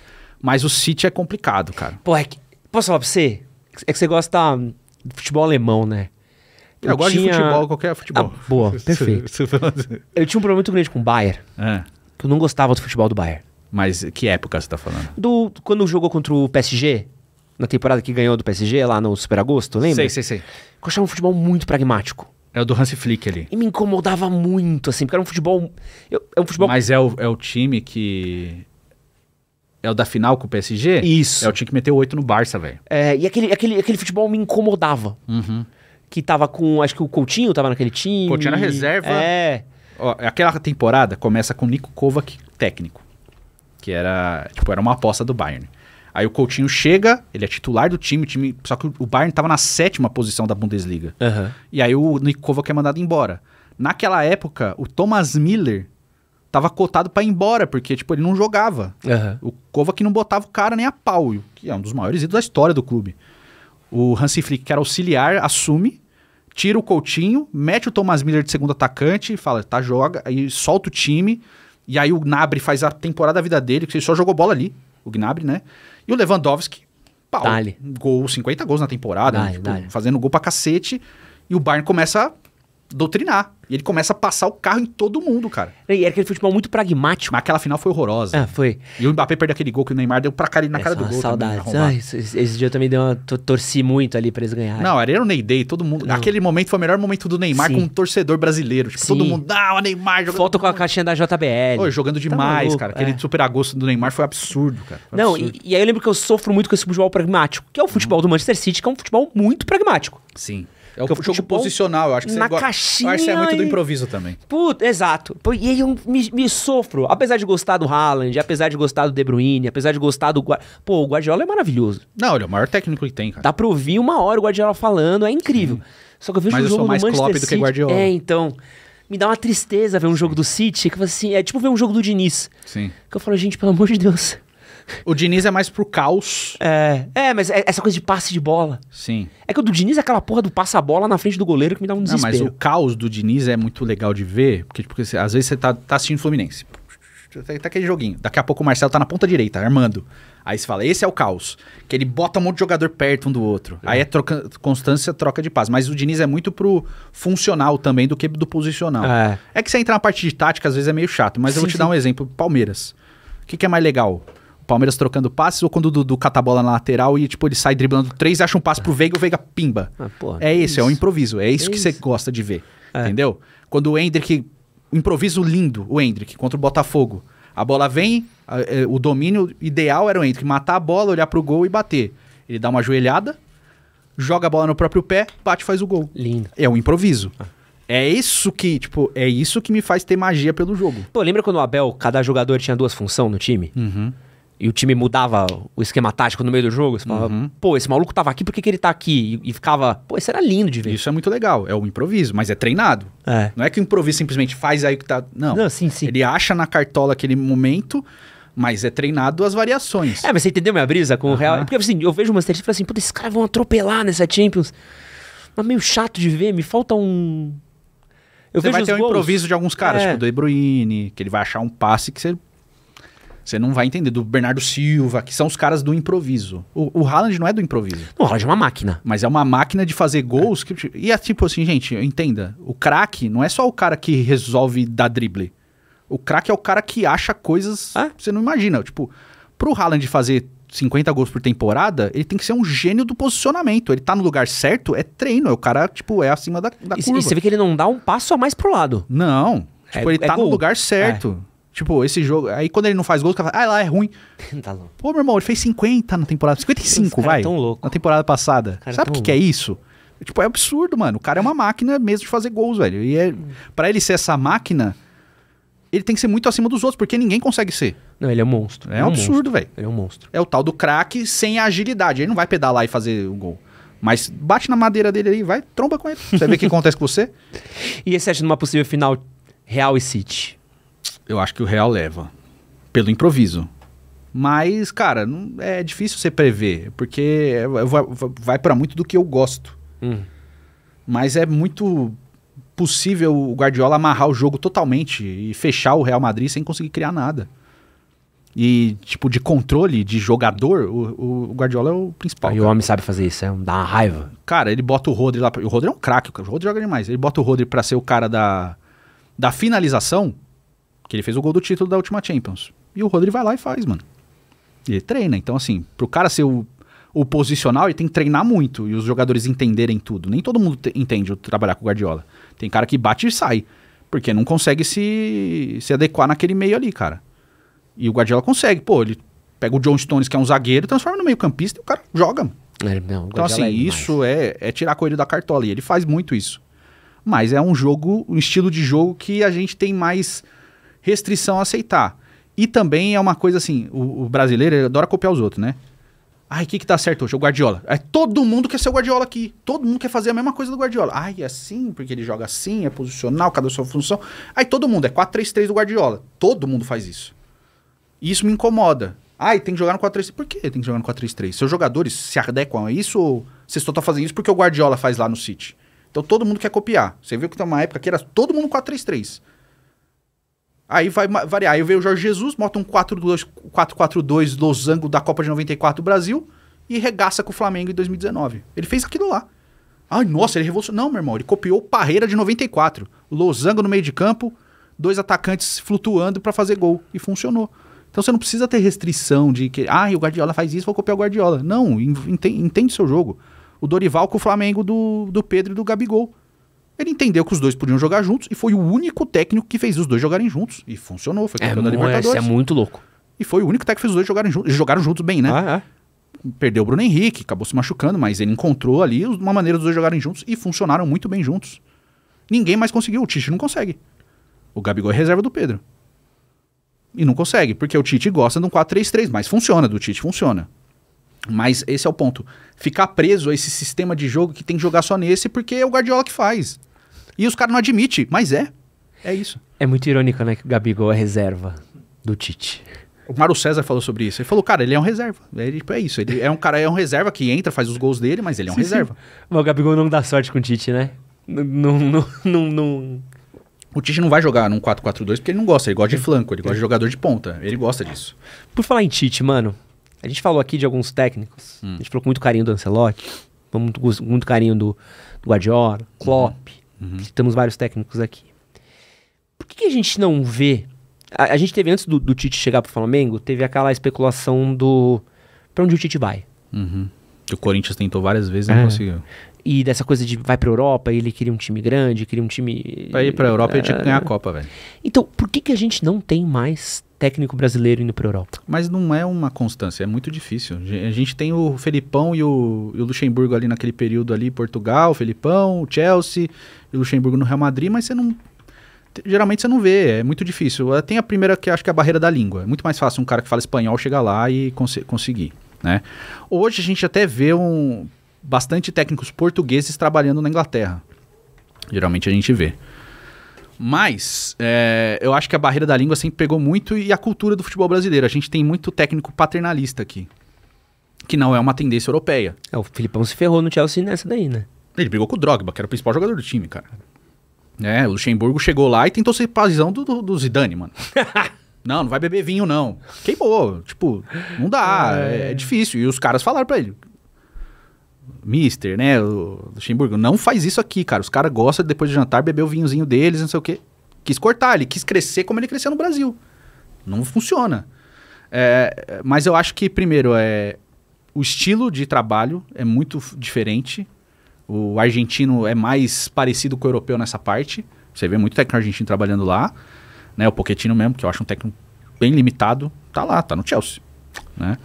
Mas o City é complicado, cara. Pô, é que, posso falar pra você? É que você gosta hum, de futebol alemão, né? Eu, eu gosto tinha... de futebol, qualquer futebol. Ah, boa, perfeito. Assim. eu tinha um problema muito grande com o Bayern. É que eu não gostava do futebol do Bayern. Mas que época você tá falando? Do, quando jogou contra o PSG, na temporada que ganhou do PSG, lá no Super Agosto, lembra? Sei, sei, sei. Eu achava um futebol muito pragmático. É o do Hans Flick ali. E me incomodava muito, assim, porque era um futebol. Eu, é um futebol. Mas é o, é o time que. É o da final com o PSG? Isso. É o time que meteu oito no Barça, velho. É, e aquele, aquele, aquele futebol me incomodava. Uhum. Que tava com. Acho que o Coutinho tava naquele time. Coutinho na reserva. É. Ó, aquela temporada começa com Nico Kovac técnico, que era, tipo, era uma aposta do Bayern. Aí o Coutinho chega, ele é titular do time, time só que o Bayern estava na sétima posição da Bundesliga. Uhum. E aí o Nico Kovac é mandado embora. Naquela época, o Thomas Miller estava cotado para ir embora, porque tipo, ele não jogava. Uhum. O Kovac que não botava o cara nem a pau, que é um dos maiores ídolos da história do clube. O Hansi Flick, que era auxiliar, assume tira o Coutinho, mete o Thomas Miller de segundo atacante e fala, tá, joga, aí solta o time. E aí o Gnabry faz a temporada da vida dele, que ele só jogou bola ali, o Gnabry, né? E o Lewandowski, pau, gol, 50 gols na temporada, dale, né? tipo, dale. fazendo gol pra cacete. E o Bayern começa doutrinar. E ele começa a passar o carro em todo mundo, cara. E era aquele futebol muito pragmático. Mas aquela final foi horrorosa. É, foi. E o Mbappé perdeu aquele gol que o Neymar deu pra cara na é, cara do gol. Saudades. Ai, ah, esse, esse, dia eu também dei uma, torci muito ali pra eles ganharem. Não, era o Ney Day, todo mundo. Não. Aquele momento foi o melhor momento do Neymar Sim. como um torcedor brasileiro. Tipo, Sim. todo mundo, ah, o Neymar jogando. Foto com a caixinha da JBL. Oi, jogando tá demais, tá cara. Aquele é. super agosto do Neymar foi absurdo, cara. Foi Não, absurdo. E, e, aí eu lembro que eu sofro muito com esse futebol pragmático, que é o futebol hum. do Manchester City, que é um futebol muito pragmático. Sim. É o jogo futebol, tipo, posicional, eu acho que você na Caixinha eu acho que é muito e... do improviso também. Puta, exato. E aí eu me, me, sofro. Apesar de gostar do Haaland, apesar de gostar do De Bruyne, apesar de gostar do. Pô, o Guardiola é maravilhoso. Não, ele é o maior técnico que tem, cara. Dá pra ouvir uma hora o Guardiola falando, é incrível. Sim. Uhum. Só que eu vejo Mas o um jogo eu sou mais Klopp do que Guardiola. É, então me dá uma tristeza ver um jogo Sim. do City, que assim, é tipo ver um jogo do Diniz. Sim. Que eu falo, gente, pelo amor de Deus. O Diniz é mais pro caos. É, é mas é essa coisa de passe de bola. Sim. É que o do Diniz é aquela porra do passa-bola na frente do goleiro que me dá um desespero. Não, mas o caos do Diniz é muito legal de ver, porque, porque tipo, às vezes você tá, tá assistindo Fluminense. Tá, tá aquele joguinho. Daqui a pouco o Marcelo tá na ponta direita, armando. Aí você fala, esse é o caos. Que ele bota um monte de jogador perto um do outro. É. Aí é troca, constância, troca de paz. Mas o Diniz é muito pro funcional também do que do posicional. É, é que você entra na parte de tática, às vezes é meio chato. Mas sim, eu vou te sim. dar um exemplo. Palmeiras. O que, que é mais legal? Palmeiras trocando passes ou quando o Dudu cata a bola na lateral e, tipo, ele sai driblando três, e acha um passe pro Veiga, o Veiga pimba. Ah, porra, é isso, é um improviso. É isso que, você gosta de ver, é. entendeu? Quando o Hendrick... Improviso lindo, o Hendrick, contra o Botafogo. A bola vem, a, é, o domínio ideal era o Hendrick matar a bola, olhar pro gol e bater. Ele dá uma joelhada, joga a bola no próprio pé, bate faz o gol. Lindo. É um improviso. Ah. É isso que, tipo, é isso que me faz ter magia pelo jogo. Pô, lembra quando o Abel, cada jogador tinha duas funções no time? Uhum e o time mudava o esquema tático no meio do jogo, você falava, uhum. pô, esse maluco tava aqui, por que, que ele tá aqui? E, e, ficava, pô, isso era lindo de ver. Isso é muito legal, é o improviso, mas é treinado. É. Não é que o improviso simplesmente faz aí que tá. Não. Não, sim, sim. Ele acha na cartola aquele momento. Mas é treinado as variações. É, mas você entendeu minha brisa com uhum. o Real? Porque assim, eu vejo o Manchester e falo assim, pô, esses caras vão atropelar nessa Champions. Mas meio chato de ver, me falta um... Eu você vai ter um improviso de alguns caras, é. tipo do De Bruyne, que ele vai achar um passe que você você não vai entender. Do Bernardo Silva, que são os caras do improviso. O, o Haaland não é do improviso. o Haaland é uma máquina. Mas é uma máquina de fazer gols. É. Que, e é tipo assim, gente, entenda. O craque não é só o cara que resolve dar drible. O craque é o cara que acha coisas é. que você não imagina. Tipo, pro Haaland fazer 50 gols por temporada, ele tem que ser um gênio do posicionamento. Ele tá no lugar certo, é treino. É o cara, tipo, é acima da, da e, curva. E você vê que ele não dá um passo a mais pro lado. Não. É tipo, é, ele é tá gol. no lugar certo. É. Tipo, esse jogo. Aí quando ele não faz gol, o cara fala, ah lá, é ruim. tá louco. Pô, meu irmão, ele fez 50 na temporada. 55, vai. É tão louco. Na temporada passada. Cara Sabe o que, que é isso? Tipo, é absurdo, mano. O cara é uma máquina mesmo de fazer gols, velho. E é, para ele ser essa máquina, ele tem que ser muito acima dos outros, porque ninguém consegue ser. Não, ele é um monstro. É, é um absurdo, velho. Ele é um monstro. É o tal do craque sem agilidade. Ele não vai pedalar e fazer o um gol. Mas bate na madeira dele aí, vai, tromba com ele. Você vê o que acontece com você. E esse é, acha numa possível final Real e City? eu acho que o Real leva. Pelo improviso. Mas, cara, não, é difícil você prever, porque é, é, vai, vai para muito do que eu gosto. Hum. Mas é muito possível o Guardiola amarrar o jogo totalmente e fechar o Real Madrid sem conseguir criar nada. E, tipo, de controle, de jogador, o, o Guardiola é o principal. E o homem sabe fazer isso, é um, dá uma raiva. Cara, ele bota o Rodri lá. Pra, o Rodri é um craque, o Rodri joga demais. Ele bota o Rodri pra ser o cara da, da finalização que ele fez o gol do título da última Champions. E o Rodri vai lá e faz, mano. Ele treina. Então, assim, pro cara ser o, o posicional, ele tem que treinar muito e os jogadores entenderem tudo. Nem todo mundo entende o trabalhar com o Guardiola. Tem cara que bate e sai. Porque não consegue se, se adequar naquele meio ali, cara. E o Guardiola consegue. Pô, ele pega o John Stones, que é um zagueiro, transforma no meio-campista e o cara joga. É, não, então, assim, é isso é, é tirar coelho da cartola. E ele faz muito isso. Mas é um jogo, um estilo de jogo que a gente tem mais restrição a aceitar. E também é uma coisa assim, o, o brasileiro adora copiar os outros, né? Ai, o que, que tá certo hoje? O Guardiola. É, todo mundo quer ser o Guardiola aqui. Todo mundo quer fazer a mesma coisa do Guardiola. Ai, é assim, porque ele joga assim, é posicional, cada sua função. Aí todo mundo, é 4-3-3 do Guardiola. Todo mundo faz isso. E isso me incomoda. Ai, tem que jogar no 4-3-3. Por que tem que jogar no 4-3-3? Seus jogadores se adequam a isso ou vocês só estão fazendo isso porque o Guardiola faz lá no City? Então todo mundo quer copiar. Você viu que tem uma época que era todo mundo 4-3-3. Aí vai variar. Aí veio o Jorge Jesus, monta um 4-4-2 losango da Copa de 94 Brasil e regaça com o Flamengo em 2019. Ele fez aquilo lá. Ai, nossa, ele revolucionou. Não, meu irmão, ele copiou Parreira de 94. Losango no meio de campo, dois atacantes flutuando para fazer gol. E funcionou. Então você não precisa ter restrição de que, ah, o Guardiola faz isso, vou copiar o Guardiola. Não, entende, entende seu jogo. O Dorival com o Flamengo do, do Pedro e do Gabigol. Ele entendeu que os dois podiam jogar juntos e foi o único técnico que fez os dois jogarem juntos. E funcionou, foi é, campeão é, da Libertadores. Isso é muito louco. E foi o único técnico que fez os dois jogarem juntos. Eles jogaram juntos bem, né? Ah, é perdeu o Bruno Henrique, acabou se machucando, mas ele encontrou ali uma maneira dos dois jogarem juntos e funcionaram muito bem juntos. Ninguém mais conseguiu, o Tite não consegue. O Gabigol é reserva do Pedro. E não consegue, porque o Tite gosta de um 4-3-3, mas funciona, do Tite funciona. Mas esse é o ponto. Ficar preso a esse sistema de jogo que tem que jogar só nesse, porque é o Guardiola que faz. E os caras não admitem, mas é. É isso. É muito irônico, né, que o Gabigol é reserva do Tite. O Mário César falou sobre isso. Ele falou, cara, ele é um reserva. Ele, tipo, é isso. Ele é um cara, é um reserva que entra, faz os gols dele, mas ele é um sim, reserva. Sim. Mas o Gabigol não dá sorte com o Tite, né? Não. não, não, O Tite não vai jogar num 4-4-2 porque ele não gosta. Ele gosta de flanco, ele gosta de jogador de ponta. Ele gosta disso. Por falar em Tite, mano, a gente falou aqui de alguns técnicos. Hum. A gente falou com muito carinho do Ancelotti, muito, muito carinho do, do Guardiola, Klopp. Uhum. Uhum. vários técnicos aqui. Por que, que a gente não vê? A, a gente teve, antes do, do Tite chegar pro Flamengo, teve aquela especulação do. para onde o Tite vai? Uhum. O Corinthians tentou várias vezes e é. não conseguiu. E dessa coisa de vai pra Europa, ele queria um time grande, queria um time. Pra ir pra Europa, ele tinha que ganhar a é. Copa, velho. Então, por que, que a gente não tem mais técnico brasileiro indo para a Europa. Mas não é uma constância, é muito difícil. A gente tem o Felipão e o, e o Luxemburgo ali naquele período ali, Portugal, Felipão, Chelsea, e o Luxemburgo no Real Madrid, mas você não geralmente você não vê, é muito difícil. Tem a primeira que acho que é a barreira da língua. É muito mais fácil um cara que fala espanhol chegar lá e cons conseguir, né? Hoje a gente até vê um bastante técnicos portugueses trabalhando na Inglaterra. Geralmente a gente vê. Mas é, eu acho que a barreira da língua sempre pegou muito e a cultura do futebol brasileiro. A gente tem muito técnico paternalista aqui, que não é uma tendência europeia. É, o Filipão se ferrou no Chelsea nessa daí, né? Ele brigou com o Drogba, que era o principal jogador do time, cara. É, o Luxemburgo chegou lá e tentou ser paizão do, do, do Zidane, mano. não, não vai beber vinho, não. Queimou. Tipo, não dá, ah, é, é difícil. E os caras falaram pra ele: Mister, né, o Luxemburgo, não faz isso aqui, cara. Os caras gostam de depois de jantar beber o vinhozinho deles, não sei o quê. Quis cortar, ele quis crescer como ele cresceu no Brasil. Não funciona. É, mas eu acho que, primeiro, é, o estilo de trabalho é muito diferente. O argentino é mais parecido com o europeu nessa parte. Você vê muito técnico argentino trabalhando lá. Né? O Pochettino mesmo, que eu acho um técnico bem limitado, tá lá, tá no Chelsea. Né?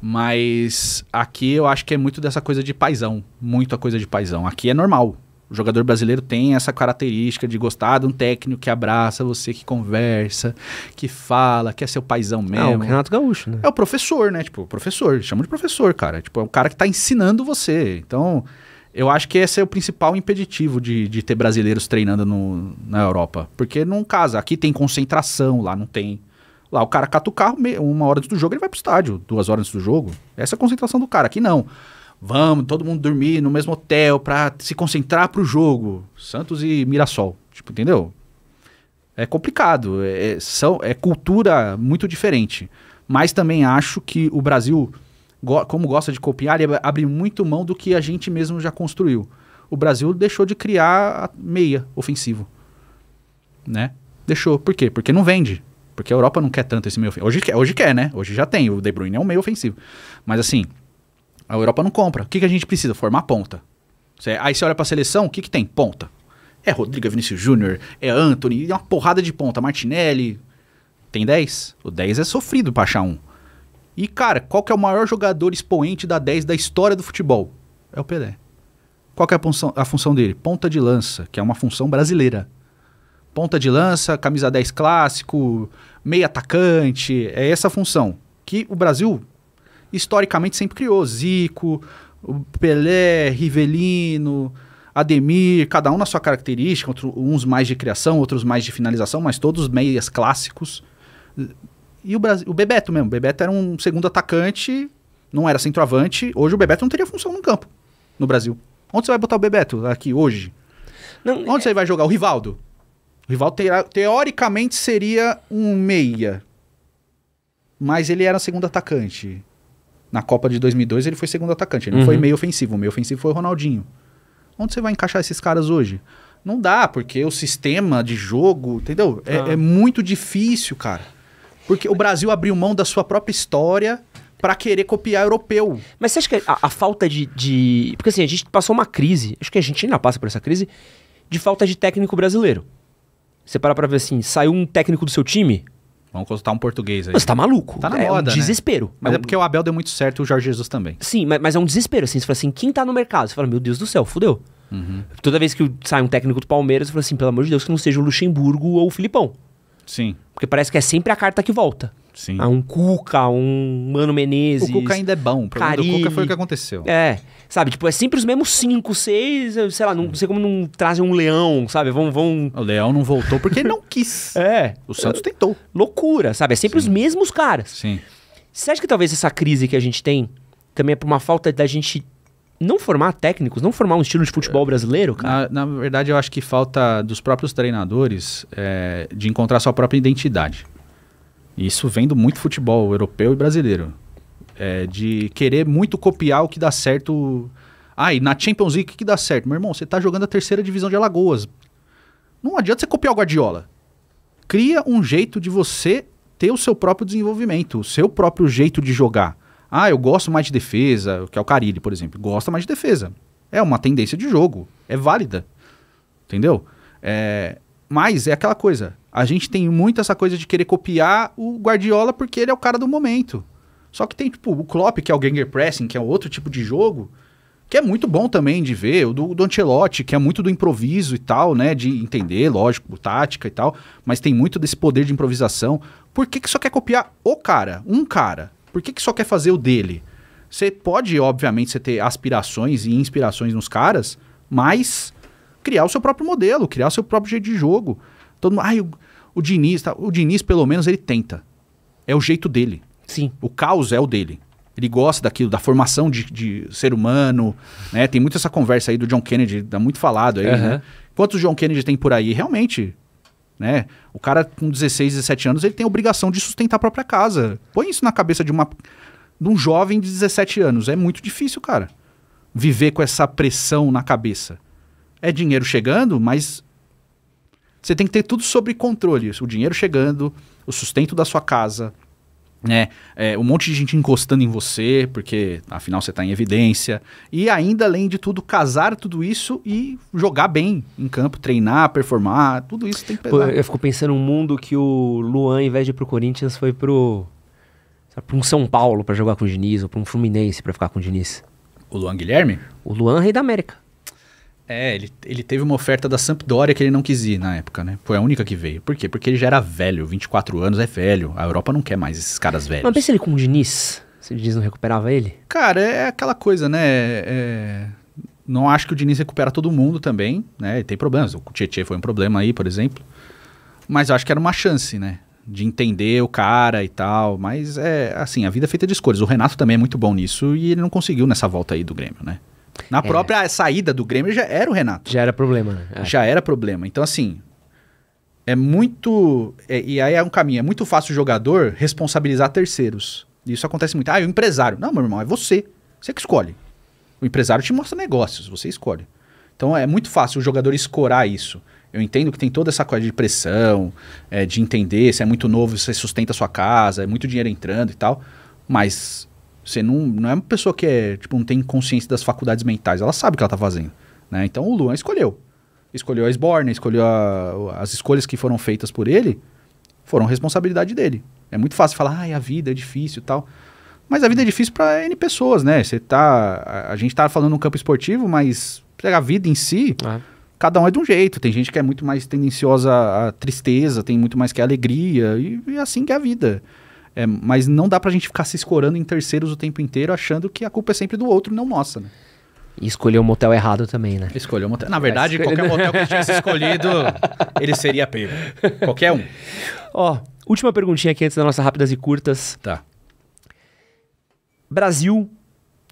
Mas aqui eu acho que é muito dessa coisa de paisão, a coisa de paisão. Aqui é normal. O jogador brasileiro tem essa característica de gostar de um técnico que abraça você, que conversa, que fala, que é seu paizão ah, mesmo. É o Renato Gaúcho, né? É o professor, né? Tipo, professor, chama de professor, cara. Tipo, é o cara que tá ensinando você. Então, eu acho que esse é o principal impeditivo de, de ter brasileiros treinando no, na Europa. Porque não casa. Aqui tem concentração, lá não tem. Lá o cara cata o carro, uma hora antes do jogo ele vai pro estádio, duas horas antes do jogo. Essa é a concentração do cara. Aqui não. Vamos, todo mundo dormir no mesmo hotel para se concentrar pro jogo. Santos e Mirassol. Tipo, entendeu? É complicado. É, é são, é cultura muito diferente. Mas também acho que o Brasil, como gosta de copiar, ele abre muito mão do que a gente mesmo já construiu. O Brasil deixou de criar meia ofensivo. Né? Deixou. Por quê? Porque não vende. Porque a Europa não quer tanto esse meio ofensivo. Hoje, hoje quer, né? Hoje já tem. O De Bruyne é um meio ofensivo. Mas assim, a Europa não compra. O que, que a gente precisa? Formar ponta. Cê, aí você olha para a seleção, o que, que tem? Ponta. É Rodrigo é Vinícius Júnior, é Anthony, é uma porrada de ponta. Martinelli. Tem 10. O 10 é sofrido para achar um. E, cara, qual que é o maior jogador expoente da 10 da história do futebol? É o Pelé. Qual que é a função, a função dele? Ponta de lança, que é uma função brasileira ponta de lança, camisa 10 clássico, meio atacante, é essa função que o Brasil historicamente sempre criou, Zico, Pelé, Rivelino, Ademir, cada um na sua característica, uns mais de criação, outros mais de finalização, mas todos meias clássicos. E o, Brasil, o Bebeto mesmo, o Bebeto era um segundo atacante, não era centroavante, hoje o Bebeto não teria função no campo, no Brasil. Onde você vai botar o Bebeto aqui hoje? Não, Onde é... você vai jogar o Rivaldo? O rival teoricamente seria um meia. Mas ele era segundo atacante. Na Copa de 2002 ele foi segundo atacante, ele uhum. não foi uhum. meio ofensivo. O meio ofensivo foi o Ronaldinho. Onde você vai encaixar esses caras hoje? Não dá, porque o sistema de jogo, entendeu? É, ah. É, é, muito difícil, cara. Porque o Brasil abriu mão da sua própria história para querer copiar europeu. Mas você acha que a, a falta de, de, Porque assim, a gente passou uma crise, acho que a gente ainda passa por essa crise, de falta de técnico brasileiro. Você para pra ver assim, saiu um técnico do seu time, Vamos consultar um português aí. Você tá maluco. Tá na é moda, um né? desespero. Né? Mas é, é um... é, porque o Abel deu muito certo e o Jorge Jesus também. Sim, mas, mas, é um desespero. Assim, você fala assim, quem tá no mercado? Você fala, meu Deus do céu, fudeu. Uhum. Toda vez que sai um técnico do Palmeiras, você fala assim, pelo amor de Deus, que não seja o Luxemburgo ou o Filipão. Sim. Porque parece que é sempre a carta que volta. Sim. Há ah, um Cuca, um Mano Menezes. O Cuca ainda é bom. O problema Carilli, do Cuca foi o que aconteceu. É. Sabe, tipo, é sempre os mesmos cinco, seis, sei lá, não, não sei como não trazem um leão, sabe? Vão, vão. O leão não voltou porque não quis. É. O Santos tentou. Loucura, sabe? É sempre Sim. os mesmos caras. Sim. Você acha que talvez essa crise que a gente tem também é por uma falta da gente não formar técnicos, não formar um estilo de futebol brasileiro, cara? Na, na verdade, eu acho que falta dos próprios treinadores é, de encontrar sua própria identidade. Isso vem do muito futebol europeu e brasileiro. É, de querer muito copiar o que dá certo. Ah, e na Champions League o que dá certo? Meu irmão, você está jogando a terceira divisão de Alagoas. Não adianta você copiar o Guardiola. Cria um jeito de você ter o seu próprio desenvolvimento, o seu próprio jeito de jogar. Ah, eu gosto mais de defesa, que é o Carilli, por exemplo. Gosta mais de defesa. É uma tendência de jogo. É válida. Entendeu? É, mas é aquela coisa. A gente tem muito essa coisa de querer copiar o Guardiola porque ele é o cara do momento. Só que tem, tipo, o Klopp, que é o Ganger Pressing, que é outro tipo de jogo, que é muito bom também de ver. O do, do Ancelotti, que é muito do improviso e tal, né? De entender, lógico, tática e tal. Mas tem muito desse poder de improvisação. Por que, que só quer copiar o cara? Um cara por que, que só quer fazer o dele? Você pode, obviamente, você ter aspirações e inspirações nos caras, mas criar o seu próprio modelo, criar o seu próprio jeito de jogo. Todo mundo, ai, o, o Diniz, tá? o Diniz pelo menos ele tenta. É o jeito dele. Sim. O caos é o dele. Ele gosta daquilo, da formação de, de ser humano, né? Tem muito essa conversa aí do John Kennedy, dá tá muito falado aí, uhum. né? Quantos John Kennedy tem por aí? Realmente, né? O cara com 16, 17 anos, ele tem a obrigação de sustentar a própria casa. Põe isso na cabeça de, uma, de um jovem de 17 anos. É muito difícil, cara, viver com essa pressão na cabeça. É dinheiro chegando, mas você tem que ter tudo sobre controle. O dinheiro chegando, o sustento da sua casa, né? É, um monte de gente encostando em você, porque afinal você está em evidência. E ainda, além de tudo, casar tudo isso e jogar bem em campo, treinar, performar, tudo isso tem que pesar. Eu fico pensando um mundo que o Luan, em vez de ir pro Corinthians, foi pro. para um São Paulo para jogar com o Diniz, ou para um Fluminense para ficar com o Diniz. O Luan Guilherme? O Luan, rei da América. É, ele, ele teve uma oferta da Sampdoria que ele não quis ir na época, né? Foi a única que veio. Por quê? Porque ele já era velho, 24 anos é velho. A Europa não quer mais esses caras velhos. Mas pensa ele com o Diniz. Se o Diniz não recuperava ele? Cara, é aquela coisa, né? É... Não acho que o Diniz recupera todo mundo também, né? E tem problemas. O Tietchan foi um problema aí, por exemplo. Mas eu acho que era uma chance, né? de entender o cara e tal, mas é assim, a vida é feita de escolhas. O Renato também é muito bom nisso e ele não conseguiu nessa volta aí do Grêmio, né? Na é. própria é. saída do Grêmio já era o Renato. Já era problema, né? É. Já era problema. Então, assim, é muito. É, e aí é um caminho. É muito fácil o jogador responsabilizar terceiros. Isso acontece muito. Ah, o empresário. Não, meu irmão, é você. Você que escolhe. O empresário te mostra negócios, você escolhe. Então é muito fácil o jogador escorar isso. Eu entendo que tem toda essa coisa de pressão, é, de entender se é muito novo, você sustenta a sua casa, é muito dinheiro entrando e tal. Mas você não, não é uma pessoa que é, tipo, não tem consciência das faculdades mentais. Ela sabe o que ela tá fazendo. Né? Então o Luan escolheu. Escolheu a Sborne, escolheu a, as escolhas que foram feitas por ele, foram responsabilidade dele. É muito fácil falar, ai, a vida é difícil tal. Mas a vida é difícil para N pessoas, né? Você tá. A, a, gente tá falando no campo esportivo, mas a vida em si, é. cada um é de um jeito. Tem gente que é muito mais tendenciosa à tristeza, tem muito mais que a alegria, e, e é assim que é a vida. É, mas não dá pra gente ficar se escorando em terceiros o tempo inteiro, achando que a culpa é sempre do outro, não nossa, né? E escolheu um motel errado também, né? Escolheu um motel. Na verdade, escolhe... qualquer motel que tivesse escolhido, ele seria pego. Qualquer um. Ó, última perguntinha aqui antes das nossas rápidas e curtas. Tá. Brasil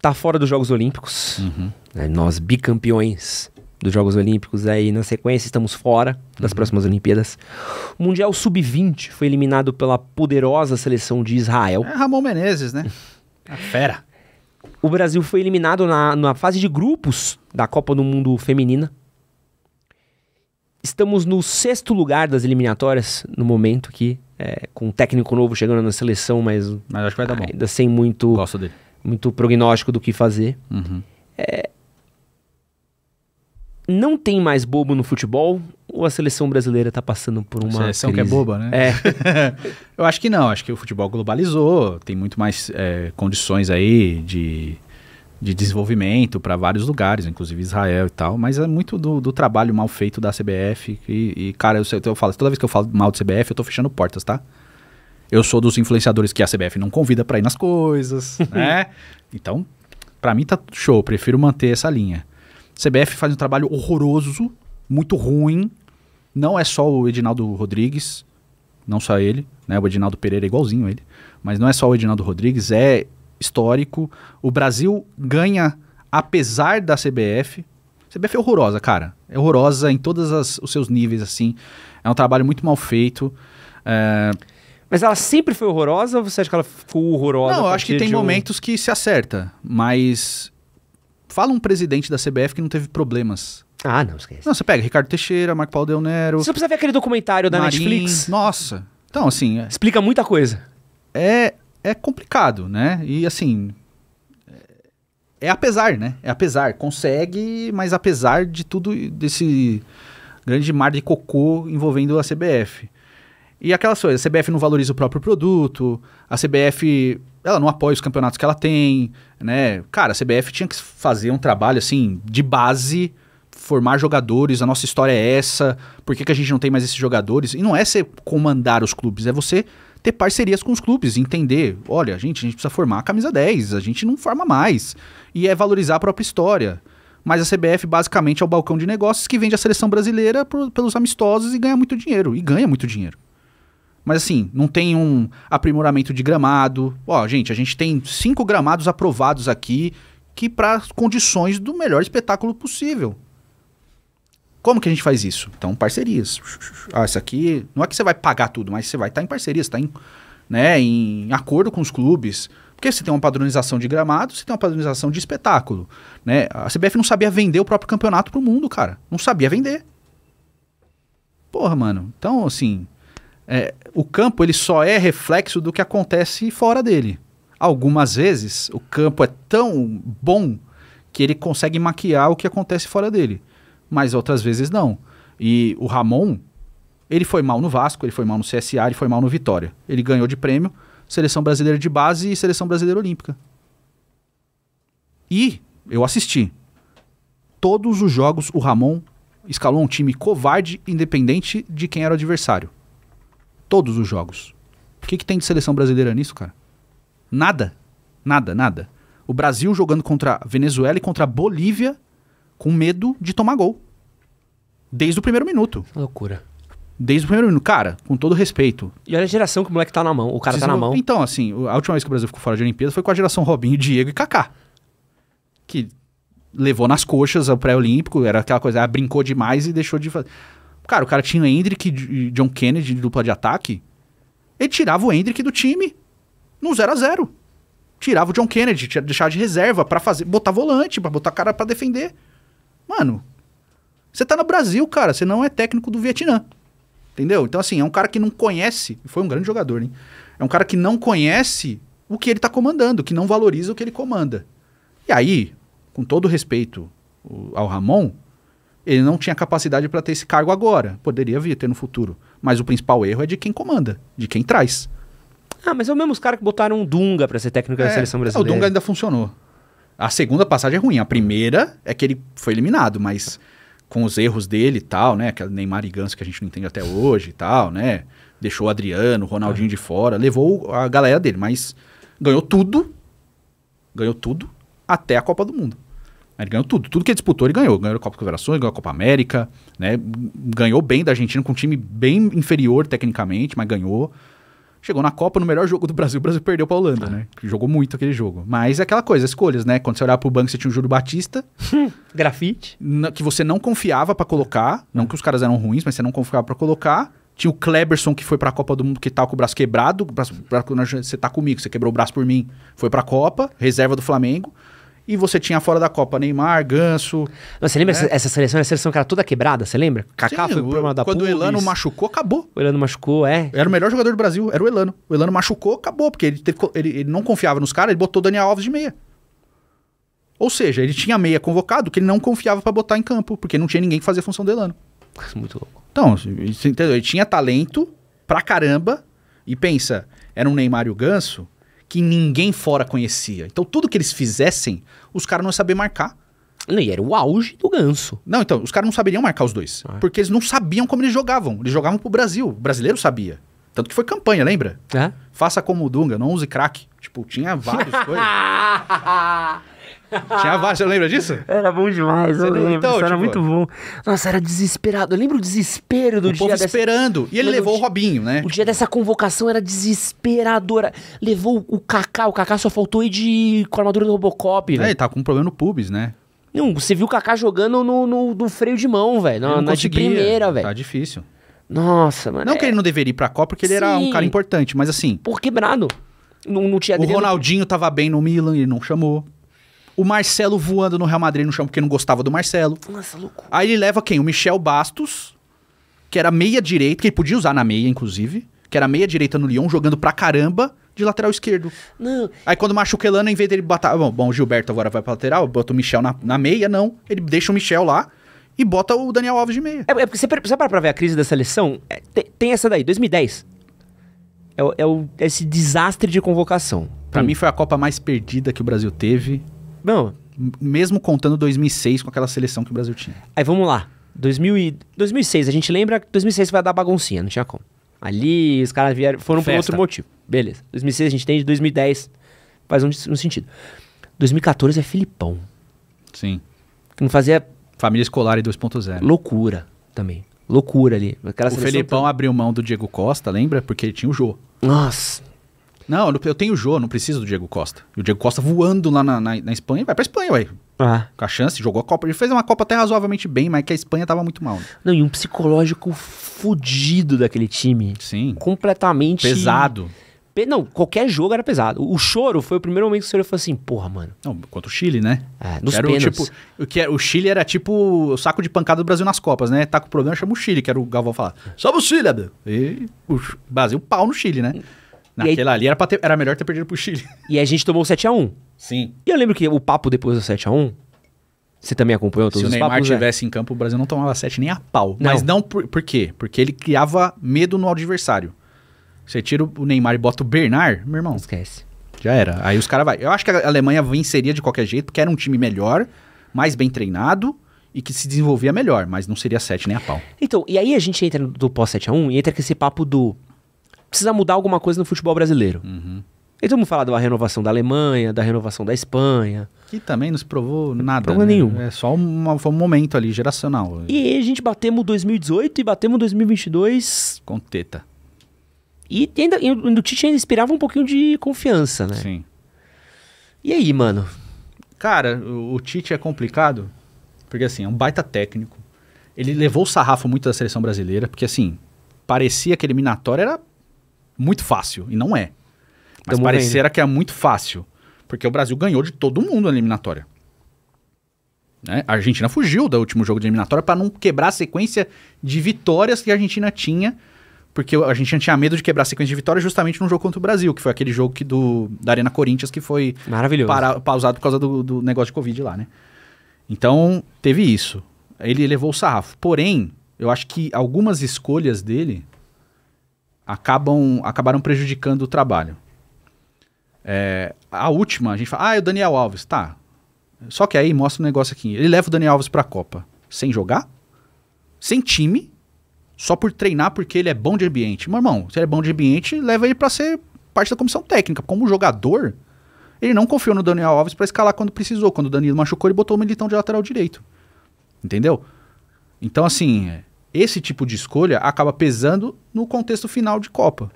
tá fora dos Jogos Olímpicos. Uhum. Né? Nós bicampeões dos Jogos Olímpicos, aí na sequência estamos fora das uhum. próximas Olimpíadas. O Mundial Sub-20 foi eliminado pela poderosa seleção de Israel. É Ramon Menezes, né? A fera. O Brasil foi eliminado na, na fase de grupos da Copa do Mundo Feminina. Estamos no sexto lugar das eliminatórias no momento aqui, é, com um técnico novo chegando na seleção, mas, mas acho que vai dar bom. ainda sem muito, muito prognóstico do que fazer. Uhum. É, não tem mais bobo no futebol ou a seleção brasileira está passando por uma. seleção crise? que é boba, né? É. Eu acho que não, acho que o futebol globalizou, tem muito mais é, condições aí de, de desenvolvimento para vários lugares, inclusive Israel e tal, mas é muito do, do trabalho mal feito da CBF. E, e cara, eu, eu, falo, toda vez que eu falo mal de CBF, eu estou fechando portas, tá? Eu sou dos influenciadores que a CBF não convida para ir nas coisas, né? Então, para mim tá show, prefiro manter essa linha. CBF faz um trabalho horroroso, muito ruim. Não é só o Edinaldo Rodrigues, não só ele, né? O Edinaldo Pereira é igualzinho ele, mas não é só o Edinaldo Rodrigues, é histórico. O Brasil ganha apesar da CBF. CBF é horrorosa, cara. É horrorosa em todos os seus níveis, assim. É um trabalho muito mal feito. É... Mas ela sempre foi horrorosa ou você acha que ela ficou horrorosa? Não, eu acho que tem um... momentos que se acerta, mas fala um presidente da CBF que não teve problemas. Ah, não, esquece. Não, você pega Ricardo Teixeira, Marco Paulo Del Nero. Você precisa ver aquele documentário da Marim, Netflix. Nossa. Então, assim. É, Explica muita coisa. É, é complicado, né? E, assim. É, é apesar, né? É apesar. Consegue, mas apesar de tudo, desse grande mar de cocô envolvendo a CBF. E aquelas coisas, a CBF não valoriza o próprio produto, a CBF ela não apoia os campeonatos que ela tem, né? Cara, a CBF tinha que fazer um trabalho assim de base, formar jogadores, a nossa história é essa, por que, que a gente não tem mais esses jogadores? E não é você comandar os clubes, é você ter parcerias com os clubes, entender, olha, gente, a gente precisa formar a camisa 10, a gente não forma mais. E é valorizar a própria história. Mas a CBF basicamente é o balcão de negócios que vende a seleção brasileira pelos amistosos e ganha muito dinheiro, e ganha muito dinheiro. Mas assim, não tem um aprimoramento de gramado. Ó, gente, a gente tem cinco gramados aprovados aqui que para condições do melhor espetáculo possível. Como que a gente faz isso? Então, parcerias. Ah, isso aqui, não é que você vai pagar tudo, mas você vai estar tá em parcerias está em, né, em acordo com os clubes. Porque você tem uma padronização de gramado, você tem uma padronização de espetáculo. Né? A CBF não sabia vender o próprio campeonato pro mundo, cara. Não sabia vender. Porra, mano. Então, assim. É, o campo ele só é reflexo do que acontece fora dele. Algumas vezes o campo é tão bom que ele consegue maquiar o que acontece fora dele, mas outras vezes não. E o Ramon, ele foi mal no Vasco, ele foi mal no CSA, ele foi mal no Vitória. Ele ganhou de prêmio Seleção Brasileira de Base e Seleção Brasileira Olímpica. E eu assisti. Todos os jogos o Ramon escalou um time covarde, independente de quem era o adversário. Todos os jogos. O que, que tem de seleção brasileira nisso, cara? Nada. Nada, nada. O Brasil jogando contra a Venezuela e contra a Bolívia com medo de tomar gol. Desde o primeiro minuto. Loucura. Desde o primeiro minuto. Cara, com todo respeito. E olha a geração que o moleque tá na mão. O cara tá na mão. Então, assim, a última vez que o Brasil ficou fora de Olimpíada foi com a geração Robinho, Diego e Kaká. Que levou nas coxas o pré-olímpico, era aquela coisa, ah, brincou demais e deixou de fazer. Cara, o cara tinha Hendrick e John Kennedy de dupla de ataque. Ele tirava o Hendrick do time no 0 a 0 Tirava o John Kennedy, tinha deixar de reserva para fazer, botar volante, para botar cara para defender. Mano, você tá no Brasil, cara, você não é técnico do Vietnã. Entendeu? Então assim, é um cara que não conhece, foi um grande jogador, hein? É um cara que não conhece o que ele tá comandando, que não valoriza o que ele comanda. E aí, com todo respeito ao Ramon, ele não tinha capacidade para ter esse cargo agora. Poderia vir ter no futuro. Mas o principal erro é de quem comanda, de quem traz. Ah, mas é o mesmo os caras que botaram o Dunga para ser técnico é, da seleção brasileira. O Dunga ainda funcionou. A segunda passagem é ruim. A primeira é que ele foi eliminado, mas com os erros dele e tal, né? Aquela Neymar e Ganso que a gente não entende até hoje e tal, né? Deixou o Adriano, o Ronaldinho é. de fora, levou a galera dele, mas ganhou tudo. Ganhou tudo até a Copa do Mundo. Ele ganhou tudo, tudo que ele disputou ele ganhou. Ganhou a Copa das Confederações, ganhou a Copa América, né? ganhou bem da Argentina com um time bem inferior tecnicamente, mas ganhou. Chegou na Copa no melhor jogo do Brasil, o Brasil perdeu para a Holanda, né? É. Jogou muito aquele jogo. Mas é aquela coisa, escolhas, né? Quando você olhar para o banco, você tinha o Júlio Batista. Grafite. Que você não confiava para colocar, não é. que os caras eram ruins, mas você não confiava para colocar. Tinha o Kleberson que foi para a Copa do Mundo que tá com o braço quebrado, braço, braço, você tá comigo, você quebrou o braço por mim. Foi para a Copa, reserva do Flamengo. E você tinha fora da Copa Neymar, Ganso. Mas você lembra né? essa, essa, seleção? a seleção que era toda quebrada, você lembra? Kaká foi o problema da Quando o Elano machucou, acabou. O Elano machucou, é. Era o melhor jogador do Brasil, era o Elano. O Elano machucou, acabou, porque ele, teve, ele, ele não confiava nos caras, ele botou Daniel Alves de meia. Ou seja, ele tinha meia convocado que ele não confiava para botar em campo, porque não tinha ninguém que fazia a função do Elano. Muito louco. Então, entendeu? Ele tinha talento pra caramba, e pensa, era um Neymar e o Ganso, que ninguém fora conhecia. Então tudo que eles fizessem, os caras não sabiam marcar. Não, e era o auge do ganso. Não, então, os caras não saberiam marcar os dois. Ah. Porque eles não sabiam como eles jogavam. Eles jogavam pro Brasil. O brasileiro sabia. Tanto que foi campanha, lembra? É. Faça como o Dunga, não use crack. Tipo, tinha várias coisas. Tinha a Vasco, lembra disso? Era bom demais, Você eu lembro. Então, tipo... era muito bom. Nossa, era desesperado. Eu lembro o desespero do o dia. O povo dessa... esperando. E ele levou o, Robinho, né? O dia dessa convocação era desesperadora. Levou o Kaká. O Kaká só faltou ir de... com a armadura do Robocop. Né? É, né? ele tá com um problema no pubis, né? Não, você viu o Kaká jogando no, no, no freio de mão, velho. Na, de primeira, velho. Tá difícil. Nossa, mano. Não é... que ele não deveria ir pra Copa, porque ele Sim. era um cara importante, mas assim. Por quebrado. Não, não tinha O Ronaldinho tava bem no Milan, ele não chamou. O Marcelo voando no Real Madrid no chão porque não gostava do Marcelo. Nossa, louco. Aí ele leva quem? O Michel Bastos, que era meia direita, que ele podia usar na meia, inclusive, que era meia direita no Lyon, jogando pra caramba de lateral esquerdo. Não. Aí quando machuca Elano, em vez dele botar. Bom, bom, o Gilberto agora vai pra lateral, bota o Michel na, na meia, não. Ele deixa o Michel lá e bota o Daniel Alves de meia. É, é porque você, você para pra ver a crise da seleção, é, tem, tem, essa daí, 2010. É, é, o, é esse desastre de convocação. Para hum. mim foi a Copa mais perdida que o Brasil teve não. Mesmo contando 2006 com aquela seleção que o Brasil tinha. Aí vamos lá. 2000 e... 2006, a gente lembra que 2006 vai dar baguncinha, não tinha como. Ali os caras vieram, foram Festa. por outro motivo. Beleza. 2006 a gente tem, de 2010 faz um, um sentido. 2014 é Filipão. Sim. Que não fazia. Família escolar e 2.0. Loucura também. Loucura ali. Aquela o Felipão tão... abriu mão do Diego Costa, lembra? Porque ele tinha o Jô. Nossa. Não, eu tenho o Jô, não preciso do Diego Costa. E o Diego Costa voando lá na, na, na Espanha, vai pra Espanha, ué. Ah. Com a chance, jogou a Copa. Ele fez uma Copa até razoavelmente bem, mas que a Espanha tava muito mal. Né? Não, e um psicológico fudido daquele time. Sim. Completamente. Pesado. Pe... Não, qualquer jogo era pesado. O choro foi o primeiro momento que o senhor falou assim, porra, mano. Não, contra o Chile, né? É, nos era o, tipo, o, que era, é, o Chile era tipo o saco de pancada do Brasil nas Copas, né? Tá com problema, chama o Chile, que era o Galvão falar. Sobe o Chile, Abel. E o Brasil, pau no Chile, né? Naquela aí, ali era, ter, era, melhor ter perdido pro Chile. E a gente tomou o 7x1. Sim. E eu lembro que o papo depois do 7x1. Você também acompanhou todos os papos? Se o Neymar estivesse né? é? em campo, o Brasil não tomava 7 nem a pau. Não. Mas não por, por quê? Porque ele criava medo no adversário. Você tira o Neymar e bota o Bernard, meu irmão. Esquece. Já era. Aí os caras vai. Eu acho que a Alemanha venceria de qualquer jeito, porque era um time melhor, mais bem treinado e que se desenvolvia melhor, mas não seria 7 nem a pau. Então, e aí a gente entra do pós 7 a 1 e entra com esse papo do precisa mudar alguma coisa no futebol brasileiro. Uhum. E todo mundo fala da renovação da Alemanha, da renovação da Espanha. Que também nos provou nada. Prova né? nenhum. É só uma, foi um momento ali, geracional. E a gente batemos 2018 e batemos 2022. Com teta. E ainda, e o Tite ainda inspirava um pouquinho de confiança, né? Sim. E aí, mano? Cara, o Tite é complicado, porque assim, é um baita técnico. Ele levou o sarrafo muito da seleção brasileira, porque assim, parecia que a eliminatória era muito fácil, e não é. Mas Tamo tá parecera vendo. que é muito fácil, porque o Brasil ganhou de todo mundo na eliminatória. Né? A Argentina fugiu do último jogo de eliminatória para não quebrar a sequência de vitórias que a Argentina tinha, porque a Argentina tinha medo de quebrar a sequência de vitórias justamente no jogo contra o Brasil, que foi aquele jogo que do, da Arena Corinthians que foi Maravilhoso. Para, pausado por causa do, do negócio de Covid lá, né? Então, teve isso. Ele levou o sarrafo. Porém, eu acho que algumas escolhas dele acabam, acabaram prejudicando o trabalho. É, a última, a gente fala, ah, é o Daniel Alves, tá. Só que aí mostra um negócio aqui. Ele leva o Daniel Alves pra Copa sem jogar, sem time, só por treinar porque ele é bom de ambiente. Meu irmão, se ele é bom de ambiente, leva ele para ser parte da comissão técnica. Como jogador, ele não confiou no Daniel Alves para escalar quando precisou. Quando o Danilo machucou, ele botou o Militão de lateral direito. Entendeu? Então, assim, é, esse tipo de escolha acaba pesando no contexto final de Copa.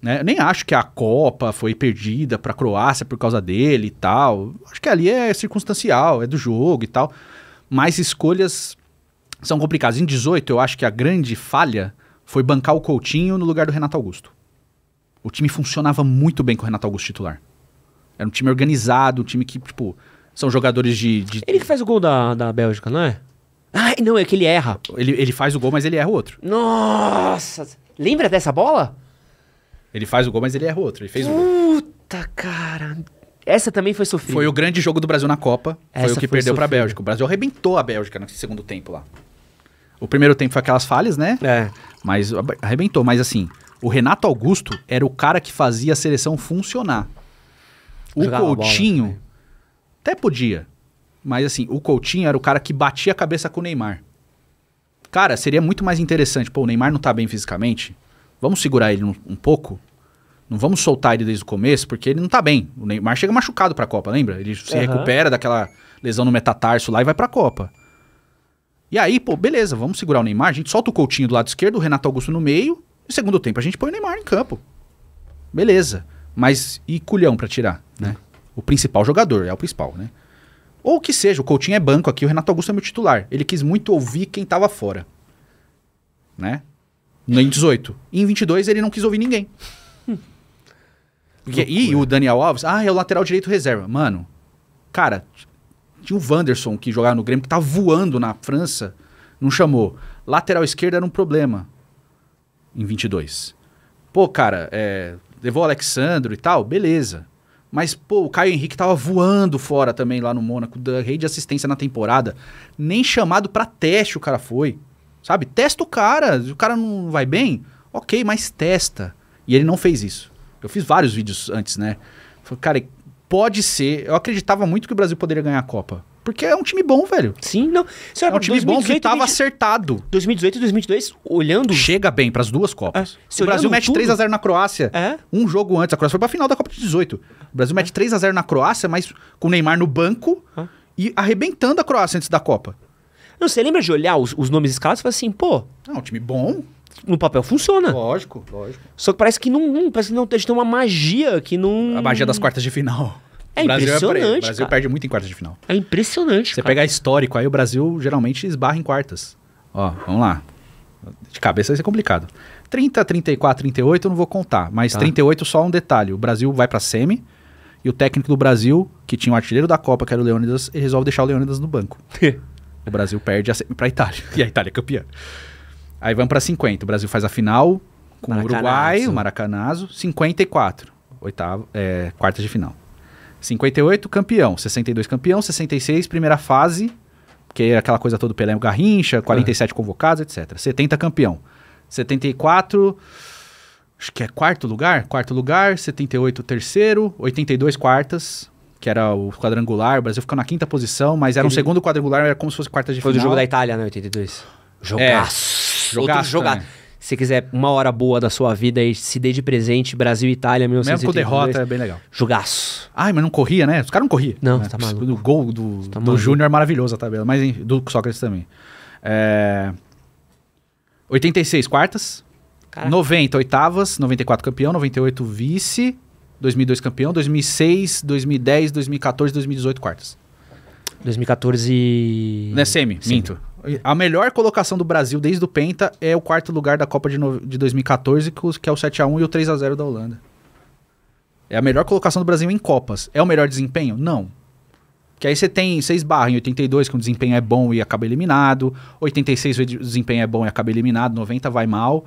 Né? Eu nem acho que a Copa foi perdida para a Croácia por causa dele e tal. Acho que ali é circunstancial, é do jogo e tal. Mas escolhas são complicadas. Em 18, eu acho que a grande falha foi bancar o Coutinho no lugar do Renato Augusto. O time funcionava muito bem com o Renato Augusto titular. Era um time organizado, um time que, tipo, são jogadores de. de... Ele que faz o gol da, da Bélgica, não é? Ai, não, é que ele erra. Ele, ele faz o gol, mas ele erra o outro. Nossa! Lembra dessa bola? Ele faz o gol, mas ele erra o outro. Ele fez Puta, o gol. Puta, cara. Essa também foi sofrida. Foi o grande jogo do Brasil na Copa. Essa foi o que foi perdeu para a Bélgica. O Brasil arrebentou a Bélgica no segundo tempo lá. O primeiro tempo foi aquelas falhas, né? É. Mas arrebentou. Mas assim, o Renato Augusto era o cara que fazia a seleção funcionar. O Jogava Coutinho bola, até podia. Mas assim, o Coutinho era o cara que batia a cabeça com o Neymar. Cara, seria muito mais interessante. Pô, o Neymar não tá bem fisicamente. Vamos segurar ele um, um pouco? Não vamos soltar ele desde o começo, porque ele não tá bem. O Neymar chega machucado pra Copa, lembra? Ele se uhum. recupera daquela lesão no metatarso lá e vai pra Copa. E aí, pô, beleza, vamos segurar o Neymar, a gente solta o Coutinho do lado esquerdo, o Renato Augusto no meio, e segundo tempo a gente põe o Neymar em campo. Beleza. Mas e culhão pra tirar, né? O principal jogador, é o principal, né? Ou que seja, o Coutinho é banco aqui, o Renato Augusto é meu titular. Ele quis muito ouvir quem estava fora. Né? Em 18. em 22 ele não quis ouvir ninguém. e o Daniel Alves, ah, é o lateral direito reserva. Mano, cara, tinha o Wanderson que jogava no Grêmio, que tá voando na França, não chamou. Lateral esquerda era um problema em 22. Pô, cara, é, levou o Alexandro e tal, beleza. Mas, pô, o Caio Henrique tava voando fora também lá no Mônaco, da rede de assistência na temporada. Nem chamado para teste o cara foi. Sabe? Testa o cara. Se o cara não vai bem, ok, mas testa. E ele não fez isso. Eu fiz vários vídeos antes, né? Falei, cara, pode ser. Eu acreditava muito que o Brasil poderia ganhar a Copa. Porque é um time bom, velho. Sim, não. é um time 2018, bom que tava 20... acertado. 2018 e 2022, olhando. Chega bem para as duas Copas. É. O Brasil mete 3 a 0 na Croácia. É. Um jogo antes. A Croácia foi pra final da Copa de 18. O Brasil mete 3 é. a 0 na Croácia, mas com o Neymar no banco é. e arrebentando a Croácia antes da Copa. Não, você lembra de olhar os, os nomes escalados e falar assim, pô. É um time bom no papel funciona. Lógico, lógico. Só que parece que não, parece que não tem uma magia que não. A magia das quartas de final. É o Brasil é impressionante. É, o Brasil cara. perde muito em quartas de final. É impressionante. Você cara. pegar histórico, aí o Brasil geralmente esbarra em quartas. Ó, vamos lá. De cabeça vai ser complicado. 30, 34, 38 eu não vou contar, mas tá. 38 só um detalhe. O Brasil vai para semi e o técnico do Brasil, que tinha o um artilheiro da Copa, que era o Leônidas, ele resolve deixar o Leônidas no banco. o Brasil perde a semi para Itália e a Itália é campeã. Aí vamos para 50. O Brasil faz a final com Maracanazo. o Uruguai, o Maracanazo, 54, oitavo, é, quartas de final. 58, campeão. 62, campeão. 66, primeira fase, que é aquela coisa toda do Pelé e o Garrincha, 47 uhum. convocados, etc. 70, campeão. 74, acho que é quarto lugar? Quarto lugar. 78, terceiro. 82, quartas, que era o quadrangular. O Brasil ficou na quinta posição, mas era um segundo quadrangular, era como se fosse quartas de Foi final. Foi do jogo da Itália, né? 82. Jogaço. É, jogaço. Outro jogaço. Se quiser uma hora boa da sua vida e se dê de presente, Brasil e Itália, 1982. Mesmo com derrota, é bem legal. Jogaço. Ai, mas não corria, né? Os caras não corriam. Não, né? tá maluco. O gol do, tá do Júnior é maravilhoso a tabela, mas do Sócrates também. É... 86, quartas. Caraca. 90, oitavas. 94, campeão. 98, vice. 2002, campeão. 2006, 2010, 2014, 2018, quartas. 2014. Não é semi, semi. minto. A melhor colocação do Brasil desde o Penta é o quarto lugar da Copa de, no... de 2014, que é o 7 a 1 e o 3 a 0 da Holanda. É a melhor colocação do Brasil em Copas. É o melhor desempenho? Não. Que aí você tem, você esbarra em 82, que o desempenho é bom e acaba eliminado. 86, o desempenho é bom e acaba eliminado. 90 vai mal.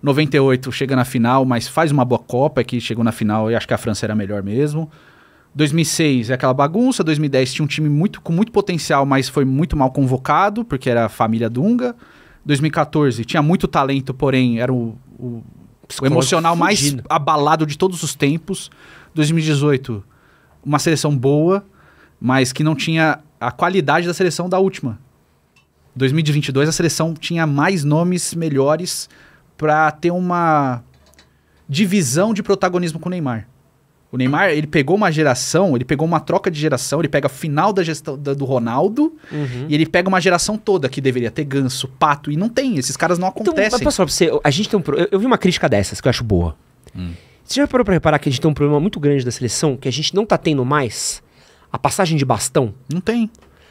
98 chega na final, mas faz uma boa Copa, que chegou na final e acho que a França era melhor mesmo. 2006 é aquela bagunça, 2010 tinha um time muito, com muito potencial, mas foi muito mal convocado, porque era a família Dunga. 2014 tinha muito talento, porém era o, o, o emocional mais abalado de todos os tempos. 2018, uma seleção boa, mas que não tinha a qualidade da seleção da última. 2022 a seleção tinha mais nomes melhores para ter uma divisão de protagonismo com o Neymar. O Neymar, ele pegou uma geração, ele pegou uma troca de geração, ele pega a final da gestão da, do Ronaldo uhum. e ele pega uma geração toda que deveria ter ganso, pato, e não tem. Esses caras não acontecem. Então, mas, pra você, a gente tem um pro... eu, eu, vi uma crítica dessas que eu acho boa. Hum. Você já parou pra reparar que a gente tem um problema muito grande da seleção, que a gente não tá tendo mais a passagem de bastão? Não tem.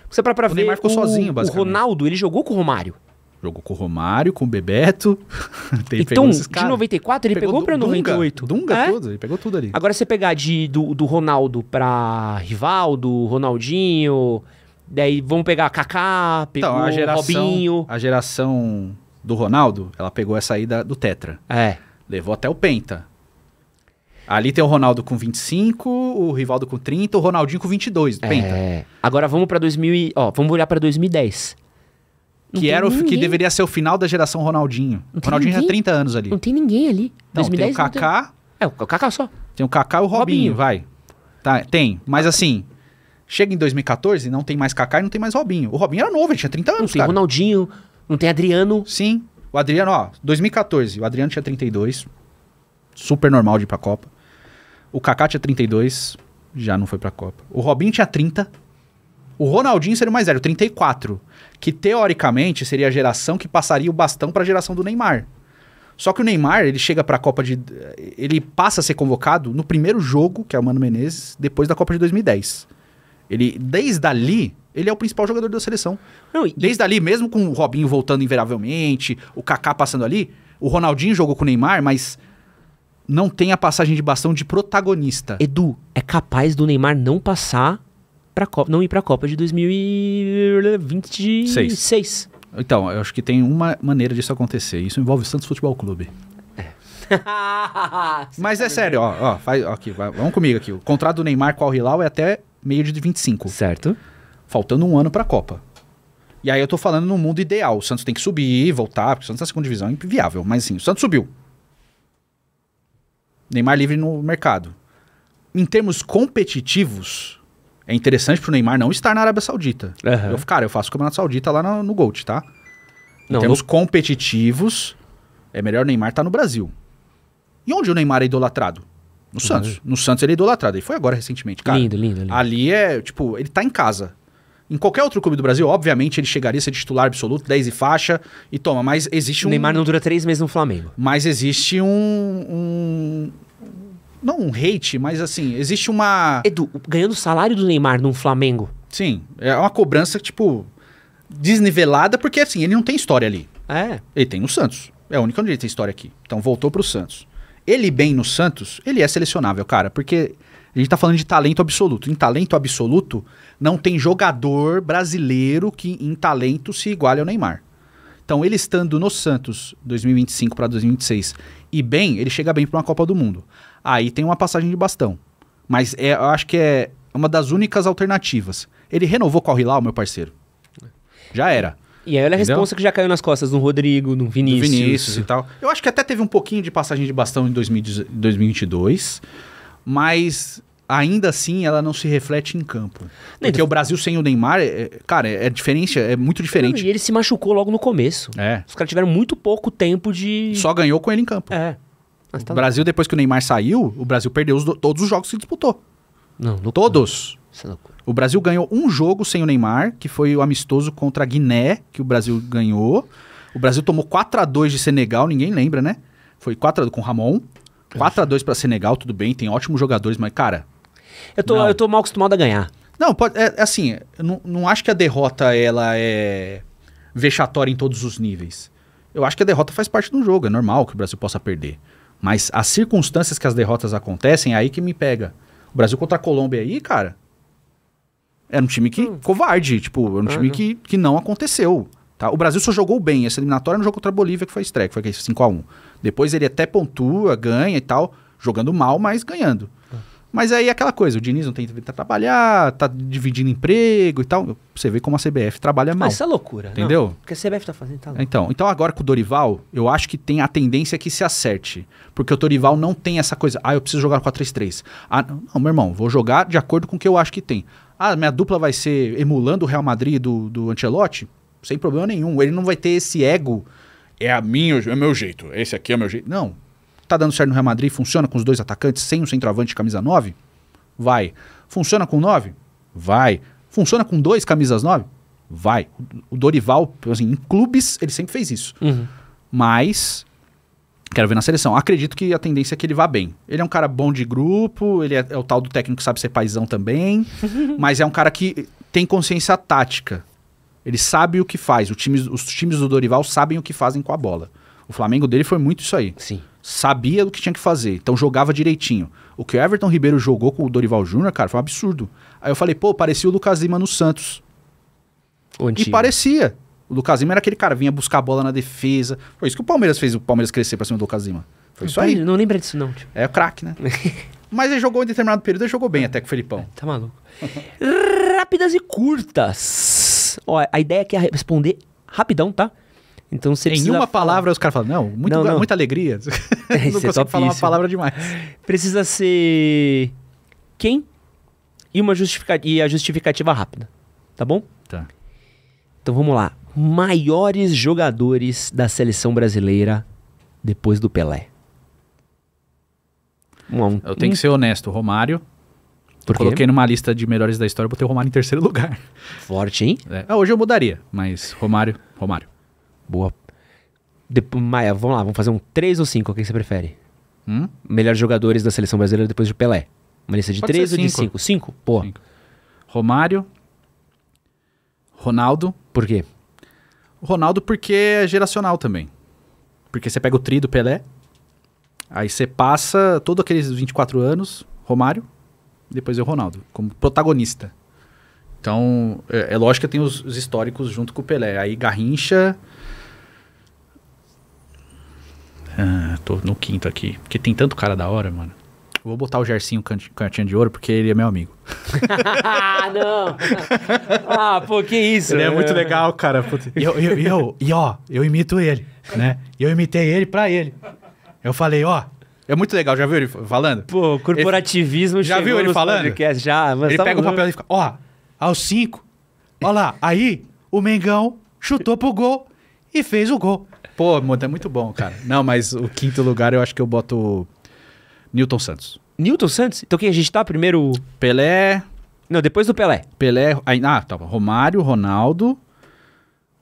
Você para pra o Neymar ficou o, sozinho, basicamente. O Ronaldo, ele jogou com o Romário. Jogou com o Romário, com o Bebeto. Tem, então, de 94 ele pegou, pegou pra 98. Dunga, Dunga é? tudo, ele pegou tudo ali. Agora você pegar de, do, do Ronaldo pra Rivaldo, Ronaldinho, daí vamos pegar Kaká, pegou então, a geração, Robinho. A geração do Ronaldo, ela pegou essa aí da, do Tetra. É. Levou até o Penta. Ali tem o Ronaldo com 25, o Rivaldo com 30, o Ronaldinho com 22 do é. Penta. Agora vamos para 2000, e, ó, vamos olhar para 2010 que, era o, que deveria ser o final da geração Ronaldinho. Não Ronaldinho tinha é 30 anos ali. Não tem ninguém ali. Não, 2010, tem o Kaká. Tem... É, o Kaká só. Tem o Kaká e o Robinho, Robinho. vai. Tá, tem. Mas assim, chega em 2014, não tem mais Kaká e não tem mais Robinho. O Robinho era novo, ele tinha 30 anos, Não tem cara. Ronaldinho, não tem Adriano. Sim. O Adriano, ó, 2014, o Adriano tinha 32. Super normal de ir pra Copa. O Kaká tinha 32, já não foi pra Copa. O Robinho tinha 30 o Ronaldinho seria o mais velho, 34, que teoricamente seria a geração que passaria o bastão para a geração do Neymar. Só que o Neymar, ele chega para a Copa de ele passa a ser convocado no primeiro jogo, que é o Mano Menezes, depois da Copa de 2010. Ele desde ali, ele é o principal jogador da seleção. Não, e... Desde ali mesmo com o Robinho voltando inveravelmente, o Kaká passando ali, o Ronaldinho jogou com o Neymar, mas não tem a passagem de bastão de protagonista. Edu, é capaz do Neymar não passar para Copa, não ir para a Copa de 2026. Seis. Então, eu acho que tem uma maneira disso acontecer. Isso envolve o Santos Futebol Clube. É. Mas é sério, ó, ó, faz, ó, aqui, vai, vamos comigo aqui. O contrato do Neymar com o Hilal é até meio de 25. Certo. Faltando um ano pra Copa. E aí eu tô falando no mundo ideal. O Santos tem que subir, voltar, porque o Santos na tá segunda divisão é inviável. Mas assim, o Santos subiu. Neymar livre no mercado. Em termos competitivos, é interessante pro Neymar não estar na Arábia Saudita. Uhum. Eu, cara, eu faço o Campeonato Saudita lá no, no Gold, tá? Não, em no... competitivos, é melhor o Neymar estar tá no Brasil. E onde o Neymar é idolatrado? No uhum. Santos. No Santos ele é idolatrado. Ele foi agora recentemente, cara. Lindo, lindo, lindo. Ali é, tipo, ele tá em casa. Em qualquer outro clube do Brasil, obviamente, ele chegaria a ser titular absoluto, 10 e faixa, e toma, mas existe um. O Neymar não dura três meses no Flamengo. Mas existe um, um não um hate, mas assim, existe uma. Edu, ganhando o salário do Neymar num Flamengo. Sim, é uma cobrança, tipo, desnivelada, porque assim, ele não tem história ali. É. Ele tem no Santos. É a única onde ele tem história aqui. Então voltou pro Santos. Ele bem no Santos, ele é selecionável, cara, porque a gente tá falando de talento absoluto. Em talento absoluto, não tem jogador brasileiro que em talento se iguale ao Neymar. Então, ele estando no Santos 2025 para 2026 e bem, ele chega bem para uma Copa do Mundo. Aí ah, tem uma passagem de bastão. Mas é, eu acho que é uma das únicas alternativas. Ele renovou com o Hilal, meu parceiro. Já era. E aí olha a resposta responsa que já caiu nas costas do Rodrigo, do Vinícius. Do Vinícius e tal. Eu acho que até teve um pouquinho de passagem de bastão em 2022, mas ainda assim ela não se reflete em campo. Não, Porque então o Brasil sem o Neymar, é, é cara, é, é diferente, é muito diferente. Não, e ele se machucou logo no começo. É. Os caras tiveram muito pouco tempo de... Só ganhou com ele em campo. É. Tá o Brasil, depois que o Neymar saiu, o Brasil perdeu os do... todos os jogos que disputou. Não, loucura. Todos. Isso é loucura. O Brasil ganhou um jogo sem o Neymar, que foi o amistoso contra a Guiné, que o Brasil ganhou. O Brasil tomou 4 a 2 de Senegal, ninguém lembra, né? Foi 4 a 2 com Ramon. 4 a 2 para Senegal, tudo bem, tem ótimos jogadores, mas cara, eu tô, eu tô mal acostumado a ganhar. Não, pode, é, é, assim, eu não, não acho que a derrota ela é vexatória em todos os níveis. Eu acho que a derrota faz parte do jogo, é normal que o Brasil possa perder. Mas as circunstâncias que as derrotas acontecem é aí que me pega. O Brasil contra a Colômbia aí, cara, era um time que hum. covarde, tipo, era um time uhum. que, que não aconteceu. Tá? O Brasil só jogou bem. Essa eliminatória no jogo contra a Bolívia, que foi estreia, que foi 5 a 1 Depois ele até pontua, ganha e tal, jogando mal, mas ganhando. Mas aí é aquela coisa, o Diniz não tem que trabalhar, tá dividindo emprego e tal. Você vê como a CBF trabalha ah, mal. Mas isso é loucura, entendeu? Não, porque a CBF tá fazendo tá louco. Então, então agora com o Dorival, eu acho que tem a tendência que se acerte, porque o Dorival não tem essa coisa, ah, eu preciso jogar 4-3-3. Ah, não, meu irmão, vou jogar de acordo com o que eu acho que tem. Ah, minha dupla vai ser emulando o Real Madrid do, do Ancelotti? Sem problema nenhum. Ele não vai ter esse ego. É a minha, é o meu jeito. Esse aqui é o meu jeito. Não, Tá dando certo no Real Madrid? Funciona com os dois atacantes sem o centroavante camisa 9? Vai. Funciona com 9? Vai. Funciona com dois camisas 9? Vai. O Dorival, assim, em clubes, ele sempre fez isso. Uhum. Mas Quero ver na seleção. Acredito que a tendência é que ele vá bem. Ele é um cara bom de grupo, ele é, é o tal do técnico que sabe ser paizão também, mas é um cara que tem consciência tática. Ele sabe o que faz. Time, os times do Dorival sabem o que fazem com a bola. O Flamengo dele foi muito isso aí. Sim sabia o que tinha que fazer, então jogava direitinho. O que o Everton Ribeiro jogou com o Dorival Júnior, cara, foi um absurdo. Aí eu falei, pô, parecia o Lucas Lima no Santos. E parecia. O Lucas Lima era aquele cara, vinha buscar a bola na defesa. Foi isso que o Palmeiras fez o Palmeiras crescer pra cima do Lucas Lima. Foi não, isso aí. Não lembra disso, não. Tipo. É o craque, né? Mas ele jogou em determinado período e jogou bem até com o Felipão. É, tá maluco. Rápidas e curtas. Ó, a ideia aqui é responder rapidão, tá? Então você Em uma palavra, os caras falam, não, muito, não, não. muita alegria. não Isso é consigo é falar uma palavra demais. Precisa ser quem e, uma justifica... e a justificativa rápida. Tá bom? Tá. Então vamos lá. Maiores jogadores da seleção brasileira depois do Pelé. Um, um, Eu tenho um... que ser honesto, Romário. Coloquei numa lista de melhores da história, botei o Romário em terceiro lugar. Forte, hein? É, hoje eu mudaria, mas Romário, Romário. Boa. De, Maia, vamos lá, vamos fazer um 3 ou 5, o que você prefere? Hum? Melhores jogadores da seleção brasileira depois de Pelé. Uma lista de 3 ou cinco. de 5? 5? Pô. Cinco. Romário. Ronaldo. Por quê? Ronaldo porque é geracional também. Porque você pega o tri do Pelé, aí você passa todos aqueles 24 anos, Romário, depois é o Ronaldo, como protagonista. Então, é, é lógico que tem os, os, históricos junto com o Pelé. Aí Garrincha, ah, tô no quinto aqui. Porque tem tanto cara da hora, mano. Vou botar o Gersinho Cantinha de Ouro, porque ele é meu amigo. ah, não! Ah, pô, que isso! Ele é muito né? legal, cara. E, eu, eu, eu, e ó, eu imito ele, né? eu imitei ele pra ele. Eu falei, ó, é muito legal, já viu ele falando? Pô, corporativismo ele, Já viu ele falando? Podcast, já, mas ele tá pega o papel e fica, ó, aos cinco, ó lá, aí o Mengão chutou pro gol e fez o gol. Pô, é muito bom, cara. Não, mas o quinto lugar eu acho que eu boto Newton Santos. Newton Santos? Então quem a gente tá primeiro? Pelé. Não, depois do Pelé. Pelé. Aí, ah, tá. Romário, Ronaldo,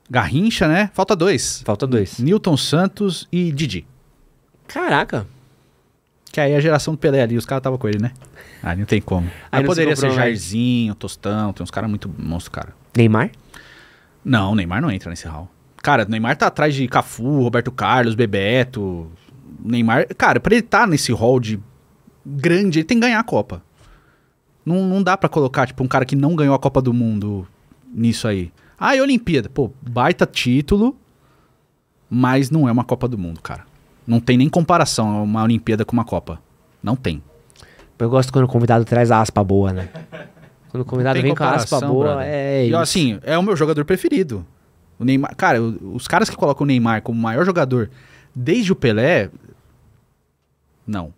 Garrincha, né? Falta dois. Falta dois. Newton Santos e Didi. Caraca. Que aí é a geração do Pelé ali, os caras estavam com ele, né? Aí ah, não tem como. Aí, aí poderia ser Jairzinho, Tostão, tem uns caras muito monstro, cara. Neymar? Não, Neymar não entra nesse hall. Cara, o Neymar tá atrás de Cafu, Roberto Carlos, Bebeto. Neymar. Cara, pra ele estar tá nesse hall de grande, ele tem que ganhar a Copa. Não, não dá para colocar, tipo, um cara que não ganhou a Copa do Mundo nisso aí. Ah, e Olimpíada. Pô, baita título, mas não é uma Copa do Mundo, cara. Não tem nem comparação uma Olimpíada com uma Copa. Não tem. Eu gosto quando o convidado traz a aspa boa, né? Quando o convidado vem com a aspa boa, brother. é. Isso. E assim, é o meu jogador preferido. O Neymar, cara, os caras que colocam o Neymar como maior jogador desde o Pelé, não.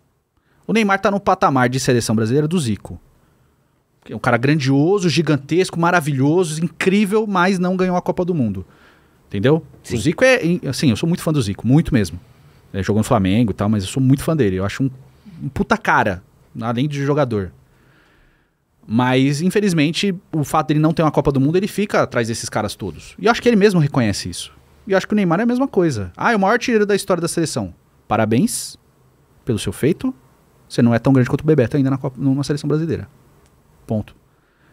O Neymar tá no patamar de seleção brasileira do Zico. É um cara grandioso, gigantesco, maravilhoso, incrível, mas não ganhou a Copa do Mundo. Entendeu? Sim. O Zico é. Assim, eu sou muito fã do Zico, muito mesmo. Ele jogou no Flamengo e tal, mas eu sou muito fã dele. Eu acho um, um puta cara, além de jogador. Mas, infelizmente, o fato dele não ter uma Copa do Mundo, ele fica atrás desses caras todos. E eu acho que ele mesmo reconhece isso. E eu acho que o Neymar é a mesma coisa. Ah, é o maior tireiro da história da seleção. Parabéns pelo seu feito. Você não é tão grande quanto o Bebeto ainda na Copa, numa seleção brasileira. Ponto.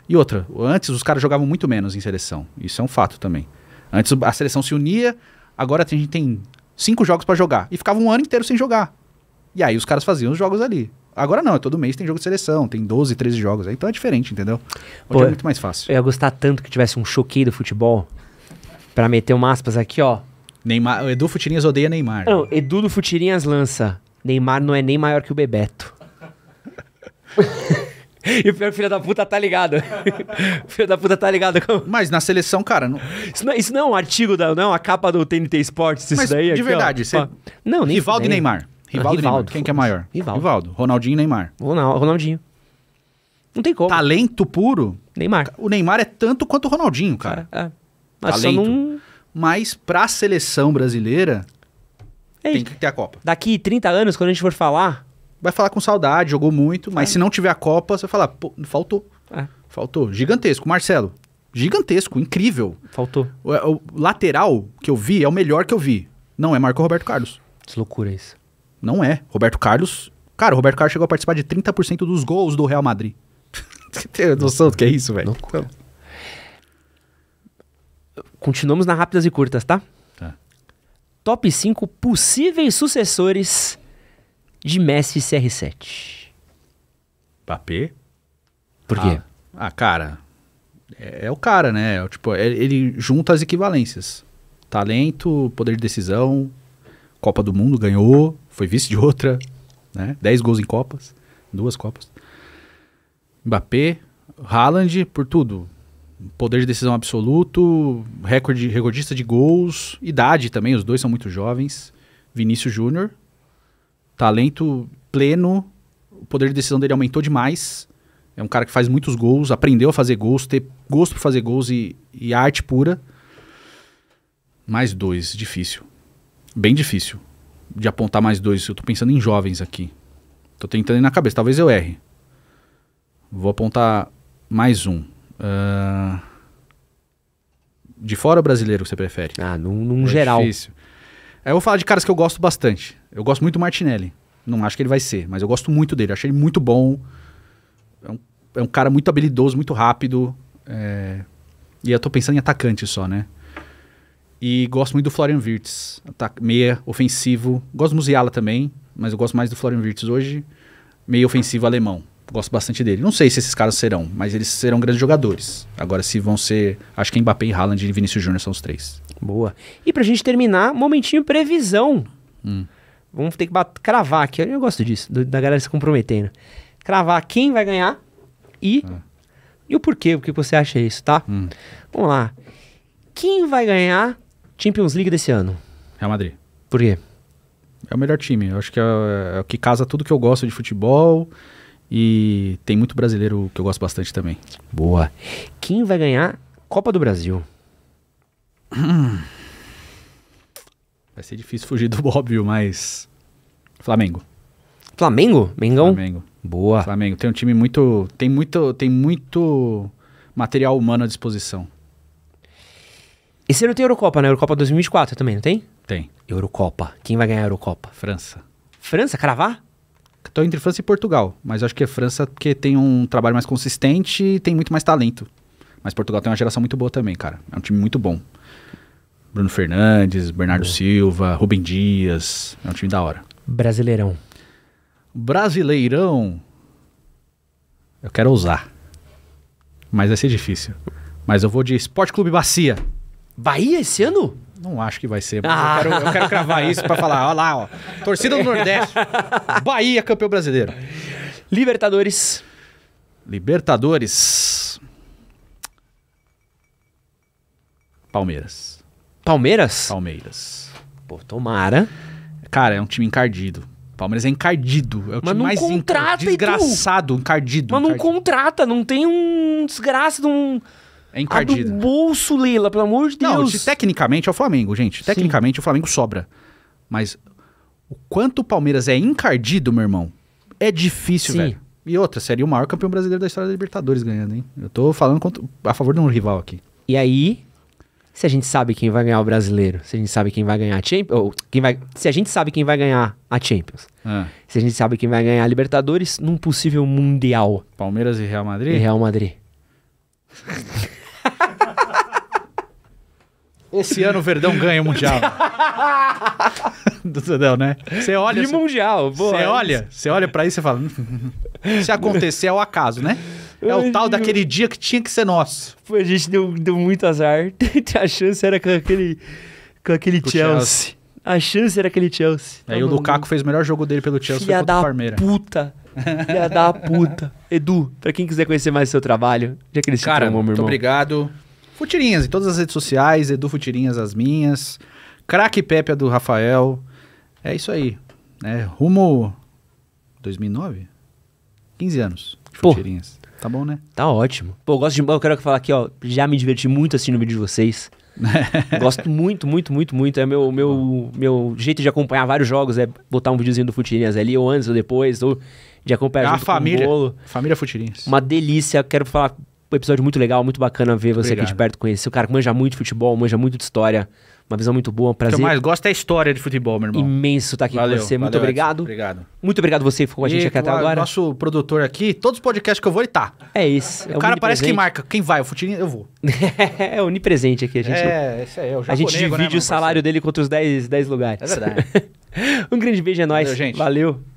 E outra, antes os caras jogavam muito menos em seleção. Isso é um fato também. Antes a seleção se unia, agora a gente tem cinco jogos para jogar. E ficava um ano inteiro sem jogar. E aí os caras faziam os jogos ali. Agora não, é todo mês tem jogo de seleção, tem 12, 13 jogos. Então é diferente, entendeu? Hoje é Pô, é muito mais fácil. Eu ia gostar tanto que tivesse um choque do futebol para meter umas aspas aqui, ó. Neymar, o Edu Futirinhas odeia Neymar. Não, Edu do Futirinhas lança. Neymar não é nem maior que o Bebeto. E o filho da puta tá ligado. o filho da puta tá ligado. Com... Mas na seleção, cara. Não... Isso, não, é, isso não é um artigo, da, não, é a capa do TNT Sports, isso Mas, daí. De aqui, verdade. Ó, você... Não, nem Rivaldo e Neymar. Rivaldo, Rivaldo Quem que é maior? Rivaldo. Rivaldo. Ronaldinho e Neymar. Ronaldinho. Não tem como. Talento puro? Neymar. O Neymar é tanto quanto o Ronaldinho, cara. é. é. Talento. Não... Mas pra seleção brasileira, tem que ter a Copa. Daqui 30 anos, quando a gente for falar... Vai falar com saudade, jogou muito, mas é. se não tiver a Copa, você vai falar, pô, faltou. É. Faltou. Gigantesco. Marcelo, gigantesco, incrível. Faltou. O, é, o lateral que eu vi é o melhor que eu vi. Não é Marco Roberto Carlos. Que loucura isso. Não é. Roberto Carlos. Cara, o Roberto Carlos chegou a participar de 30% dos gols do Real Madrid. Tem noção do que é isso, velho? Continuamos na rápidas e curtas, tá? tá? Top 5 possíveis sucessores de Messi CR7. Papê? Por quê? Ah, ah cara. É, é, o cara, né? É, tipo, é, ele junta as equivalências. Talento, poder de decisão, Copa do Mundo ganhou, foi vice de outra, né? 10 gols em Copas, duas Copas. Mbappé, Haaland, por tudo. Poder de decisão absoluto, recorde, recordista de gols, idade também, os dois são muito jovens. Vinícius Júnior, talento pleno, o poder de decisão dele aumentou demais. É um cara que faz muitos gols, aprendeu a fazer gols, ter gosto por fazer gols e, e arte pura. Mais dois, difícil. Bem difícil de apontar mais dois. Eu tô pensando em jovens aqui. Tô tentando ir na cabeça, talvez eu erre. Vou apontar mais um. Uh... De fora ou brasileiro que você prefere? Ah, num, num é geral. Difícil. Aí é, eu vou falar de caras que eu gosto bastante. Eu gosto muito do Martinelli. Não acho que ele vai ser, mas eu gosto muito dele. Achei ele muito bom. É um, é um cara muito habilidoso, muito rápido. É... E eu tô pensando em atacante só, né? E gosto muito do Florian Wirtz, ataque, meia ofensivo. Gosto do Musiala também, mas eu gosto mais do Florian Wirtz hoje, meia ofensivo alemão. Gosto bastante dele. Não sei se esses caras serão, mas eles serão grandes jogadores. Agora, se vão ser. Acho que Mbappé, Haaland e Vinícius Júnior são os três. Boa. E pra gente terminar, momentinho previsão. Hum. Vamos ter que cravar aqui. Eu gosto disso, do, da galera se comprometendo. Cravar quem vai ganhar e. Ah. E o porquê, o que você acha isso, tá? Hum. Vamos lá. Quem vai ganhar Champions League desse ano. Real Madrid. Por quê? É o melhor time. Eu acho que é, é o que casa tudo que eu gosto de futebol. E tem muito brasileiro que eu gosto bastante também. Boa. Quem vai ganhar Copa do Brasil? Vai ser difícil fugir do óbvio, mas. Flamengo. Flamengo? Mengão? Flamengo. Boa. Flamengo. Tem um time muito. Tem muito. Tem muito material humano à disposição. Esse ano tem Eurocopa, né? Eurocopa 2024 também, não tem? Tem. Eurocopa. Quem vai ganhar a Eurocopa? França. França? Cravar? Estou entre França e Portugal, mas acho que é França porque tem um trabalho mais consistente e tem muito mais talento. Mas Portugal tem uma geração muito boa também, cara. É um time muito bom. Bruno Fernandes, Bernardo Boa. Silva, Rubem Dias. É um time da hora. Brasileirão. Brasileirão. Eu quero ousar. Mas vai ser difícil. Mas eu vou de Esporte Clube Bacia. Bahia esse ano? Não acho que vai ser, mas ah. eu, quero, eu quero cravar isso para falar. Olha lá, ó. Torcida do Nordeste. Bahia campeão brasileiro. Libertadores. Libertadores. Palmeiras. Palmeiras? Palmeiras. Pô, tomara. Cara, é um time encardido. Palmeiras é encardido. É o Mas time não mais contrata, encardido, desgraçado, encardido. Mas não encardido. contrata, não tem um desgraça de um. É encardido. A do bolso, Leila, pelo amor de Deus. Não, tecnicamente é o Flamengo, gente. Sim. Tecnicamente o Flamengo sobra. Mas o quanto o Palmeiras é encardido, meu irmão, é difícil, Sim. velho. E outra, seria o maior campeão brasileiro da história da Libertadores ganhando, hein? Eu tô falando contra, a favor de um rival aqui. E aí, se a gente sabe quem vai ganhar o brasileiro, se a gente sabe quem vai ganhar a Champions, ou quem vai, se a gente sabe quem vai ganhar a Champions, ah. se a gente sabe quem vai ganhar a Libertadores, num possível Mundial. Palmeiras e Real Madrid? E Real Madrid. Esse ano o Verdão ganha o Mundial. do Tudão, né? Você olha. De Mundial, boa. Você olha, você olha pra isso e fala. Hum, hum, hum, se acontecer é o acaso, né? É o tal daquele dia que tinha que ser nosso. a gente deu, deu muito azar. a chance era com aquele, com aquele com Chelsea. Chelsea. A chance era aquele Chelsea. Aí o Lukaku fez o melhor jogo dele pelo Chelsea Filha foi contra o Parmeira. Puta. dar a puta. Edu, pra quem quiser conhecer mais seu trabalho, já que ele se Cara, tomou, meu irmão. muito obrigado. Futirinhas, em todas as redes sociais, Edu Futirinhas, as minhas. Craque Pepe, a do Rafael. É isso aí. É, rumo 2009? 15 anos de Pô, Futirinhas. Tá bom, né? Tá ótimo. Pô, eu gosto de... Eu quero falar aqui, ó. Já me diverti muito assistindo o vídeo de vocês. Gosto muito, muito, muito, muito. É meu, meu, meu jeito de acompanhar vários jogos é botar um videozinho do Futirinhas ali, ou antes ou depois, ou de acompanhar é a família, Família Futirinhas. Uma delícia. Quero falar um episódio muito legal, muito bacana ver você Obrigado. aqui de perto, conhecer o cara que manja muito de futebol, manja muito de história uma visão muito boa, um prazer. O que eu mais gosto é a história de futebol, meu irmão. Imenso estar tá aqui valeu, com você, muito valeu, obrigado. Edson, obrigado. Muito obrigado você que ficou com a gente e aqui até o agora. nosso produtor aqui, todos os podcasts que eu vou, ele tá. É isso. É o cara parece que marca. Quem vai? O Futirinho, eu vou. é onipresente aqui. A gente é, esse é eu. Já a gente divide né, o salário parceiro. dele contra os 10, 10 lugares. É verdade. um grande beijo, é nóis. Valeu, gente. Valeu.